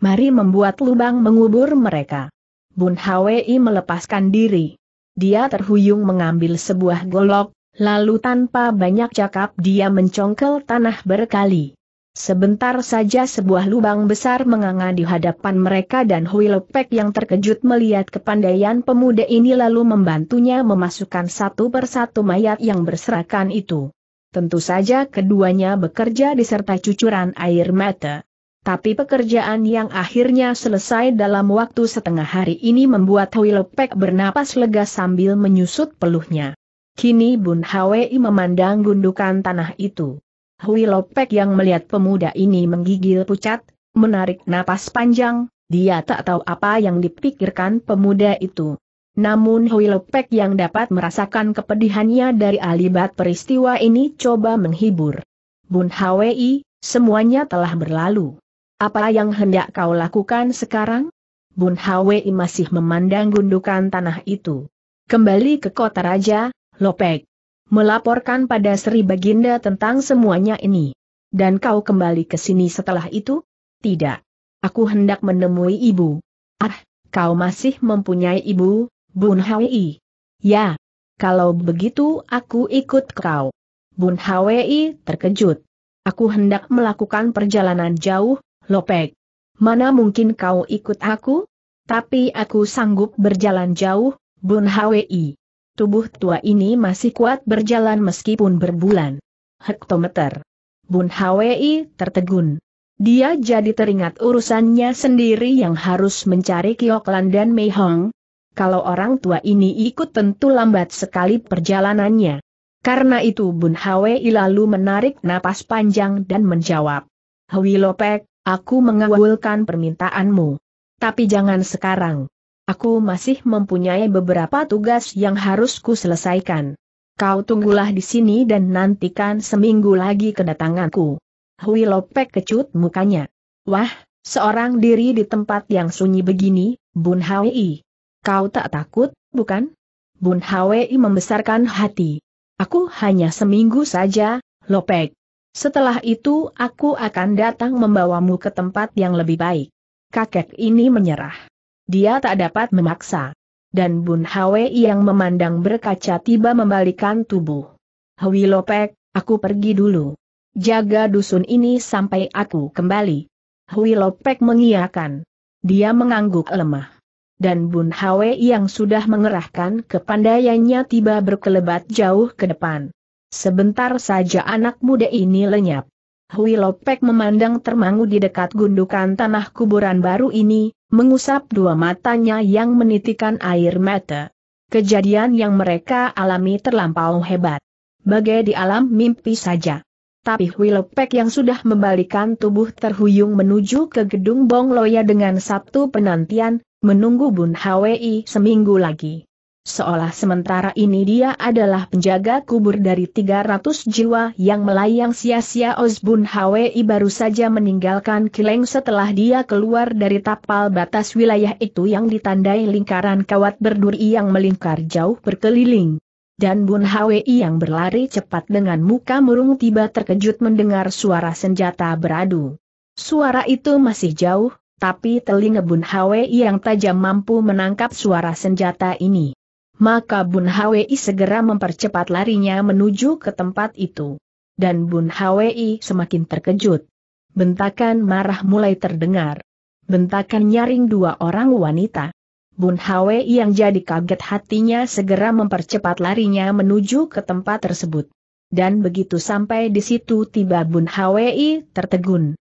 Mari membuat lubang mengubur mereka. Bun Hwi melepaskan diri. Dia terhuyung mengambil sebuah golok, lalu tanpa banyak cakap dia mencongkel tanah berkali. Sebentar saja sebuah lubang besar menganga di hadapan mereka dan Hui Lepek yang terkejut melihat kepandaian pemuda ini lalu membantunya memasukkan satu persatu mayat yang berserakan itu. Tentu saja keduanya bekerja diserta cucuran air mata. Tapi pekerjaan yang akhirnya selesai dalam waktu setengah hari ini membuat Wilopek bernapas lega sambil menyusut peluhnya. Kini Bun Hwi memandang gundukan tanah itu. Wilopek yang melihat pemuda ini menggigil pucat, menarik napas panjang, dia tak tahu apa yang dipikirkan pemuda itu. Namun Huilopek yang dapat merasakan kepedihannya dari alibat peristiwa ini coba menghibur. Bun Hwi, semuanya telah berlalu. Apa yang hendak kau lakukan sekarang? Bun Hwi masih memandang gundukan tanah itu. Kembali ke kota raja, Lopek. Melaporkan pada Sri Baginda tentang semuanya ini. Dan kau kembali ke sini setelah itu? Tidak. Aku hendak menemui ibu. Ah, kau masih mempunyai ibu, Bun Hwi. Ya. Kalau begitu aku ikut kau. Bun Hwi terkejut. Aku hendak melakukan perjalanan jauh, Lopek. Mana mungkin kau ikut aku? Tapi aku sanggup berjalan jauh, Bun Hwi. Tubuh tua ini masih kuat berjalan meskipun berbulan. Hektometer. Bun Hwi tertegun. Dia jadi teringat urusannya sendiri yang harus mencari Kioklan dan Mei Hong kalau orang tua ini ikut tentu lambat sekali perjalanannya. Karena itu Bun Hwi lalu menarik napas panjang dan menjawab. Hwi Lopek, aku mengawulkan permintaanmu. Tapi jangan sekarang. Aku masih mempunyai beberapa tugas yang harus ku selesaikan. Kau tunggulah di sini dan nantikan seminggu lagi kedatanganku. Hui Lopek kecut mukanya. Wah, seorang diri di tempat yang sunyi begini, Bun Hwi. Kau tak takut, bukan? Bun Hwi membesarkan hati. Aku hanya seminggu saja, Lopek. Setelah itu aku akan datang membawamu ke tempat yang lebih baik. Kakek ini menyerah. Dia tak dapat memaksa. Dan Bun Hwe yang memandang berkaca tiba membalikan tubuh. Hwi Lopek, aku pergi dulu. Jaga dusun ini sampai aku kembali. Hwi Lopek mengiakan. Dia mengangguk lemah dan Bun Hwe yang sudah mengerahkan kepandaiannya tiba berkelebat jauh ke depan. Sebentar saja anak muda ini lenyap. Hui Lopek memandang termangu di dekat gundukan tanah kuburan baru ini, mengusap dua matanya yang menitikan air mata. Kejadian yang mereka alami terlampau hebat. Bagai di alam mimpi saja. Tapi Hui Lopek yang sudah membalikan tubuh terhuyung menuju ke gedung Bong Loya dengan sabtu penantian, menunggu Bun Hwi seminggu lagi. Seolah sementara ini dia adalah penjaga kubur dari 300 jiwa yang melayang sia-sia Osbun Hwi baru saja meninggalkan Kileng setelah dia keluar dari tapal batas wilayah itu yang ditandai lingkaran kawat berduri yang melingkar jauh berkeliling. Dan Bun Hwi yang berlari cepat dengan muka murung tiba terkejut mendengar suara senjata beradu. Suara itu masih jauh, tapi telinga Bun Hwi yang tajam mampu menangkap suara senjata ini. Maka Bun Hwi segera mempercepat larinya menuju ke tempat itu. Dan Bun Hwi semakin terkejut. Bentakan marah mulai terdengar. Bentakan nyaring dua orang wanita. Bun Hwi yang jadi kaget hatinya segera mempercepat larinya menuju ke tempat tersebut. Dan begitu sampai di situ tiba Bun Hwi tertegun.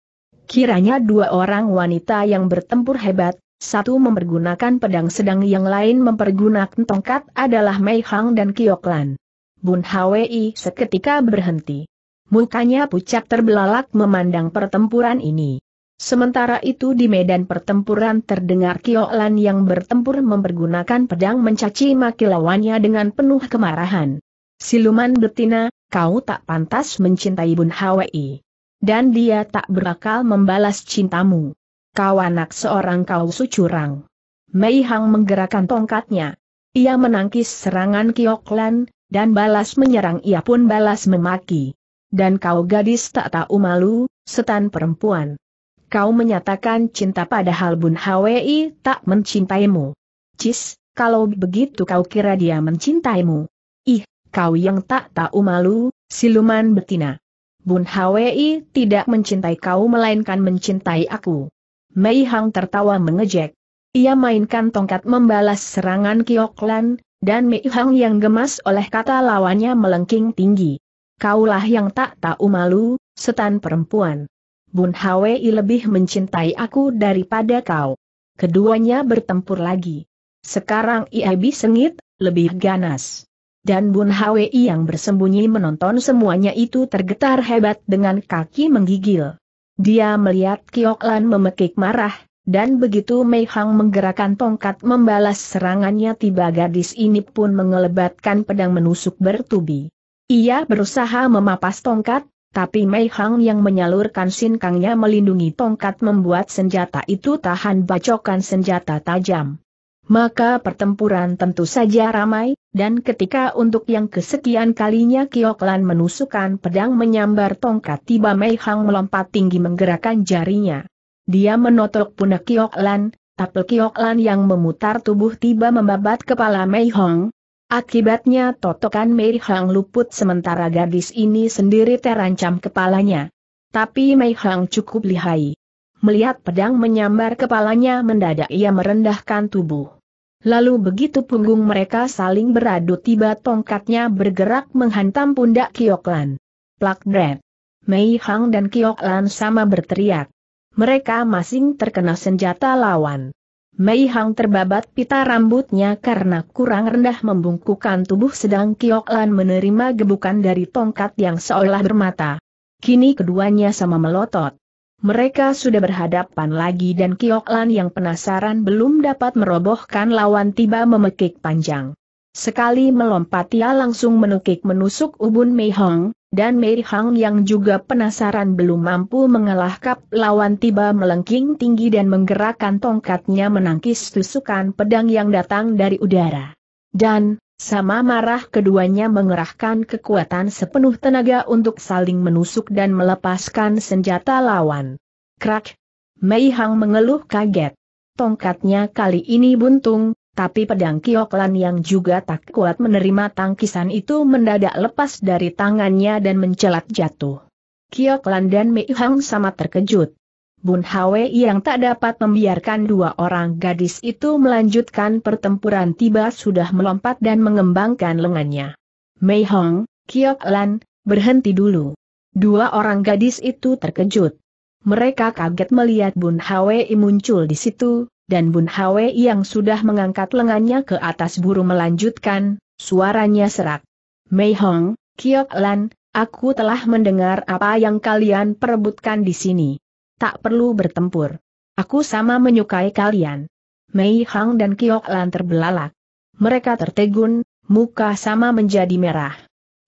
Kiranya dua orang wanita yang bertempur hebat, satu mempergunakan pedang sedang yang lain mempergunakan tongkat adalah Mei Hang dan Kioklan. Bun Hwi seketika berhenti. Mukanya pucat terbelalak memandang pertempuran ini. Sementara itu di medan pertempuran terdengar Kioklan yang bertempur mempergunakan pedang mencaci maki lawannya dengan penuh kemarahan. Siluman betina, kau tak pantas mencintai Bun Hwi dan dia tak berakal membalas cintamu. Kau anak seorang kau sucurang. Mei Hang menggerakkan tongkatnya. Ia menangkis serangan Kioklan, dan balas menyerang ia pun balas memaki. Dan kau gadis tak tahu malu, setan perempuan. Kau menyatakan cinta padahal Bun Hwi tak mencintaimu. Cis, kalau begitu kau kira dia mencintaimu. Ih, kau yang tak tahu malu, siluman betina. Bun Hwi tidak mencintai kau melainkan mencintai aku. Mei Hang tertawa mengejek. Ia mainkan tongkat membalas serangan Kioklan, dan Mei Hang yang gemas oleh kata lawannya melengking tinggi. Kaulah yang tak tahu malu, setan perempuan. Bun Hwi lebih mencintai aku daripada kau. Keduanya bertempur lagi. Sekarang ia lebih sengit, lebih ganas dan Bun Hwi yang bersembunyi menonton semuanya itu tergetar hebat dengan kaki menggigil. Dia melihat Kiok Lan memekik marah, dan begitu Mei Hang menggerakkan tongkat membalas serangannya tiba gadis ini pun mengelebatkan pedang menusuk bertubi. Ia berusaha memapas tongkat, tapi Mei Hang yang menyalurkan sinkangnya melindungi tongkat membuat senjata itu tahan bacokan senjata tajam. Maka pertempuran tentu saja ramai, dan ketika untuk yang kesekian kalinya Kioklan menusukkan pedang menyambar tongkat tiba Mei Hang melompat tinggi menggerakkan jarinya. Dia menotok pundak Kioklan, tapel Kioklan yang memutar tubuh tiba membabat kepala Mei Hong. Akibatnya totokan Mei Hang luput sementara gadis ini sendiri terancam kepalanya. Tapi Mei Hang cukup lihai. Melihat pedang menyambar kepalanya mendadak ia merendahkan tubuh. Lalu begitu punggung mereka saling beradu tiba tongkatnya bergerak menghantam pundak Kioklan. Plak dret. Mei Hang dan Kioklan sama berteriak. Mereka masing terkena senjata lawan. Mei Hang terbabat pita rambutnya karena kurang rendah membungkukan tubuh sedang Kioklan menerima gebukan dari tongkat yang seolah bermata. Kini keduanya sama melotot. Mereka sudah berhadapan lagi dan Kioklan yang penasaran belum dapat merobohkan lawan tiba memekik panjang. Sekali melompat ia langsung menukik menusuk ubun Mei Hong, dan Mei Hong yang juga penasaran belum mampu mengalahkan lawan tiba melengking tinggi dan menggerakkan tongkatnya menangkis tusukan pedang yang datang dari udara. Dan, sama marah keduanya mengerahkan kekuatan sepenuh tenaga untuk saling menusuk dan melepaskan senjata lawan. Krak! Mei Hang mengeluh kaget. Tongkatnya kali ini buntung, tapi pedang Kioklan yang juga tak kuat menerima tangkisan itu mendadak lepas dari tangannya dan mencelat jatuh. Kioklan dan Mei Hang sama terkejut. Bun Hwe yang tak dapat membiarkan dua orang gadis itu melanjutkan pertempuran tiba sudah melompat dan mengembangkan lengannya. Mei Hong, Kiok Lan, berhenti dulu. Dua orang gadis itu terkejut. Mereka kaget melihat Bun Hwe muncul di situ, dan Bun Hwe yang sudah mengangkat lengannya ke atas buru melanjutkan, suaranya serak. Mei Hong, Kiok Lan, aku telah mendengar apa yang kalian perebutkan di sini tak perlu bertempur. Aku sama menyukai kalian. Mei Hang dan Kiok Lan terbelalak. Mereka tertegun, muka sama menjadi merah.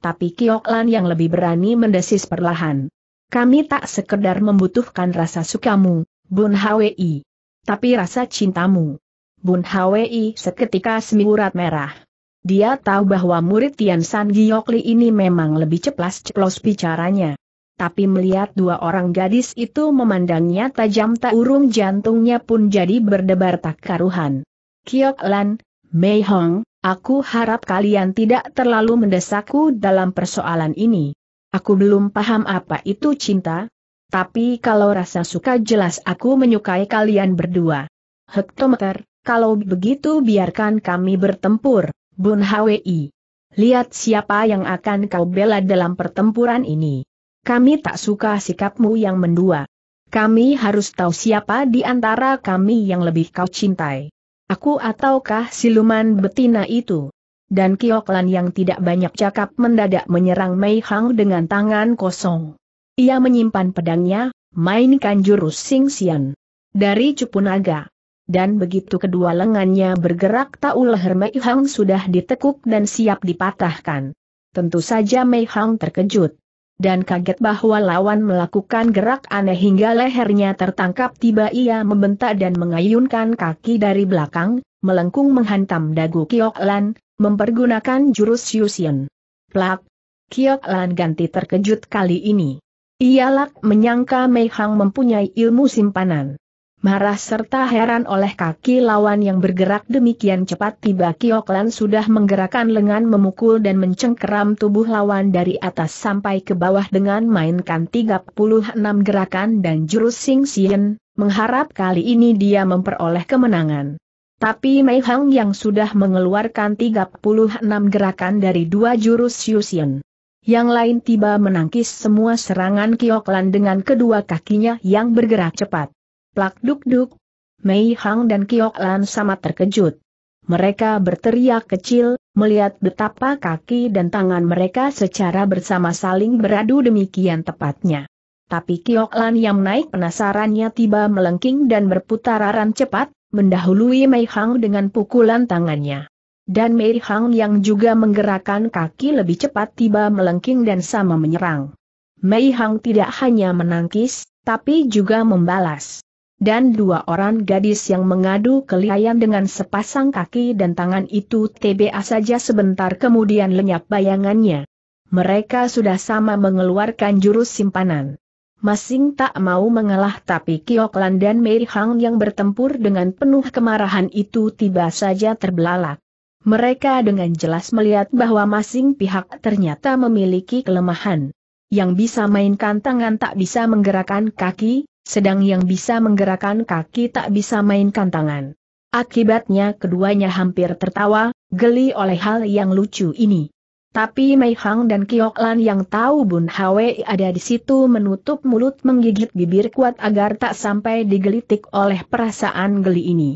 Tapi Kiok Lan yang lebih berani mendesis perlahan. Kami tak sekedar membutuhkan rasa sukamu, Bun Hwi. Tapi rasa cintamu. Bun Hwi seketika semiurat merah. Dia tahu bahwa murid Tian San Giokli ini memang lebih ceplas-ceplos bicaranya tapi melihat dua orang gadis itu memandangnya tajam tak urung jantungnya pun jadi berdebar tak karuhan. Kiok Lan, Mei Hong, aku harap kalian tidak terlalu mendesakku dalam persoalan ini. Aku belum paham apa itu cinta, tapi kalau rasa suka jelas aku menyukai kalian berdua. Hektometer, kalau begitu biarkan kami bertempur, Bun Hwi. Lihat siapa yang akan kau bela dalam pertempuran ini kami tak suka sikapmu yang mendua. Kami harus tahu siapa di antara kami yang lebih kau cintai. Aku ataukah siluman betina itu? Dan Kioklan yang tidak banyak cakap mendadak menyerang Mei Hang dengan tangan kosong. Ia menyimpan pedangnya, mainkan jurus Sing Sian. Dari cupu naga, Dan begitu kedua lengannya bergerak tahu leher Mei Hang sudah ditekuk dan siap dipatahkan. Tentu saja Mei Hang terkejut dan kaget bahwa lawan melakukan gerak aneh hingga lehernya tertangkap tiba ia membentak dan mengayunkan kaki dari belakang, melengkung menghantam dagu Kiok Lan, mempergunakan jurus Yusian. Plak! Kiok Lan ganti terkejut kali ini. Ia menyangka Mei Hang mempunyai ilmu simpanan. Marah serta heran oleh kaki lawan yang bergerak demikian cepat tiba Kioklan sudah menggerakkan lengan memukul dan mencengkeram tubuh lawan dari atas sampai ke bawah dengan mainkan 36 gerakan dan jurus Sing Sien, mengharap kali ini dia memperoleh kemenangan. Tapi Mei Hang yang sudah mengeluarkan 36 gerakan dari dua jurus Yusian. Yang lain tiba menangkis semua serangan Kioklan dengan kedua kakinya yang bergerak cepat. Plak Duk-Duk, Mei Hang dan Kiok Lan sama terkejut. Mereka berteriak kecil, melihat betapa kaki dan tangan mereka secara bersama saling beradu demikian tepatnya. Tapi Kiok Lan yang naik penasarannya tiba melengking dan berputararan cepat, mendahului Mei Hang dengan pukulan tangannya. Dan Mei Hang yang juga menggerakkan kaki lebih cepat tiba melengking dan sama menyerang. Mei Hang tidak hanya menangkis, tapi juga membalas dan dua orang gadis yang mengadu kelihayan dengan sepasang kaki dan tangan itu TBA saja sebentar kemudian lenyap bayangannya. Mereka sudah sama mengeluarkan jurus simpanan. Masing tak mau mengalah tapi Kioklan dan Mei Hang yang bertempur dengan penuh kemarahan itu tiba saja terbelalak. Mereka dengan jelas melihat bahwa masing pihak ternyata memiliki kelemahan. Yang bisa mainkan tangan tak bisa menggerakkan kaki, sedang yang bisa menggerakkan kaki tak bisa mainkan tangan. Akibatnya keduanya hampir tertawa, geli oleh hal yang lucu ini. Tapi Mei Hang dan Kiok Lan yang tahu Bun Hwe ada di situ menutup mulut menggigit bibir kuat agar tak sampai digelitik oleh perasaan geli ini.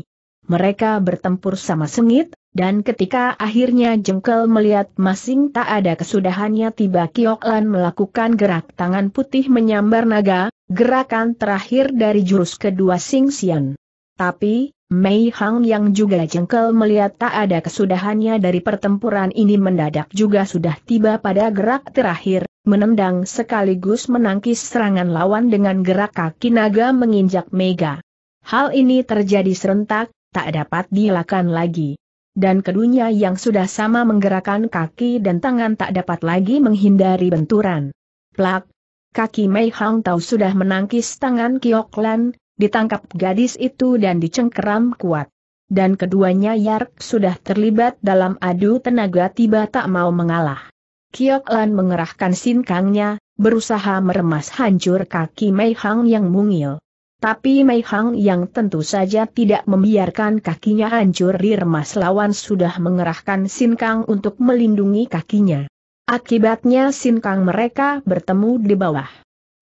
Mereka bertempur sama sengit, dan ketika akhirnya jengkel melihat masing tak ada kesudahannya tiba Kioklan melakukan gerak tangan putih menyambar naga, gerakan terakhir dari jurus kedua Sing Sian. Tapi, Mei Hang yang juga jengkel melihat tak ada kesudahannya dari pertempuran ini mendadak juga sudah tiba pada gerak terakhir, menendang sekaligus menangkis serangan lawan dengan gerak kaki naga menginjak Mega. Hal ini terjadi serentak, tak dapat dilakukan lagi dan keduanya yang sudah sama menggerakkan kaki dan tangan tak dapat lagi menghindari benturan. Plak! Kaki Mei Hang Tao sudah menangkis tangan Kioklan, ditangkap gadis itu dan dicengkeram kuat. Dan keduanya Yark sudah terlibat dalam adu tenaga tiba tak mau mengalah. Kioklan mengerahkan sinkangnya, berusaha meremas hancur kaki Mei Hang yang mungil. Tapi Mei Hang yang tentu saja tidak membiarkan kakinya hancur di remas lawan sudah mengerahkan Sin Kang untuk melindungi kakinya. Akibatnya Sin Kang mereka bertemu di bawah.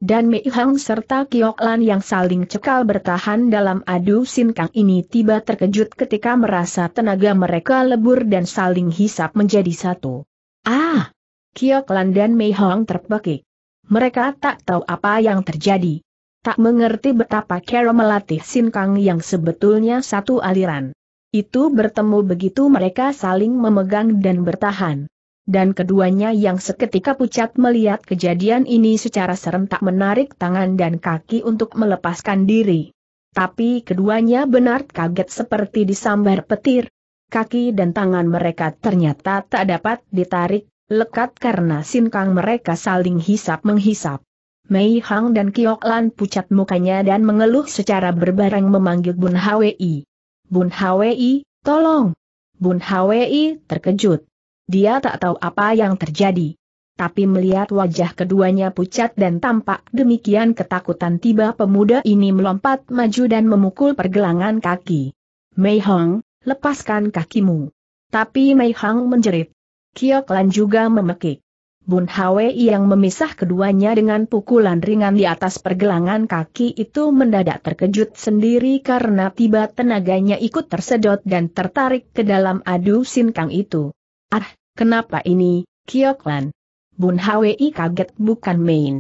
Dan Mei Hang serta Kiok Lan yang saling cekal bertahan dalam adu Sin Kang ini tiba terkejut ketika merasa tenaga mereka lebur dan saling hisap menjadi satu. Ah! Kiok Lan dan Mei Hang terpekik. Mereka tak tahu apa yang terjadi tak mengerti betapa Kero melatih Sin Kang yang sebetulnya satu aliran. Itu bertemu begitu mereka saling memegang dan bertahan. Dan keduanya yang seketika pucat melihat kejadian ini secara serentak menarik tangan dan kaki untuk melepaskan diri. Tapi keduanya benar kaget seperti disambar petir. Kaki dan tangan mereka ternyata tak dapat ditarik, lekat karena sinkang mereka saling hisap-menghisap. Mei Hang dan Kiok Lan pucat mukanya dan mengeluh secara berbareng memanggil Bun Hwi. Bun Hwi, tolong! Bun Hwi terkejut. Dia tak tahu apa yang terjadi. Tapi melihat wajah keduanya pucat dan tampak demikian ketakutan tiba pemuda ini melompat maju dan memukul pergelangan kaki. Mei Hang, lepaskan kakimu. Tapi Mei Hang menjerit. Kiok Lan juga memekik. Bun Hwe yang memisah keduanya dengan pukulan ringan di atas pergelangan kaki itu mendadak terkejut sendiri karena tiba tenaganya ikut tersedot dan tertarik ke dalam adu sinkang itu. Ah, kenapa ini, Kioklan? Bun Hwi kaget bukan main.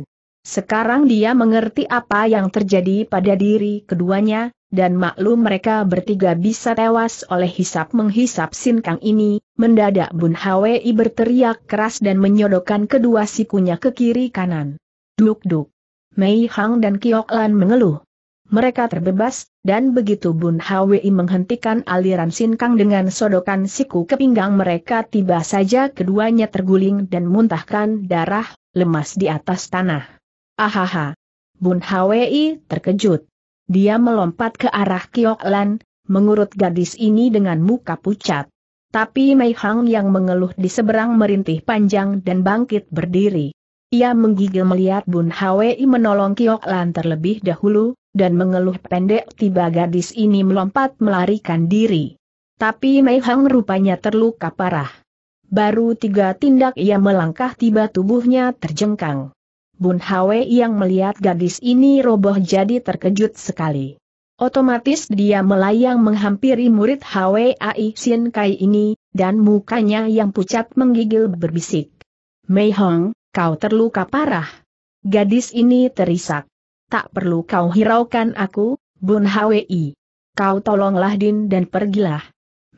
Sekarang dia mengerti apa yang terjadi pada diri keduanya, dan maklum mereka bertiga bisa tewas oleh hisap menghisap sinkang ini, mendadak Bun Hwi berteriak keras dan menyodokkan kedua sikunya ke kiri kanan. Duk-duk. Mei Hang dan Kiok Lan mengeluh. Mereka terbebas, dan begitu Bun Hwi menghentikan aliran sinkang dengan sodokan siku ke pinggang mereka tiba saja keduanya terguling dan muntahkan darah, lemas di atas tanah. Ahaha. Bun Hwi terkejut. Dia melompat ke arah Kiok Lan, mengurut gadis ini dengan muka pucat. Tapi Mei Hang yang mengeluh di seberang merintih panjang dan bangkit berdiri. Ia menggigil melihat Bun Hwi menolong Kiok Lan terlebih dahulu, dan mengeluh pendek tiba gadis ini melompat melarikan diri. Tapi Mei Hang rupanya terluka parah. Baru tiga tindak ia melangkah tiba tubuhnya terjengkang. Bun Hwe yang melihat gadis ini roboh jadi terkejut sekali. Otomatis dia melayang menghampiri murid Hwe Ai Sin Kai ini, dan mukanya yang pucat menggigil berbisik. Mei Hong, kau terluka parah. Gadis ini terisak. Tak perlu kau hiraukan aku, Bun I. Kau tolonglah Din dan pergilah.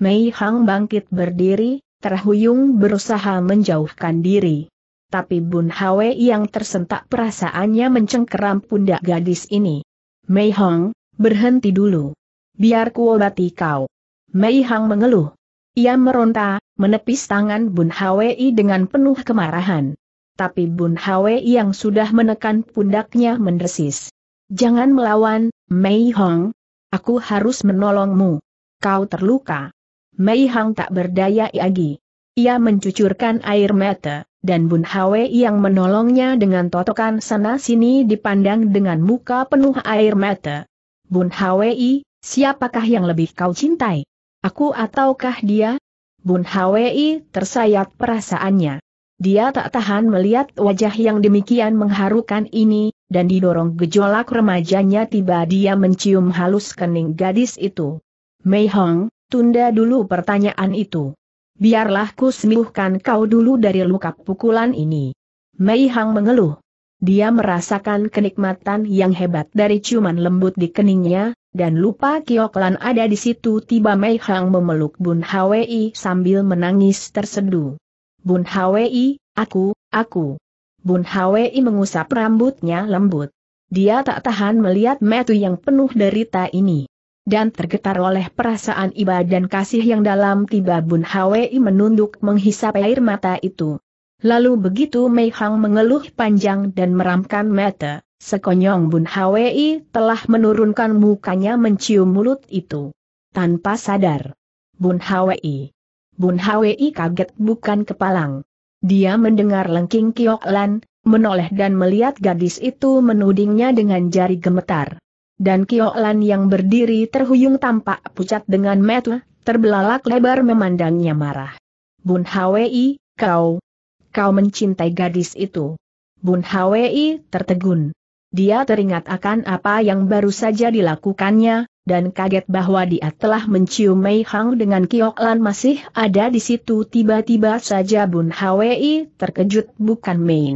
Mei Hong bangkit berdiri, terhuyung berusaha menjauhkan diri tapi Bun Hwe yang tersentak perasaannya mencengkeram pundak gadis ini. Mei Hong, berhenti dulu. Biar kuobati kau. Mei Hong mengeluh. Ia meronta, menepis tangan Bun Hwe dengan penuh kemarahan. Tapi Bun Hwe yang sudah menekan pundaknya mendesis. Jangan melawan, Mei Hong. Aku harus menolongmu. Kau terluka. Mei Hong tak berdaya lagi. Ia mencucurkan air mata dan Bun Hwe yang menolongnya dengan totokan sana-sini dipandang dengan muka penuh air mata. Bun Hwei, siapakah yang lebih kau cintai? Aku ataukah dia? Bun Hwei tersayat perasaannya. Dia tak tahan melihat wajah yang demikian mengharukan ini, dan didorong gejolak remajanya tiba dia mencium halus kening gadis itu. Mei Hong, tunda dulu pertanyaan itu biarlah ku sembuhkan kau dulu dari luka pukulan ini. Mei Hang mengeluh. Dia merasakan kenikmatan yang hebat dari ciuman lembut di keningnya, dan lupa Kioklan ada di situ tiba Mei Hang memeluk Bun Hwi sambil menangis terseduh. Bun Hwi, aku, aku. Bun Hwi mengusap rambutnya lembut. Dia tak tahan melihat metu yang penuh derita ini dan tergetar oleh perasaan iba dan kasih yang dalam tiba Bun Hwi menunduk menghisap air mata itu. Lalu begitu Mei Hang mengeluh panjang dan meramkan mata, sekonyong Bun Hwi telah menurunkan mukanya mencium mulut itu. Tanpa sadar. Bun Hwi. Bun Hwi kaget bukan kepalang. Dia mendengar Lengking Kiok Lan, menoleh dan melihat gadis itu menudingnya dengan jari gemetar dan Kiolan yang berdiri terhuyung tampak pucat dengan metu, terbelalak lebar memandangnya marah. Bun Hwi, kau, kau mencintai gadis itu. Bun Hwi tertegun. Dia teringat akan apa yang baru saja dilakukannya, dan kaget bahwa dia telah mencium Mei Hang dengan Kioklan masih ada di situ tiba-tiba saja Bun Hwi terkejut bukan main.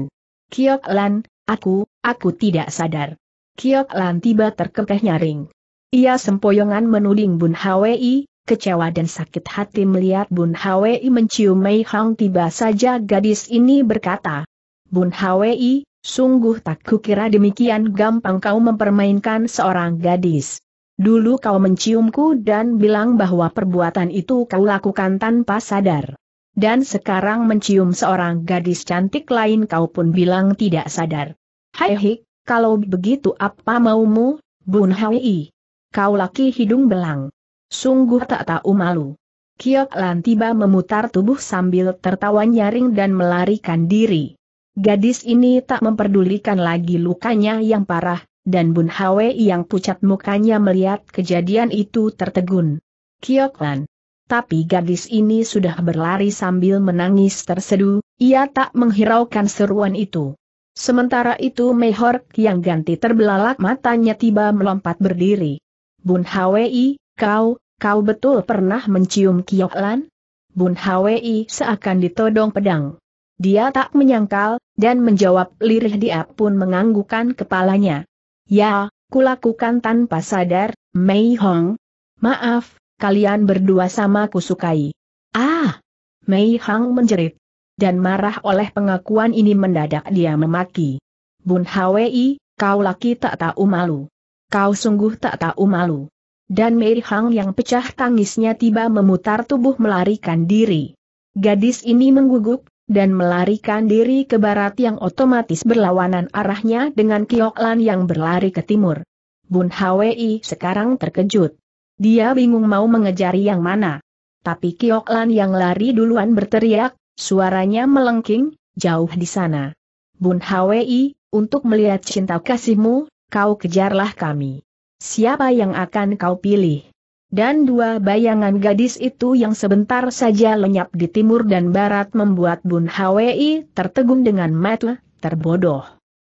Kioklan, aku, aku tidak sadar. Kiok Lan tiba terkekeh nyaring. Ia sempoyongan menuding Bun Hwi, kecewa dan sakit hati melihat Bun Hwi mencium Mei Hong tiba saja gadis ini berkata. Bun Hwi, sungguh tak kukira demikian gampang kau mempermainkan seorang gadis. Dulu kau menciumku dan bilang bahwa perbuatan itu kau lakukan tanpa sadar. Dan sekarang mencium seorang gadis cantik lain kau pun bilang tidak sadar. Hai hik, kalau begitu apa maumu, Bun Hai? Kau laki hidung belang. Sungguh tak tahu malu. Kiok Lan tiba memutar tubuh sambil tertawa nyaring dan melarikan diri. Gadis ini tak memperdulikan lagi lukanya yang parah, dan Bun Hwe yang pucat mukanya melihat kejadian itu tertegun. Kiok Lan. Tapi gadis ini sudah berlari sambil menangis tersedu, ia tak menghiraukan seruan itu. Sementara itu Mehor yang ganti terbelalak matanya tiba melompat berdiri. Bun Hwi, kau, kau betul pernah mencium Kioklan? Bun Hwi seakan ditodong pedang. Dia tak menyangkal, dan menjawab lirih dia pun menganggukan kepalanya. Ya, kulakukan tanpa sadar, Mei Hong. Maaf, kalian berdua sama kusukai. Ah! Mei Hong menjerit dan marah oleh pengakuan ini mendadak dia memaki. Bun Hwi, kau laki tak tahu malu. Kau sungguh tak tahu malu. Dan Mary Hang yang pecah tangisnya tiba memutar tubuh melarikan diri. Gadis ini mengguguk, dan melarikan diri ke barat yang otomatis berlawanan arahnya dengan Lan yang berlari ke timur. Bun Hwi sekarang terkejut. Dia bingung mau mengejar yang mana. Tapi Lan yang lari duluan berteriak, Suaranya melengking, jauh di sana. Bun Hwi, untuk melihat cinta kasihmu, kau kejarlah kami. Siapa yang akan kau pilih? Dan dua bayangan gadis itu yang sebentar saja lenyap di timur dan barat membuat Bun Hwi tertegun dengan mata, terbodoh.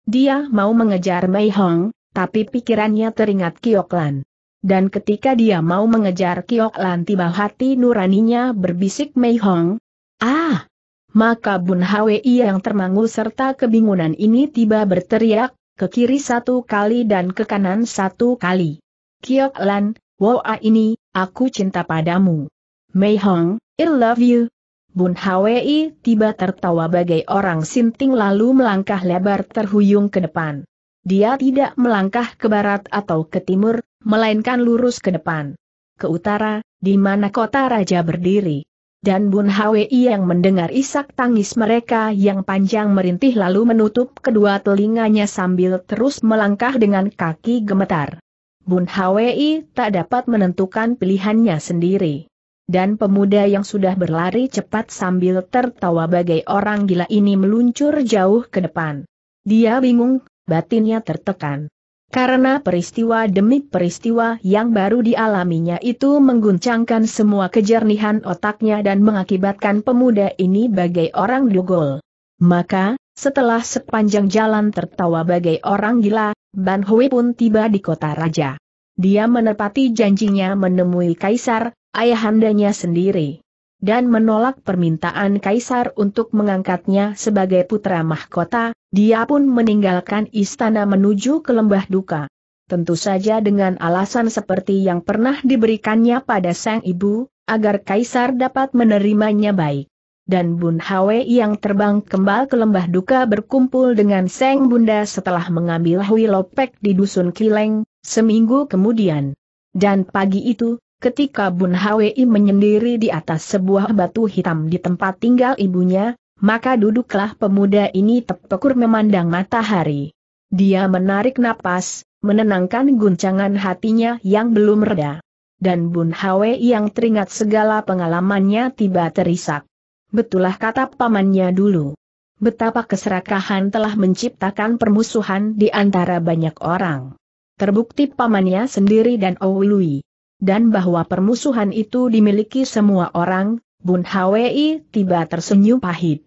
Dia mau mengejar Mei Hong, tapi pikirannya teringat Kioklan. Dan ketika dia mau mengejar Kioklan tiba hati nuraninya berbisik Mei Hong. Ah, maka Bun Hwi yang termangu serta kebingungan ini tiba berteriak, ke kiri satu kali dan ke kanan satu kali. Kiok Lan, Woa ini, aku cinta padamu. Mei Hong, I love you. Bun Hwi tiba tertawa bagai orang sinting lalu melangkah lebar terhuyung ke depan. Dia tidak melangkah ke barat atau ke timur, melainkan lurus ke depan. Ke utara, di mana kota raja berdiri dan Bun Hwi yang mendengar isak tangis mereka yang panjang merintih lalu menutup kedua telinganya sambil terus melangkah dengan kaki gemetar. Bun Hwi tak dapat menentukan pilihannya sendiri. Dan pemuda yang sudah berlari cepat sambil tertawa bagai orang gila ini meluncur jauh ke depan. Dia bingung, batinnya tertekan karena peristiwa demi peristiwa yang baru dialaminya itu mengguncangkan semua kejernihan otaknya dan mengakibatkan pemuda ini bagai orang dugol. Maka, setelah sepanjang jalan tertawa bagai orang gila, Ban Hui pun tiba di kota raja. Dia menepati janjinya menemui kaisar, ayahandanya sendiri dan menolak permintaan Kaisar untuk mengangkatnya sebagai putra mahkota, dia pun meninggalkan istana menuju ke lembah duka. Tentu saja dengan alasan seperti yang pernah diberikannya pada sang ibu, agar Kaisar dapat menerimanya baik. Dan Bun Hwe yang terbang kembali ke lembah duka berkumpul dengan Seng Bunda setelah mengambil Hui Lopek di Dusun Kileng, seminggu kemudian. Dan pagi itu, Ketika Bun Hwi menyendiri di atas sebuah batu hitam di tempat tinggal ibunya, maka duduklah pemuda ini tepekur memandang matahari. Dia menarik napas, menenangkan guncangan hatinya yang belum reda. Dan Bun Hwi yang teringat segala pengalamannya tiba terisak. Betulah kata pamannya dulu. Betapa keserakahan telah menciptakan permusuhan di antara banyak orang. Terbukti pamannya sendiri dan Oului dan bahwa permusuhan itu dimiliki semua orang, Bun Hwi tiba tersenyum pahit.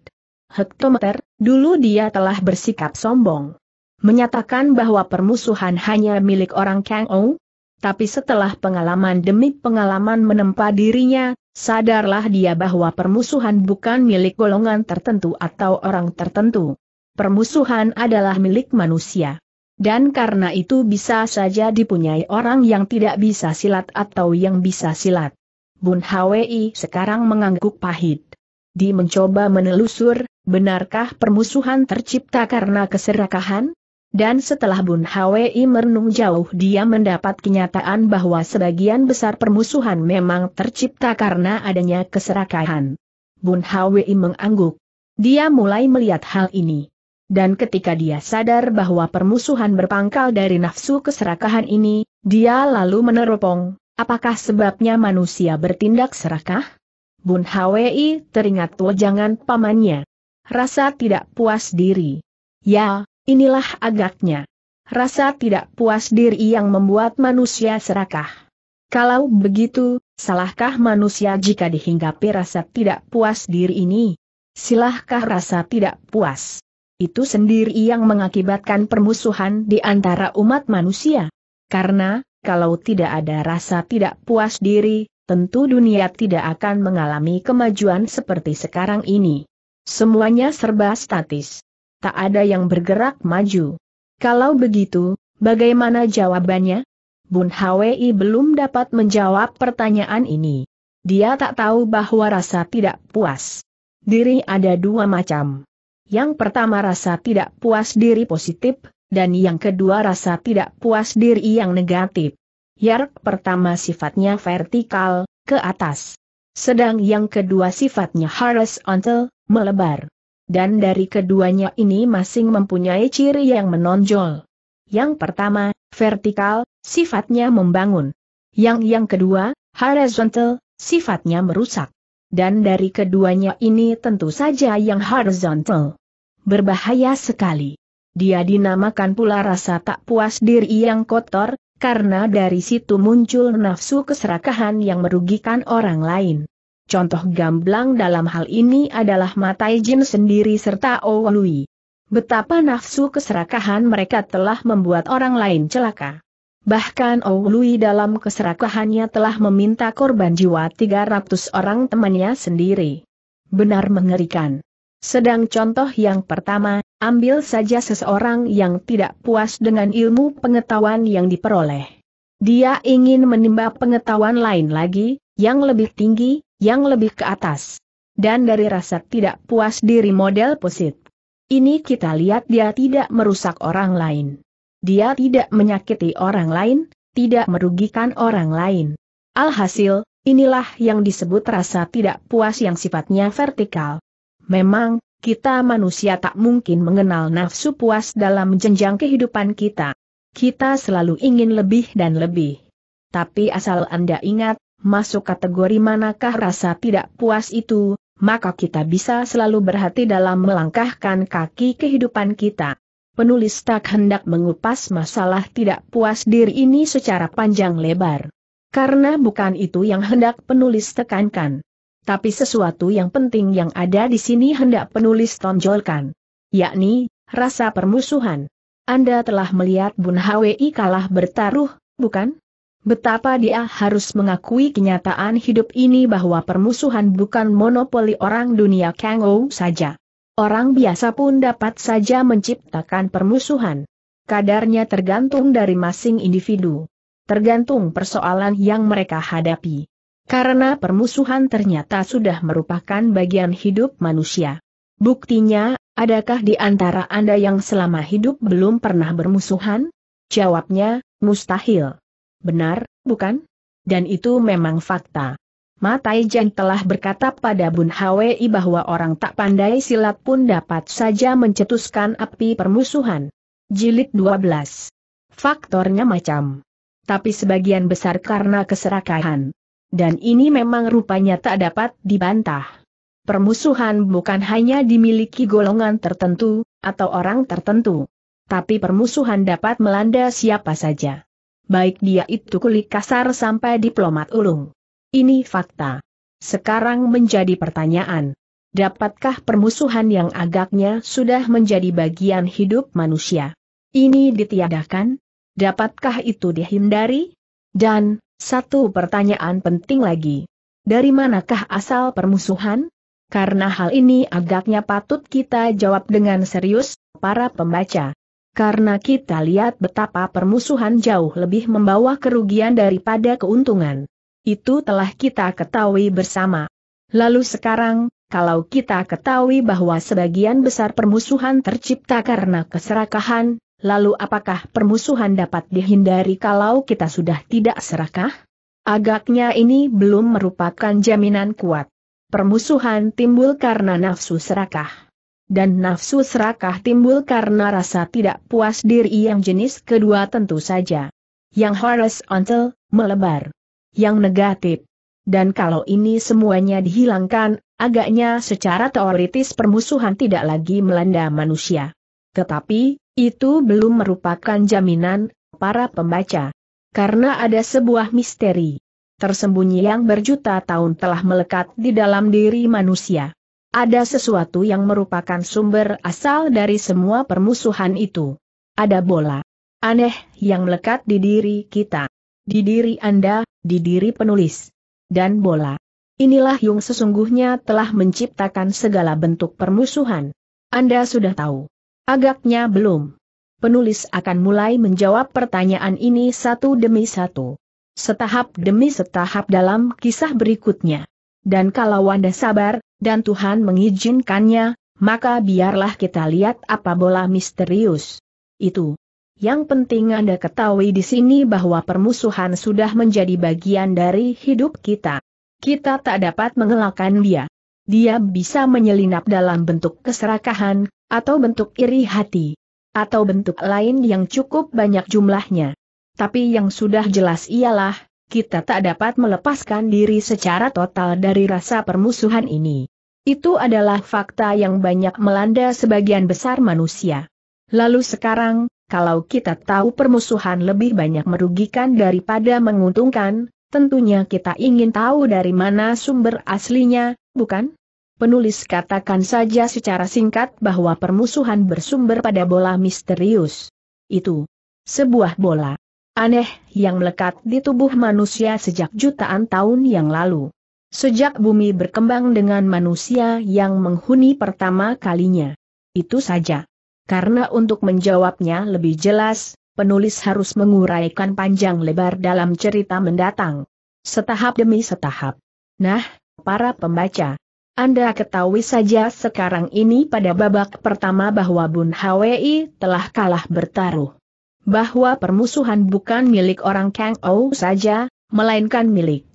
Hektometer, dulu dia telah bersikap sombong. Menyatakan bahwa permusuhan hanya milik orang Kang Ou, tapi setelah pengalaman demi pengalaman menempa dirinya, sadarlah dia bahwa permusuhan bukan milik golongan tertentu atau orang tertentu. Permusuhan adalah milik manusia dan karena itu bisa saja dipunyai orang yang tidak bisa silat atau yang bisa silat. Bun Hwi sekarang mengangguk pahit. Di mencoba menelusur, benarkah permusuhan tercipta karena keserakahan? Dan setelah Bun Hwi merenung jauh dia mendapat kenyataan bahwa sebagian besar permusuhan memang tercipta karena adanya keserakahan. Bun Hwi mengangguk. Dia mulai melihat hal ini dan ketika dia sadar bahwa permusuhan berpangkal dari nafsu keserakahan ini, dia lalu meneropong, apakah sebabnya manusia bertindak serakah? Bun Hwi teringat wajangan pamannya. Rasa tidak puas diri. Ya, inilah agaknya. Rasa tidak puas diri yang membuat manusia serakah. Kalau begitu, salahkah manusia jika dihinggapi rasa tidak puas diri ini? Silahkah rasa tidak puas? Itu sendiri yang mengakibatkan permusuhan di antara umat manusia. Karena, kalau tidak ada rasa tidak puas diri, tentu dunia tidak akan mengalami kemajuan seperti sekarang ini. Semuanya serba statis. Tak ada yang bergerak maju. Kalau begitu, bagaimana jawabannya? Bun Hwi belum dapat menjawab pertanyaan ini. Dia tak tahu bahwa rasa tidak puas. Diri ada dua macam. Yang pertama rasa tidak puas diri positif, dan yang kedua rasa tidak puas diri yang negatif. Yang pertama sifatnya vertikal, ke atas. Sedang yang kedua sifatnya horizontal, melebar. Dan dari keduanya ini masing mempunyai ciri yang menonjol. Yang pertama, vertikal, sifatnya membangun. Yang yang kedua, horizontal, sifatnya merusak dan dari keduanya ini tentu saja yang horizontal. Berbahaya sekali. Dia dinamakan pula rasa tak puas diri yang kotor, karena dari situ muncul nafsu keserakahan yang merugikan orang lain. Contoh gamblang dalam hal ini adalah Matai Jin sendiri serta Oului. Betapa nafsu keserakahan mereka telah membuat orang lain celaka. Bahkan Oului oh dalam keserakahannya telah meminta korban jiwa 300 orang temannya sendiri. Benar mengerikan. Sedang contoh yang pertama, ambil saja seseorang yang tidak puas dengan ilmu pengetahuan yang diperoleh. Dia ingin menimba pengetahuan lain lagi, yang lebih tinggi, yang lebih ke atas. Dan dari rasa tidak puas diri model posit. Ini kita lihat dia tidak merusak orang lain dia tidak menyakiti orang lain, tidak merugikan orang lain. Alhasil, inilah yang disebut rasa tidak puas yang sifatnya vertikal. Memang, kita manusia tak mungkin mengenal nafsu puas dalam jenjang kehidupan kita. Kita selalu ingin lebih dan lebih. Tapi asal Anda ingat, masuk kategori manakah rasa tidak puas itu, maka kita bisa selalu berhati dalam melangkahkan kaki kehidupan kita penulis tak hendak mengupas masalah tidak puas diri ini secara panjang lebar. Karena bukan itu yang hendak penulis tekankan. Tapi sesuatu yang penting yang ada di sini hendak penulis tonjolkan. Yakni, rasa permusuhan. Anda telah melihat Bun Hwi kalah bertaruh, bukan? Betapa dia harus mengakui kenyataan hidup ini bahwa permusuhan bukan monopoli orang dunia Kangou saja. Orang biasa pun dapat saja menciptakan permusuhan. Kadarnya tergantung dari masing individu. Tergantung persoalan yang mereka hadapi. Karena permusuhan ternyata sudah merupakan bagian hidup manusia. Buktinya, adakah di antara Anda yang selama hidup belum pernah bermusuhan? Jawabnya, mustahil. Benar, bukan? Dan itu memang fakta. Matai Jan telah berkata pada Bun Hwi bahwa orang tak pandai silat pun dapat saja mencetuskan api permusuhan. Jilid 12. Faktornya macam. Tapi sebagian besar karena keserakahan. Dan ini memang rupanya tak dapat dibantah. Permusuhan bukan hanya dimiliki golongan tertentu, atau orang tertentu. Tapi permusuhan dapat melanda siapa saja. Baik dia itu kulit kasar sampai diplomat ulung. Ini fakta. Sekarang menjadi pertanyaan. Dapatkah permusuhan yang agaknya sudah menjadi bagian hidup manusia? Ini ditiadakan? Dapatkah itu dihindari? Dan, satu pertanyaan penting lagi. Dari manakah asal permusuhan? Karena hal ini agaknya patut kita jawab dengan serius, para pembaca. Karena kita lihat betapa permusuhan jauh lebih membawa kerugian daripada keuntungan. Itu telah kita ketahui bersama. Lalu sekarang, kalau kita ketahui bahwa sebagian besar permusuhan tercipta karena keserakahan, lalu apakah permusuhan dapat dihindari kalau kita sudah tidak serakah? Agaknya ini belum merupakan jaminan kuat. Permusuhan timbul karena nafsu serakah. Dan nafsu serakah timbul karena rasa tidak puas diri yang jenis kedua tentu saja. Yang ontel, melebar yang negatif. Dan kalau ini semuanya dihilangkan, agaknya secara teoritis permusuhan tidak lagi melanda manusia. Tetapi, itu belum merupakan jaminan, para pembaca. Karena ada sebuah misteri tersembunyi yang berjuta tahun telah melekat di dalam diri manusia. Ada sesuatu yang merupakan sumber asal dari semua permusuhan itu. Ada bola aneh yang melekat di diri kita. Di diri Anda, di diri penulis. Dan bola. Inilah yang sesungguhnya telah menciptakan segala bentuk permusuhan. Anda sudah tahu. Agaknya belum. Penulis akan mulai menjawab pertanyaan ini satu demi satu. Setahap demi setahap dalam kisah berikutnya. Dan kalau Anda sabar, dan Tuhan mengizinkannya, maka biarlah kita lihat apa bola misterius itu. Yang penting Anda ketahui di sini bahwa permusuhan sudah menjadi bagian dari hidup kita. Kita tak dapat mengelakkan dia. Dia bisa menyelinap dalam bentuk keserakahan, atau bentuk iri hati, atau bentuk lain yang cukup banyak jumlahnya. Tapi yang sudah jelas ialah, kita tak dapat melepaskan diri secara total dari rasa permusuhan ini. Itu adalah fakta yang banyak melanda sebagian besar manusia. Lalu sekarang, kalau kita tahu permusuhan lebih banyak merugikan daripada menguntungkan, tentunya kita ingin tahu dari mana sumber aslinya, bukan? Penulis katakan saja secara singkat bahwa permusuhan bersumber pada bola misterius. Itu sebuah bola aneh yang melekat di tubuh manusia sejak jutaan tahun yang lalu. Sejak bumi berkembang dengan manusia yang menghuni pertama kalinya. Itu saja karena untuk menjawabnya lebih jelas, penulis harus menguraikan panjang lebar dalam cerita mendatang. Setahap demi setahap. Nah, para pembaca. Anda ketahui saja sekarang ini pada babak pertama bahwa Bun Hwi telah kalah bertaruh. Bahwa permusuhan bukan milik orang Kang Ou saja, melainkan milik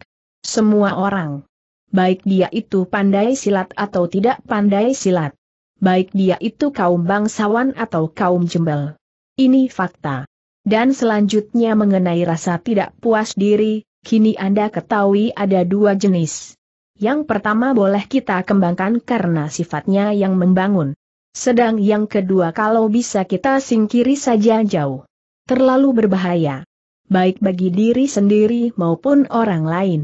semua orang. Baik dia itu pandai silat atau tidak pandai silat baik dia itu kaum bangsawan atau kaum jembel. Ini fakta. Dan selanjutnya mengenai rasa tidak puas diri, kini Anda ketahui ada dua jenis. Yang pertama boleh kita kembangkan karena sifatnya yang membangun. Sedang yang kedua kalau bisa kita singkiri saja jauh. Terlalu berbahaya. Baik bagi diri sendiri maupun orang lain.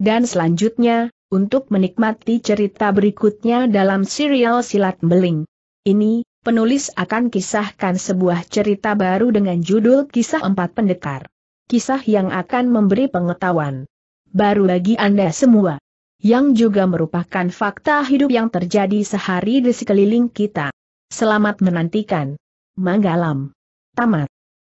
Dan selanjutnya, untuk menikmati cerita berikutnya dalam serial Silat Beling. Ini, penulis akan kisahkan sebuah cerita baru dengan judul Kisah Empat Pendekar. Kisah yang akan memberi pengetahuan baru bagi Anda semua. Yang juga merupakan fakta hidup yang terjadi sehari di sekeliling kita. Selamat menantikan. Manggalam. Tamat.